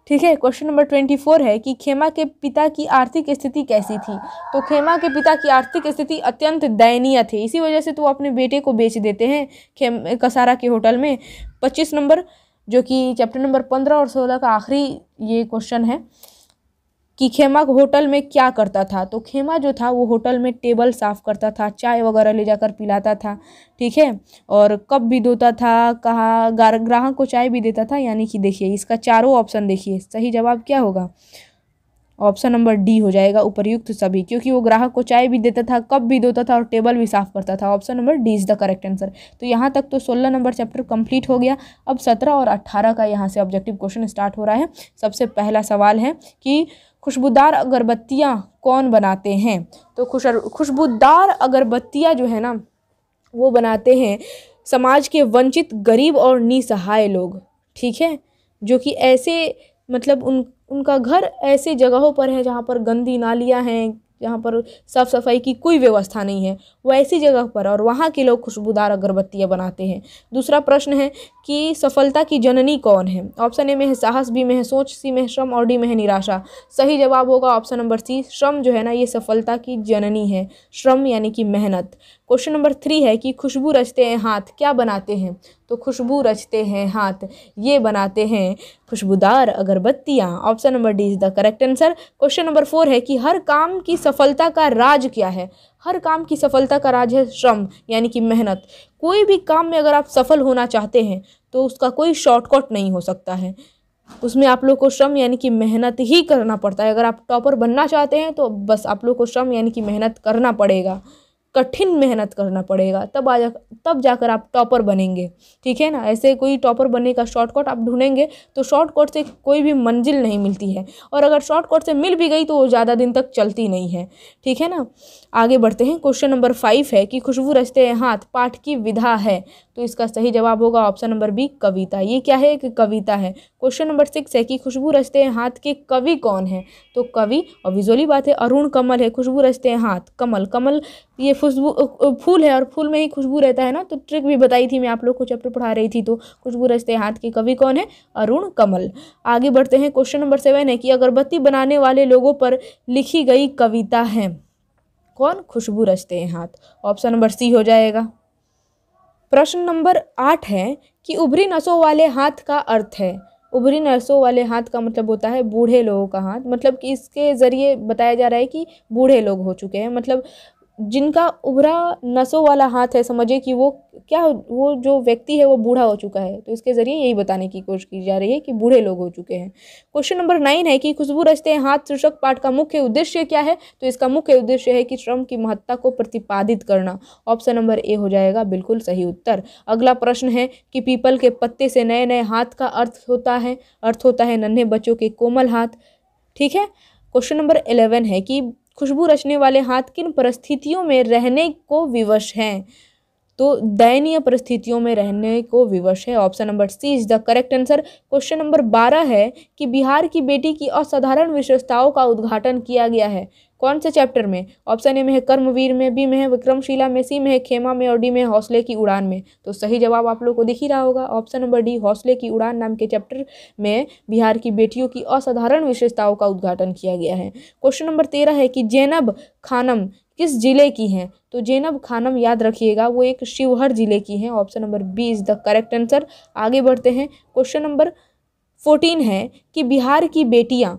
ठीक है क्वेश्चन नंबर ट्वेंटी फोर है कि खेमा के पिता की आर्थिक स्थिति कैसी थी तो खेमा के पिता की आर्थिक स्थिति अत्यंत दयनीय थी इसी वजह से तो वो अपने बेटे को बेच देते हैं खेम कसारा के होटल में पच्चीस नंबर जो कि चैप्टर नंबर पंद्रह और सोलह का आखिरी ये क्वेश्चन है कि खेमा होटल में क्या करता था तो खेमा जो था वो होटल में टेबल साफ़ करता था चाय वगैरह ले जाकर पिलाता था ठीक है और कप भी धोता था कहा ग्राहक को चाय भी देता था यानी कि देखिए इसका चारों ऑप्शन देखिए सही जवाब क्या होगा ऑप्शन नंबर डी हो जाएगा उपरयुक्त सभी क्योंकि वो ग्राहक को चाय भी देता था कप भी धोता था और टेबल भी साफ करता था option number D is the correct answer तो यहाँ तक तो सोलह नंबर चैप्टर कंप्लीट हो गया अब सत्रह और अट्ठारह का यहाँ से ऑब्जेक्टिव क्वेश्चन स्टार्ट हो रहा है सबसे पहला सवाल है कि खुशबूदार अगरबत्तियाँ कौन बनाते हैं तो खुश खुशबूदार अगरबत्तियाँ जो है ना वो बनाते हैं समाज के वंचित गरीब और निसहाय लोग ठीक है जो कि ऐसे मतलब उन उनका घर ऐसे जगहों पर है जहाँ पर गंदी नालियाँ हैं जहाँ पर साफ़ सफाई की कोई व्यवस्था नहीं है ऐसी जगह पर और वहाँ के लोग खुशबूदार अगरबत्तियाँ बनाते हैं दूसरा प्रश्न है कि सफलता की जननी कौन है ऑप्शन ए में है साहस बी में है सोच सी में है श्रम और डी में है निराशा सही जवाब होगा ऑप्शन नंबर सी श्रम जो है ना ये सफलता की जननी है श्रम यानी कि मेहनत क्वेश्चन नंबर थ्री है कि खुशबू रचते हैं हाथ क्या बनाते हैं तो खुशबू रचते हैं हाथ ये बनाते हैं खुशबूदार अगरबत्तियाँ option number D is the correct answer question number four है कि हर काम की सफलता का राज क्या है हर काम की सफलता का राज है श्रम यानी कि मेहनत कोई भी काम में अगर आप सफल होना चाहते हैं तो उसका कोई शॉर्टकट नहीं हो सकता है उसमें आप लोग को श्रम यानी कि मेहनत ही करना पड़ता है अगर आप टॉपर बनना चाहते हैं तो बस आप लोग को श्रम यानी कि मेहनत करना पड़ेगा कठिन मेहनत करना पड़ेगा तब आ जा तब जाकर आप टॉपर बनेंगे ठीक है ना ऐसे कोई टॉपर बनने का शॉर्टकट आप ढूंढेंगे तो शॉर्टकट से कोई भी मंजिल नहीं मिलती है और अगर शॉर्टकट से मिल भी गई तो वो ज़्यादा दिन तक चलती नहीं है ठीक है ना आगे बढ़ते हैं क्वेश्चन नंबर फाइव है कि खुशबू रचते हैं हाथ पाठ की विधा है तो इसका सही जवाब होगा ऑप्शन नंबर बी कविता ये क्या है कि कविता है क्वेश्चन नंबर सिक्स है कि खुशबू रचते हैं हाथ के कवि कौन है तो कवि और विजुअली बात है अरुण कमल है खुशबू रचते हैं हाथ कमल कमल ये खुशबू फूल है और फूल में ही खुशबू रहता है ना तो ट्रिक भी बताई थी मैं आप लोग को चैप्टर पढ़ा रही थी तो खुशबू रचते हाथ के कवि कौन है अरुण कमल आगे बढ़ते हैं क्वेश्चन नंबर सेवन है कि अगरबत्ती बनाने वाले लोगों पर लिखी गई कविता है कौन खुशबू रचते हैं हाथ ऑप्शन नंबर सी हो जाएगा प्रश्न नंबर आठ है कि उभरी नसों वाले हाथ का अर्थ है उभरी नसों वाले हाथ का मतलब होता है बूढ़े लोगों का हाथ मतलब कि इसके ज़रिए बताया जा रहा है कि बूढ़े लोग हो चुके हैं मतलब जिनका उभरा नसों वाला हाथ है समझे कि वो क्या वो जो व्यक्ति है वो बूढ़ा हो चुका है तो इसके ज़रिए यही बताने की कोशिश की जा रही है कि बूढ़े लोग हो चुके हैं क्वेश्चन नंबर नाइन है कि खुशबू रचते हैं हाथ शीर्षक पाठ का मुख्य उद्देश्य क्या है तो इसका मुख्य उद्देश्य है कि श्रम की महत्ता को प्रतिपादित करना ऑप्शन नंबर ए हो जाएगा बिल्कुल सही उत्तर अगला प्रश्न है कि पीपल के पत्ते से नए नए हाथ का अर्थ होता है अर्थ होता है नन्हे बच्चों के कोमल हाथ ठीक है क्वेश्चन नंबर इलेवन है कि खुशबू रचने वाले हाथ किन परिस्थितियों में रहने को विवश हैं तो दयनीय परिस्थितियों में रहने को विवश है option number C is the correct answer question number बारह है कि बिहार की बेटी की असाधारण विशेषताओं का उद्घाटन किया गया है कौन से चैप्टर में ऑप्शन ए में है कर्मवीर में बी में है विक्रमशिला में सी में है खेमा में और डी में हौसले की उड़ान में तो सही जवाब आप लोग को दिख ही रहा होगा ऑप्शन नंबर डी हौसले की उड़ान नाम के चैप्टर में बिहार की बेटियों की असाधारण विशेषताओं का उद्घाटन किया गया है क्वेश्चन नंबर तेरह है कि जैनब खानम किस ज़िले की हैं तो जैनब खानम याद रखिएगा वो एक शिवहर ज़िले की हैं option number B is the correct answer आगे बढ़ते हैं क्वेश्चन नंबर फोर्टीन है कि बिहार की बेटियाँ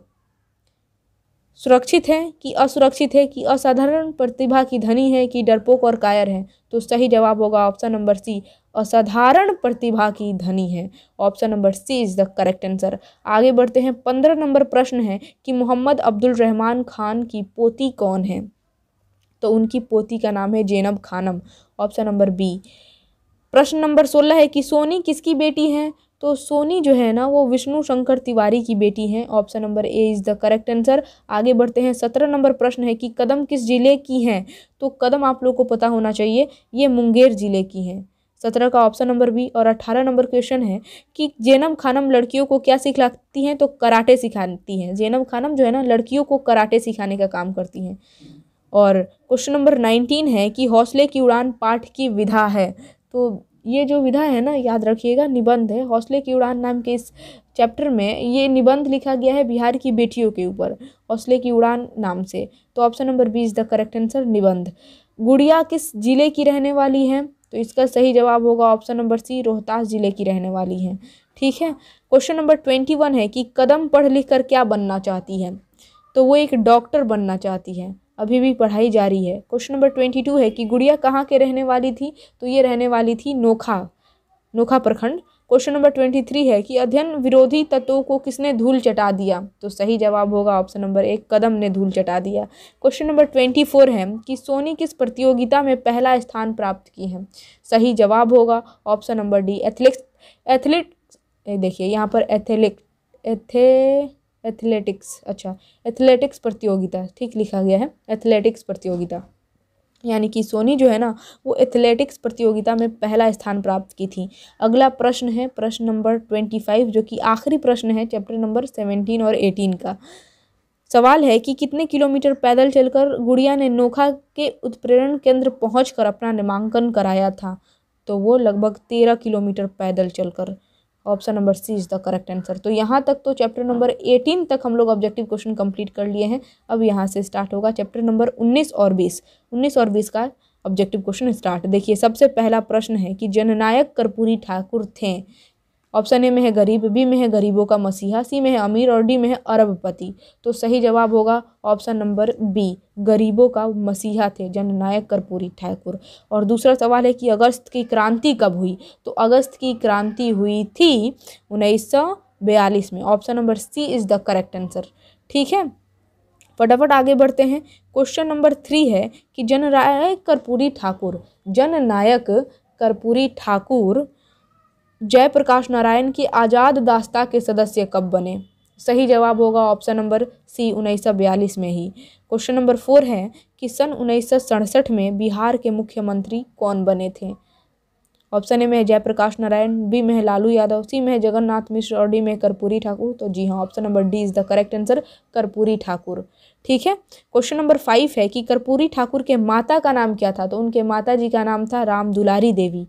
सुरक्षित हैं कि असुरक्षित है कि असाधारण प्रतिभा की धनी है कि डरपोक और कायर है तो सही जवाब होगा ऑप्शन नंबर सी असाधारण प्रतिभा की धनी है option number C is the correct answer आगे बढ़ते हैं पंद्रह नंबर प्रश्न है कि मोहम्मद अब्दुल रहमान खान की पोती कौन है तो उनकी पोती का नाम है Zainab Khanam option number B प्रश्न नंबर सोलह है कि सोनी किसकी बेटी है तो सोनी जो है ना वो विष्णु शंकर तिवारी की बेटी हैं option number A is the correct answer आगे बढ़ते हैं सत्रह नंबर प्रश्न है कि कदम किस जिले की हैं तो कदम आप लोगों को पता होना चाहिए ये मुंगेर जिले की हैं सत्रह का ऑप्शन नंबर बी और अट्ठारह नंबर क्वेश्चन है कि जैनम खानम लड़कियों को क्या सिखलाती हैं तो कराटे सिखाती हैं जैनम खानम जो है ना लड़कियों को कराटे सिखाने का काम करती हैं और क्वेश्चन नंबर नाइनटीन है कि हौसले की उड़ान पाठ की विधा है तो ये जो विधा है ना याद रखिएगा निबंध है हौसले की उड़ान नाम के इस चैप्टर में ये निबंध लिखा गया है बिहार की बेटियों के ऊपर हौसले की उड़ान नाम से तो option number B is the correct answer निबंध गुड़िया किस जिले की रहने वाली है तो इसका सही जवाब होगा ऑप्शन नंबर सी रोहतास जिले की रहने वाली है ठीक है क्वेश्चन नंबर ट्वेंटी वन है कि कदम पढ़ लिख कर क्या बनना चाहती है तो वो एक डॉक्टर बनना चाहती है अभी भी पढ़ाई जारी है क्वेश्चन नंबर ट्वेंटी टू है कि गुड़िया कहाँ के रहने वाली थी तो ये रहने वाली थी नोखा नोखा प्रखंड क्वेश्चन नंबर ट्वेंटी थ्री है कि अध्ययन विरोधी तत्वों को किसने धूल चटा दिया तो सही जवाब होगा ऑप्शन नंबर एक कदम ने धूल चटा दिया क्वेश्चन नंबर ट्वेंटी फोर है कि सोनी किस प्रतियोगिता में पहला स्थान प्राप्त की है सही जवाब होगा option number D athletics athlete देखिए यहाँ पर एथलेट एथे एथलेटिक्स अच्छा एथलेटिक्स प्रतियोगिता ठीक लिखा गया है एथलेटिक्स प्रतियोगिता यानी कि सोनी जो है ना वो एथलेटिक्स प्रतियोगिता में पहला स्थान प्राप्त की थी अगला प्रश्न है प्रश्न नंबर ट्वेंटी फाइव जो कि आखिरी प्रश्न है चैप्टर नंबर सेवेंटीन और एटीन का सवाल है कि कितने किलोमीटर पैदल चलकर गुड़िया ने नोखा के उत्प्रेरण केंद्र पहुंचकर अपना नामांकन कराया था तो वो लगभग तेरह किलोमीटर पैदल चलकर option number C is the correct answer तो यहाँ तक तो चैप्टर नंबर एटीन तक हम लोग ऑब्जेक्टिव क्वेश्चन कंप्लीट कर लिए हैं अब यहाँ से स्टार्ट होगा चैप्टर नंबर उन्नीस और बीस उन्नीस और बीस का ऑब्जेक्टिव क्वेश्चन स्टार्ट देखिए सबसे पहला प्रश्न है कि जननायक कर्पूरी ठाकुर थे ऑप्शन ए में है गरीब बी में है गरीबों का मसीहा सी में है अमीर और डी में है अरबपति तो सही जवाब होगा ऑप्शन नंबर बी गरीबों का मसीहा थे जननायक कर्पूरी ठाकुर और दूसरा सवाल है कि अगस्त की क्रांति कब हुई तो अगस्त की क्रांति हुई थी उन्नीस बयालीस में option number C is the correct answer ठीक है फटाफट आगे बढ़ते हैं क्वेश्चन नंबर थ्री है कि जननायक कर्पूरी ठाकुर जननायक कर्पूरी ठाकुर जयप्रकाश नारायण की आज़ाद दास्ता के सदस्य कब बने सही जवाब होगा ऑप्शन नंबर सी उन्नीस में ही क्वेश्चन नंबर फोर है कि सन उन्नीस में बिहार के मुख्यमंत्री कौन बने थे ऑप्शन ए में है जयप्रकाश नारायण बी में है लालू यादव सी में है जगन्नाथ मिश्र और डी में कर्पूरी ठाकुर तो जी हाँ option number D is the correct answer Karpoori Thakur ठीक है क्वेश्चन नंबर फाइव है कि कर्पूरी ठाकुर के माता का नाम क्या था तो उनके माता जी का नाम था Ram Dulari Devi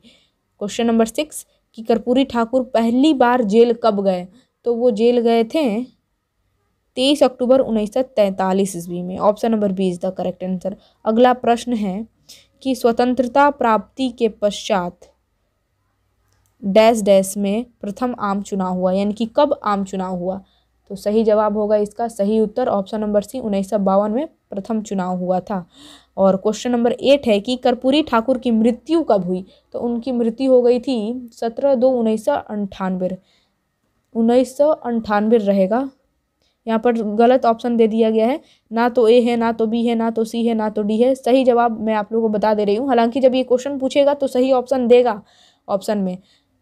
question number six कि कर्पूरी ठाकुर पहली बार जेल कब गए तो वो जेल गए थे तेईस अक्टूबर उन्नीस सौ तैंतालीस ईस्वी में option number B is the correct answer अगला प्रश्न है कि स्वतंत्रता प्राप्ति के पश्चात डैश डैश में प्रथम आम चुनाव हुआ यानी कि कब आम चुनाव हुआ तो सही जवाब होगा इसका सही उत्तर ऑप्शन नंबर सी उन्नीस सौ बावन में प्रथम चुनाव हुआ था और क्वेश्चन नंबर एट है कि कर्पूरी ठाकुर की मृत्यु कब हुई तो उनकी मृत्यु हो गई थी सत्रह दो उन्नीस सौ अंठानवे उन्नीस सौ अंठानवे रहेगा यहाँ पर गलत ऑप्शन दे दिया गया है ना तो ए है ना तो बी है ना तो सी है ना तो डी है सही जवाब मैं आप लोगों को बता दे रही हूँ हालांकि जब ये क्वेश्चन पूछेगा तो सही ऑप्शन देगा ऑप्शन में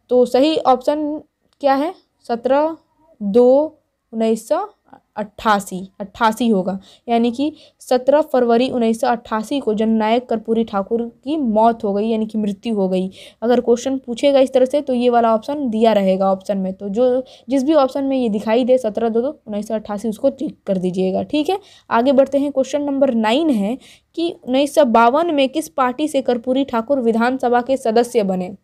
तो सही ऑप्शन क्या है सत्रह दो उन्नीस सौ अट्ठासी अट्ठासी होगा यानी कि सत्रह फरवरी उन्नीस सौ अट्ठासी को जननायक कर्पूरी ठाकुर की मौत हो गई यानी कि मृत्यु हो गई अगर क्वेश्चन पूछेगा इस तरह से तो ये वाला ऑप्शन दिया रहेगा ऑप्शन में तो जो जिस भी ऑप्शन में ये दिखाई दे सत्रह दो दो उन्नीस सौ अट्ठासी उसको टिक कर दीजिएगा ठीक है आगे बढ़ते हैं क्वेश्चन नंबर नाइन है कि उन्नीस सौ बावन में किस पार्टी से कर्पूरी ठाकुर विधानसभा के सदस्य बने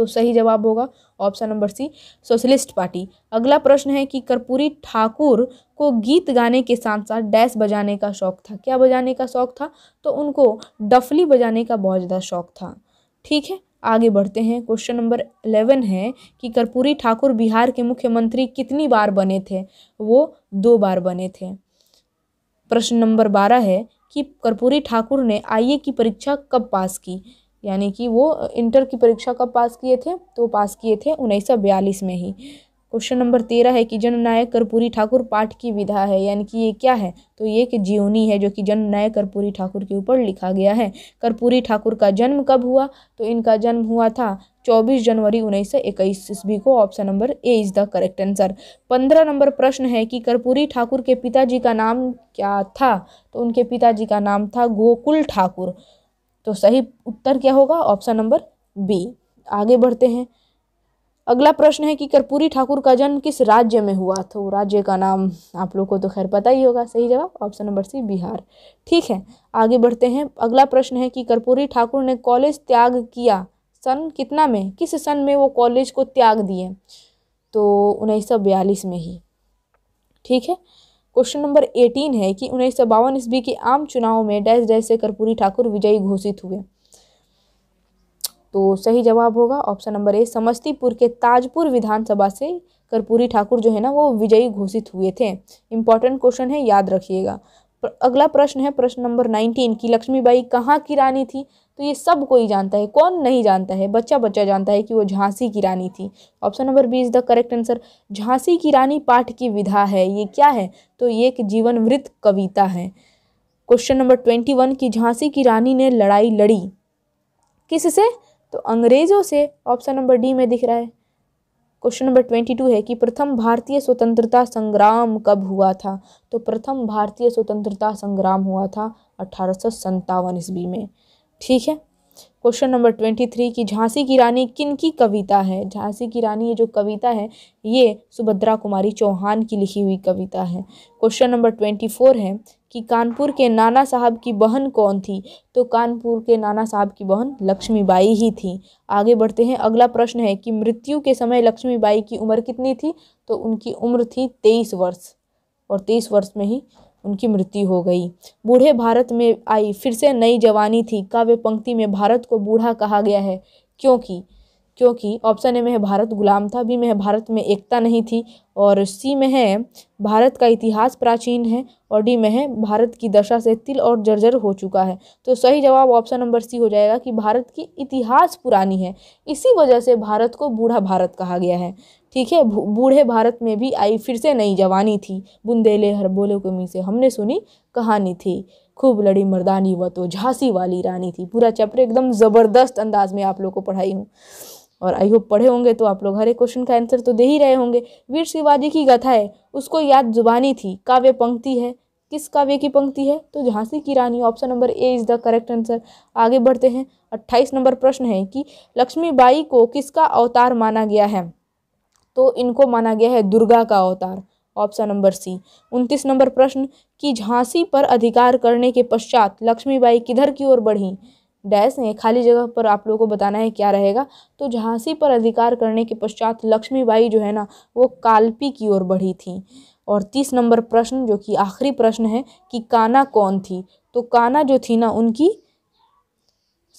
तो सही जवाब होगा option number C socialist party अगला प्रश्न है कि कर्पूरी ठाकुर को गीत गाने के साथ साथ डैश बजाने का शौक था क्या बजाने का शौक था तो उनको डफली बजाने का बहुत ज़्यादा शौक था ठीक है आगे बढ़ते हैं क्वेश्चन नंबर इलेवन है कि कर्पूरी ठाकुर बिहार के मुख्यमंत्री कितनी बार बने थे वो दो बार बने थे प्रश्न नंबर बारह है कि कर्पूरी ठाकुर ने आईए की परीक्षा कब पास की यानी कि वो इंटर की परीक्षा कब पास किए थे तो पास किए थे उन्नीस में ही क्वेश्चन नंबर तेरह है कि जननायक कर्पूरी ठाकुर पाठ की विधा है यानी कि ये क्या है तो ये एक जीवनी है जो कि जननायक कर्पूरी ठाकुर के ऊपर लिखा गया है कर्पूरी ठाकुर का जन्म कब हुआ तो इनका जन्म हुआ था 24 जनवरी उन्नीस सौ इक्कीस ईस्वी को option number A is the correct answer पंद्रह नंबर प्रश्न है कि कर्पूरी ठाकुर के पिताजी का नाम क्या था तो उनके पिताजी का नाम था गोकुल ठाकुर तो सही उत्तर क्या होगा ऑप्शन नंबर बी आगे बढ़ते हैं अगला प्रश्न है कि कर्पूरी ठाकुर का जन्म किस राज्य में हुआ तो राज्य का नाम आप लोग को तो खैर पता ही होगा सही जवाब ऑप्शन नंबर सी बिहार ठीक है आगे बढ़ते हैं अगला प्रश्न है कि कर्पूरी ठाकुर ने कॉलेज त्याग किया सन कितना में किस सन में वो कॉलेज को त्याग दिए तो उन्नीस में ही ठीक है क्वेश्चन नंबर एटीन है कि उन्नीस सौ बावन ईस्वी के आम चुनाव में डैश डैश से कर्पूरी ठाकुर विजयी घोषित हुए तो सही जवाब होगा ऑप्शन नंबर ए समस्तीपुर के ताजपुर विधानसभा से कर्पूरी ठाकुर जो है ना वो विजयी घोषित हुए थे इंपॉर्टेंट क्वेश्चन है याद रखिएगा अगला प्रश्न है प्रश्न नंबर नाइनटीन की लक्ष्मीबाई कहाँ की रानी थी तो ये सब कोई जानता है कौन नहीं जानता है बच्चा बच्चा जानता है कि वो झांसी की रानी थी option number B is the correct answer Jhansi की रानी पाठ की विधा है ये क्या है तो ये एक जीवन वृत्त कविता है क्वेश्चन नंबर ट्वेंटी वन की झांसी की रानी ने लड़ाई लड़ी किससे तो अंग्रेज़ों से ऑप्शन नंबर डी में दिख रहा है क्वेश्चन नंबर ट्वेंटी टू है कि प्रथम भारतीय स्वतंत्रता संग्राम कब हुआ था तो प्रथम भारतीय स्वतंत्रता संग्राम हुआ था अठारह सौ ईस्वी में ठीक है क्वेश्चन नंबर ट्वेंटी थ्री कि झांसी की रानी किन की कविता है झांसी की रानी ये जो कविता है ये सुभद्रा कुमारी चौहान की लिखी हुई कविता है क्वेश्चन नंबर ट्वेंटी फोर है कि कानपुर के नाना साहब की बहन कौन थी तो कानपुर के नाना साहब की बहन लक्ष्मीबाई ही थी आगे बढ़ते हैं अगला प्रश्न है कि मृत्यु के समय लक्ष्मीबाई की उम्र कितनी थी तो उनकी उम्र थी तेईस वर्ष और तेईस वर्ष में ही उनकी मृत्यु हो गई बूढ़े भारत में आई फिर से नई जवानी थी काव्य पंक्ति में भारत को बूढ़ा कहा गया है क्योंकि क्योंकि ऑप्शन ए में है भारत गुलाम था बी में है भारत में एकता नहीं थी और सी में है भारत का इतिहास प्राचीन है और डी में है भारत की दशा से तिल और जर्जर हो चुका है तो सही जवाब ऑप्शन नंबर सी हो जाएगा कि भारत की इतिहास पुरानी है इसी वजह से भारत को बूढ़ा भारत कहा गया है ठीक है बूढ़े भारत में भी आई फिर से नई जवानी थी बुंदेले हर बोले कमी से हमने सुनी कहानी थी खूब लड़ी मर्दानी व तो झांसी वाली रानी थी पूरा चैप्टर एकदम ज़बरदस्त अंदाज में आप लोग को पढ़ाई हूँ और आई होप पढ़े होंगे तो आप लोग हर एक क्वेश्चन का आंसर तो दे ही रहे होंगे वीर शिवाजी की गथा है उसको याद जुबानी थी काव्य पंक्ति है किस काव्य की पंक्ति है तो झांसी की रानी option number A is the correct answer आगे बढ़ते हैं अट्ठाईस नंबर प्रश्न है कि लक्ष्मीबाई को किसका अवतार माना गया है तो इनको माना गया है दुर्गा का अवतार ऑप्शन नंबर सी उनतीस नंबर प्रश्न कि झांसी पर अधिकार करने के पश्चात लक्ष्मीबाई किधर की ओर बढ़ी डैश है खाली जगह पर आप लोगों को बताना है क्या रहेगा तो झांसी पर अधिकार करने के पश्चात लक्ष्मीबाई जो है ना वो कालपी की ओर बढ़ी थी और तीस नंबर प्रश्न जो कि आखिरी प्रश्न है कि काना कौन थी तो काना जो थी ना उनकी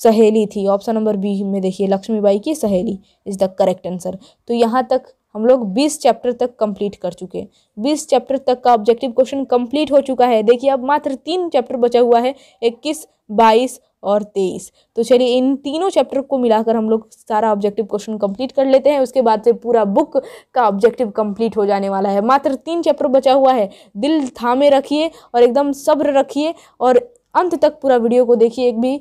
सहेली थी ऑप्शन नंबर बी में देखिए लक्ष्मीबाई की सहेली इज़ द करेक्ट आंसर तो यहाँ तक हम लोग 20 चैप्टर तक कंप्लीट कर चुके हैं 20 चैप्टर तक का ऑब्जेक्टिव क्वेश्चन कंप्लीट हो चुका है देखिए अब मात्र तीन चैप्टर बचा हुआ है इक्कीस बाईस और तेईस तो चलिए इन तीनों चैप्टर को मिलाकर हम लोग सारा ऑब्जेक्टिव क्वेश्चन कंप्लीट कर लेते हैं उसके बाद से पूरा बुक का ऑब्जेक्टिव कंप्लीट हो जाने वाला है मात्र तीन चैप्टर बचा हुआ है दिल थामे रखिए और एकदम सब्र रखिए और अंत तक पूरा वीडियो को देखिए एक भी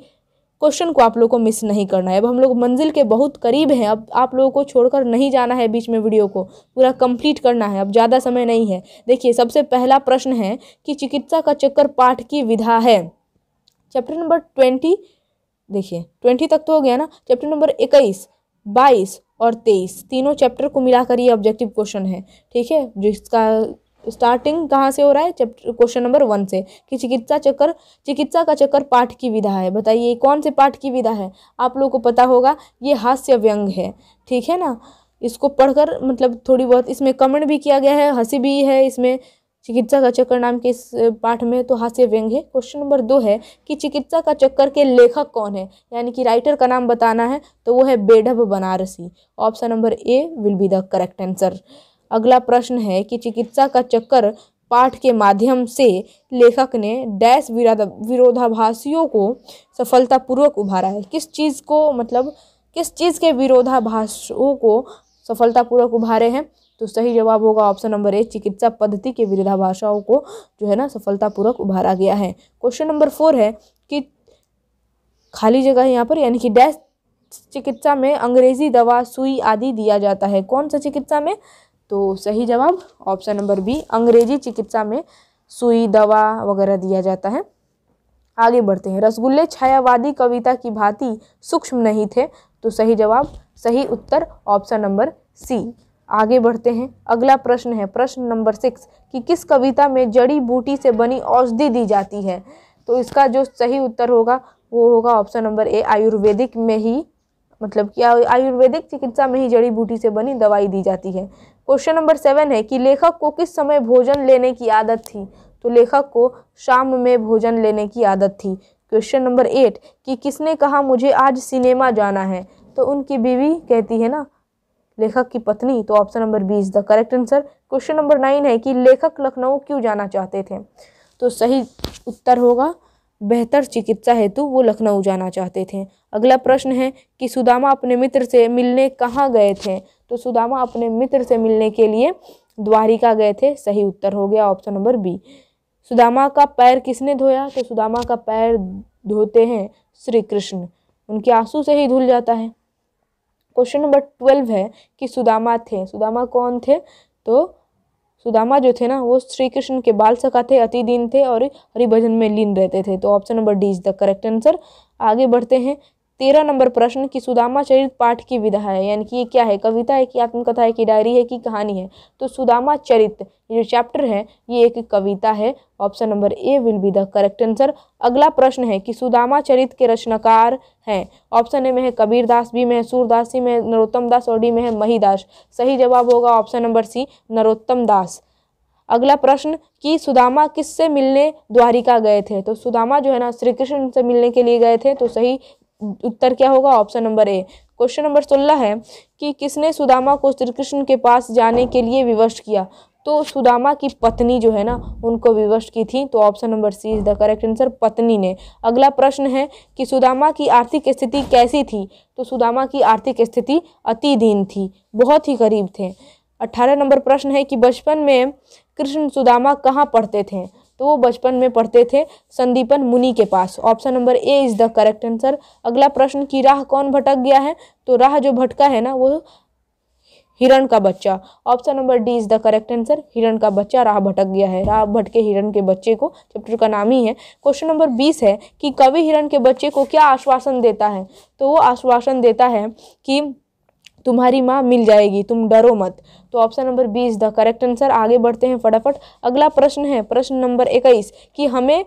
क्वेश्चन को आप लोग को मिस नहीं करना है अब हम लोग मंजिल के बहुत करीब हैं अब आप लोगों को छोड़कर नहीं जाना है बीच में वीडियो को पूरा कंप्लीट करना है अब ज़्यादा समय नहीं है देखिए सबसे पहला प्रश्न है कि चिकित्सा का चक्कर पाठ की विधा है चैप्टर नंबर ट्वेंटी देखिए ट्वेंटी तक तो हो गया ना चैप्टर नंबर इक्कीस बाईस और तेईस तीनों चैप्टर को मिलाकर ये ऑब्जेक्टिव क्वेश्चन है ठीक है जिसका स्टार्टिंग कहाँ से हो रहा है चैप्टर क्वेश्चन नंबर वन से कि चिकित्सा चक्कर चिकित्सा का चक्कर पाठ की विधा है बताइए कौन से पाठ की विधा है आप लोगों को पता होगा ये हास्य व्यंग है ठीक है ना इसको पढ़कर मतलब थोड़ी बहुत इसमें कमेंट भी किया गया है हंसी भी है इसमें चिकित्सा का चक्कर नाम के इस पाठ में तो हास्य व्यंग है क्वेश्चन नंबर दो है कि चिकित्सा का चक्कर के लेखक कौन है यानी कि राइटर का नाम बताना है तो वो है Bedhab Banarasi option number A will be the correct answer अगला प्रश्न है कि चिकित्सा का चक्कर पाठ के माध्यम से लेखक ने डैश विरोधाभासियों को सफलतापूर्वक उभारा है किस चीज़ को मतलब किस चीज़ के विरोधाभासों को सफलतापूर्वक उभारे हैं तो सही जवाब होगा ऑप्शन नंबर ए चिकित्सा पद्धति के विरोधाभाषाओं को जो है ना सफलतापूर्वक उभारा गया है क्वेश्चन नंबर फोर है कि खाली जगह है यहाँ पर यानी कि डैश चिकित्सा में अंग्रेजी दवा सुई आदि दिया जाता है कौन सा चिकित्सा में तो सही जवाब ऑप्शन नंबर बी अंग्रेजी चिकित्सा में सुई दवा वगैरह दिया जाता है आगे बढ़ते हैं रसगुल्ले छायावादी कविता की भांति सूक्ष्म नहीं थे तो सही जवाब सही उत्तर ऑप्शन नंबर सी आगे बढ़ते हैं अगला प्रश्न है प्रश्न नंबर सिक्स कि किस कविता में जड़ी बूटी से बनी औषधि दी जाती है तो इसका जो सही उत्तर होगा वो होगा ऑप्शन नंबर ए आयुर्वेदिक में ही मतलब कि आयुर्वेदिक चिकित्सा में ही जड़ी बूटी से बनी दवाई दी जाती है क्वेश्चन नंबर सेवन है कि लेखक को किस समय भोजन लेने की आदत थी तो लेखक को शाम में भोजन लेने की आदत थी क्वेश्चन नंबर एट कि किसने कहा मुझे आज सिनेमा जाना है तो उनकी बीवी कहती है ना लेखक की पत्नी तो option number B is the correct answer question number nine है कि लेखक लखनऊ क्यों जाना चाहते थे तो सही उत्तर होगा बेहतर चिकित्सा हेतु वो लखनऊ जाना चाहते थे अगला प्रश्न है कि सुदामा अपने मित्र से मिलने कहाँ गए थे तो सुदामा अपने मित्र से मिलने के लिए द्वारिका गए थे सही उत्तर हो गया ऑप्शन नंबर बी सुदामा का पैर किसने धोया तो सुदामा का पैर धोते हैं श्री कृष्ण उनके आंसू से ही धुल जाता है क्वेश्चन नंबर ट्वेल्व है कि सुदामा थे सुदामा कौन थे तो सुदामा जो थे ना वो श्री कृष्ण के बाल सखा थे अति दीन थे और हरिभजन में लीन रहते थे तो option number D is the correct answer आगे बढ़ते हैं तेरह नंबर प्रश्न कि सुदामा चरित पाठ की विधा है यानी कि ये क्या है कविता है कि आत्मकथा है कि डायरी है कि कहानी है तो सुदामा चरित ये जो चैप्टर है ये एक कविता है option number A will be the correct answer अगला प्रश्न है कि सुदामा चरित के रचनाकार हैं ऑप्शन ए में है कबीर दास बी में है सूरदास सी में नरोत्तम दास और डी में है महीदास सही जवाब होगा option number C Narottam Das अगला प्रश्न कि सुदामा किससे मिलने द्वारिका गए थे तो सुदामा जो है ना श्री कृष्ण से मिलने के लिए गए थे तो सही उत्तर क्या होगा option number A question number सोलह है कि किसने सुदामा को श्री कृष्ण के पास जाने के लिए विवश किया तो सुदामा की पत्नी जो है ना उनको विवश की थी तो option number C is the correct answer पत्नी ने अगला प्रश्न है कि सुदामा की आर्थिक स्थिति कैसी थी तो सुदामा की आर्थिक स्थिति अति दीन थी बहुत ही गरीब थे अट्ठारह नंबर प्रश्न है कि बचपन में कृष्ण सुदामा कहाँ पढ़ते थे तो वो बचपन में पढ़ते थे संदीपन मुनि के पास option number A is the correct answer अगला प्रश्न की राह कौन भटक गया है तो राह जो भटका है ना वो हिरण का बच्चा option number D is the correct answer हिरण का बच्चा राह भटक गया है राह भटके हिरण के बच्चे को चैप्टर का नाम ही है क्वेश्चन नंबर बीस है कि कवि हिरण के बच्चे को क्या आश्वासन देता है तो वो आश्वासन देता है कि तुम्हारी माँ मिल जाएगी तुम डरो मत तो option number B is the correct answer आगे बढ़ते हैं फटाफट अगला प्रश्न है प्रश्न नंबर इक्कीस कि हमें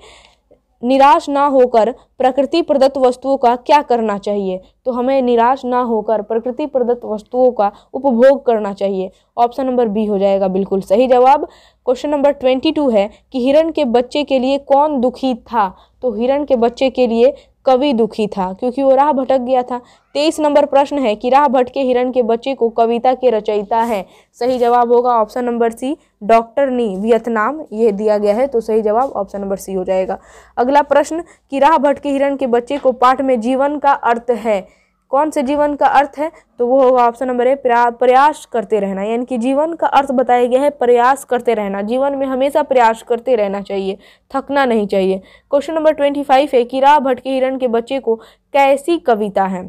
निराश ना होकर प्रकृति प्रदत्त वस्तुओं का क्या करना चाहिए तो हमें निराश ना होकर प्रकृति प्रदत्त वस्तुओं का उपभोग करना चाहिए ऑप्शन नंबर बी हो जाएगा बिल्कुल सही जवाब क्वेश्चन नंबर ट्वेंटी टू है कि हिरण के बच्चे के लिए कौन दुखी था तो हिरण के बच्चे के लिए कवि दुखी था क्योंकि वो राह भटक गया था तेईस नंबर प्रश्न है कि राह भटके हिरण के बच्चे को कविता के रचयिता है सही जवाब होगा ऑप्शन नंबर सी डॉक्टर नी वियतनाम यह दिया गया है तो सही जवाब ऑप्शन नंबर सी हो जाएगा अगला प्रश्न कि राह भटके हिरण के बच्चे को पाठ में जीवन का अर्थ है कौन से जीवन का अर्थ है तो वो होगा ऑप्शन नंबर ए प्रयास करते रहना यानी कि जीवन का अर्थ बताया गया है प्रयास करते रहना जीवन में हमेशा प्रयास करते रहना चाहिए थकना नहीं चाहिए क्वेश्चन नंबर ट्वेंटी फाइव है किरा भट्ट के हिरण के बच्चे को कैसी कविता है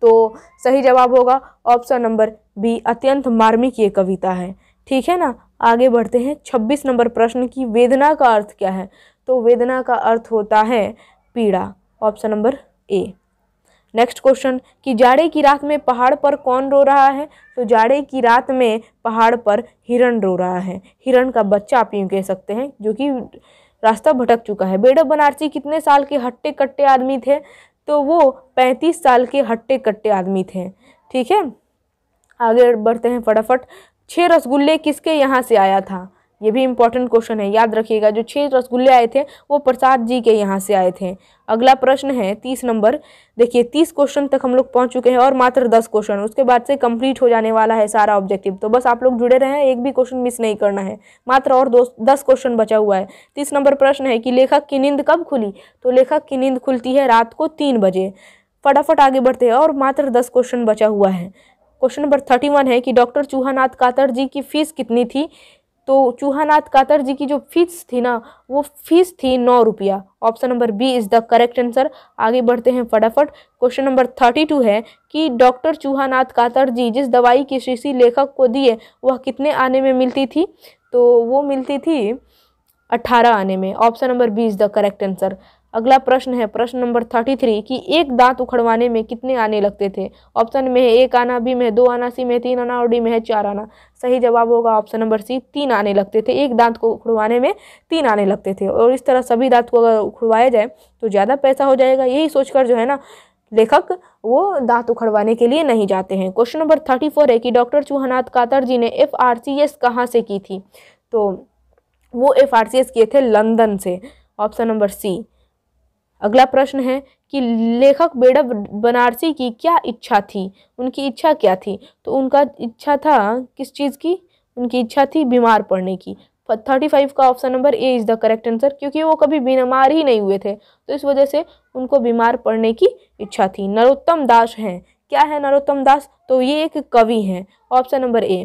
तो सही जवाब होगा ऑप्शन नंबर बी अत्यंत मार्मिक ये कविता है ठीक है ना आगे बढ़ते हैं छब्बीस नंबर प्रश्न की वेदना का अर्थ क्या है तो वेदना का अर्थ होता है पीड़ा option number A next question कि जाड़े की रात में पहाड़ पर कौन रो रहा है तो जाड़े की रात में पहाड़ पर हिरण रो रहा है हिरण का बच्चा आप यूँ कह सकते हैं जो कि रास्ता भटक चुका है बेडो बनारसी कितने साल के हट्टे कट्टे आदमी थे तो वो पैंतीस साल के हट्टे कट्टे आदमी थे ठीक है आगे बढ़ते हैं फटाफट छः रसगुल्ले किसके यहाँ से आया था ये भी इम्पॉर्टेंट क्वेश्चन है याद रखिएगा जो छः रसगुल्ले आए थे वो प्रसाद जी के यहाँ से आए थे अगला प्रश्न है तीस नंबर देखिए तीस क्वेश्चन तक हम लोग पहुँच चुके हैं और मात्र दस क्वेश्चन उसके बाद से कंप्लीट हो जाने वाला है सारा ऑब्जेक्टिव तो बस आप लोग जुड़े रहें एक भी क्वेश्चन मिस नहीं करना है मात्र और दो दस क्वेश्चन बचा हुआ है तीस नंबर प्रश्न है कि लेखक की नींद कब खुली तो लेखक की नींद खुलती है रात को तीन बजे फटाफट आगे बढ़ते हैं और मात्र दस क्वेश्चन बचा हुआ है क्वेश्चन नंबर थर्टी वन है कि डॉक्टर चूहानाथ कातर जी की फीस कितनी थी तो चूहानाथ कातर जी की जो फीस थी ना वो फीस थी नौ रुपया option number B is the correct answer आगे बढ़ते हैं फटाफट क्वेश्चन नंबर थर्टी टू है कि डॉक्टर चूहानाथ कातर जी जिस दवाई की शीशी लेखक को दिए वह कितने आने में मिलती थी तो वो मिलती थी अट्ठारह आने में option number B is the correct answer अगला प्रश्न है प्रश्न नंबर थर्टी थ्री कि एक दांत उखड़वाने में कितने आने लगते थे ऑप्शन में है एक आना बी में दो आना सी में तीन आना और डी में है चार आना सही जवाब होगा ऑप्शन नंबर सी तीन आने लगते थे एक दांत को उखड़वाने में तीन आने लगते थे और इस तरह सभी दांत को अगर उखड़वाया जाए तो ज़्यादा पैसा हो जाएगा यही सोचकर जो है ना लेखक वो दांत उखड़वाने के लिए नहीं जाते हैं क्वेश्चन नंबर थर्टी फोर है कि डॉक्टर चूहनाथ कातर जी ने एफ आर सी एस कहाँ से की थी तो वो एफ आर सी एस किए थे लंदन से ऑप्शन नंबर सी अगला प्रश्न है कि लेखक बेड़ा बनारसी की क्या इच्छा थी उनकी इच्छा क्या थी तो उनका इच्छा था किस चीज़ की उनकी इच्छा थी बीमार पड़ने की थर्टी फाइव का option number A is the correct answer क्योंकि वो कभी बीमार ही नहीं हुए थे तो इस वजह से उनको बीमार पड़ने की इच्छा थी नरोत्तम दास हैं क्या है नरोत्तम दास तो ये एक कवि हैं ऑप्शन नंबर ए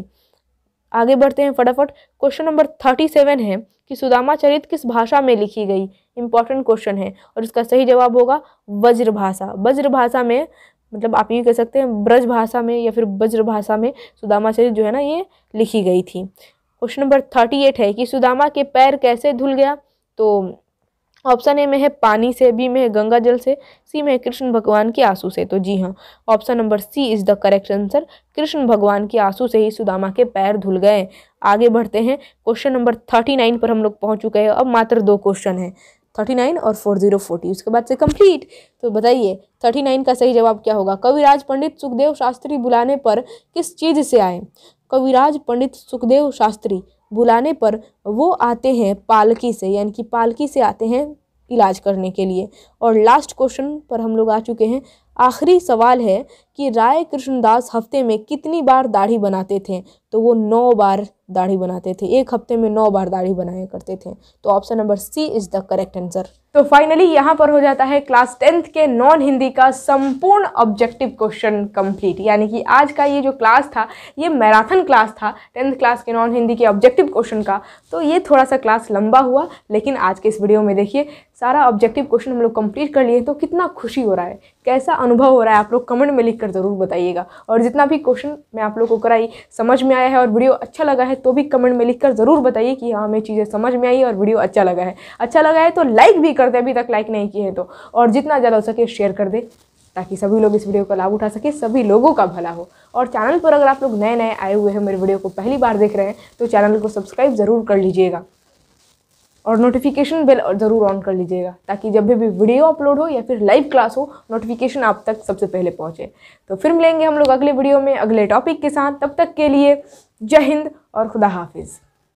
आगे बढ़ते हैं फटाफट क्वेश्चन नंबर थर्टी सेवन है कि सुदामा चरित किस भाषा में लिखी गई इंपॉर्टेंट क्वेश्चन है और इसका सही जवाब होगा वज्र भाषा वज्र भाषा में मतलब आप ये कह सकते हैं ब्रज भाषा में या फिर वज्र भाषा में सुदामा चरित जो है ना ये लिखी गई थी क्वेश्चन नंबर थर्टी एट है कि सुदामा के पैर कैसे धुल गया तो ऑप्शन ए में है पानी से बी में है गंगा जल से सी में है कृष्ण भगवान के आंसू से तो जी हाँ option number C is the correct answer Krishna भगवान के आंसू से ही सुदामा के पैर धुल गए आगे बढ़ते हैं क्वेश्चन नंबर थर्टी नाइन पर हम लोग पहुँच चुके हैं अब मात्र दो क्वेश्चन हैं थर्टी नाइन और फोर जीरो फोर्टी उसके बाद से कंप्लीट तो बताइए थर्टी नाइन का सही जवाब क्या होगा कविराज पंडित सुखदेव शास्त्री बुलाने पर किस चीज़ से आए कविराज पंडित सुखदेव शास्त्री बुलाने पर वो आते हैं पालकी से यानी कि पालकी से आते हैं इलाज करने के लिए और लास्ट क्वेश्चन पर हम लोग आ चुके हैं आखिरी सवाल है कि राय कृष्णदास हफ्ते में कितनी बार दाढ़ी बनाते थे तो वो नौ बार दाढ़ी बनाते थे एक हफ्ते में नौ बार दाढ़ी बनाया करते थे तो option number C is the correct answer तो फाइनली यहाँ पर हो जाता है क्लास टेंथ के नॉन हिंदी का संपूर्ण ऑब्जेक्टिव क्वेश्चन कंप्लीट यानी कि आज का ये जो क्लास था ये मैराथन क्लास था टेंथ क्लास के नॉन हिंदी के ऑब्जेक्टिव क्वेश्चन का तो ये थोड़ा सा क्लास लंबा हुआ लेकिन आज के इस वीडियो में देखिए सारा ऑब्जेक्टिव क्वेश्चन हम लोग कंप्लीट कर लिए तो कितना खुशी हो रहा है कैसा अनुभव हो रहा है आप लोग कमेंट में लिख कर ज़रूर बताइएगा और जितना भी क्वेश्चन मैं आप लोग को कराई समझ में आया है और वीडियो अच्छा लगा है तो भी कमेंट में लिख कर ज़रूर बताइए कि हाँ हमें चीज़ें समझ में आई और वीडियो अच्छा लगा है अच्छा लगा है तो लाइक भी कर दे अभी तक लाइक नहीं किए हैं तो और जितना ज़्यादा हो सके शेयर कर दे ताकि सभी लोग इस वीडियो का लाभ उठा सके सभी लोगों का भला हो और चैनल पर अगर आप लोग नए नए आए हुए हैं मेरे वीडियो को पहली बार देख रहे हैं तो चैनल को सब्सक्राइब ज़रूर कर लीजिएगा और नोटिफिकेशन बेल ज़रूर ऑन कर लीजिएगा ताकि जब भी वीडियो अपलोड हो या फिर लाइव क्लास हो नोटिफिकेशन आप तक सबसे पहले पहुँचे तो फिर मिलेंगे हम लोग अगले वीडियो में अगले टॉपिक के साथ तब तक के लिए जय हिंद और खुदा हाफिज़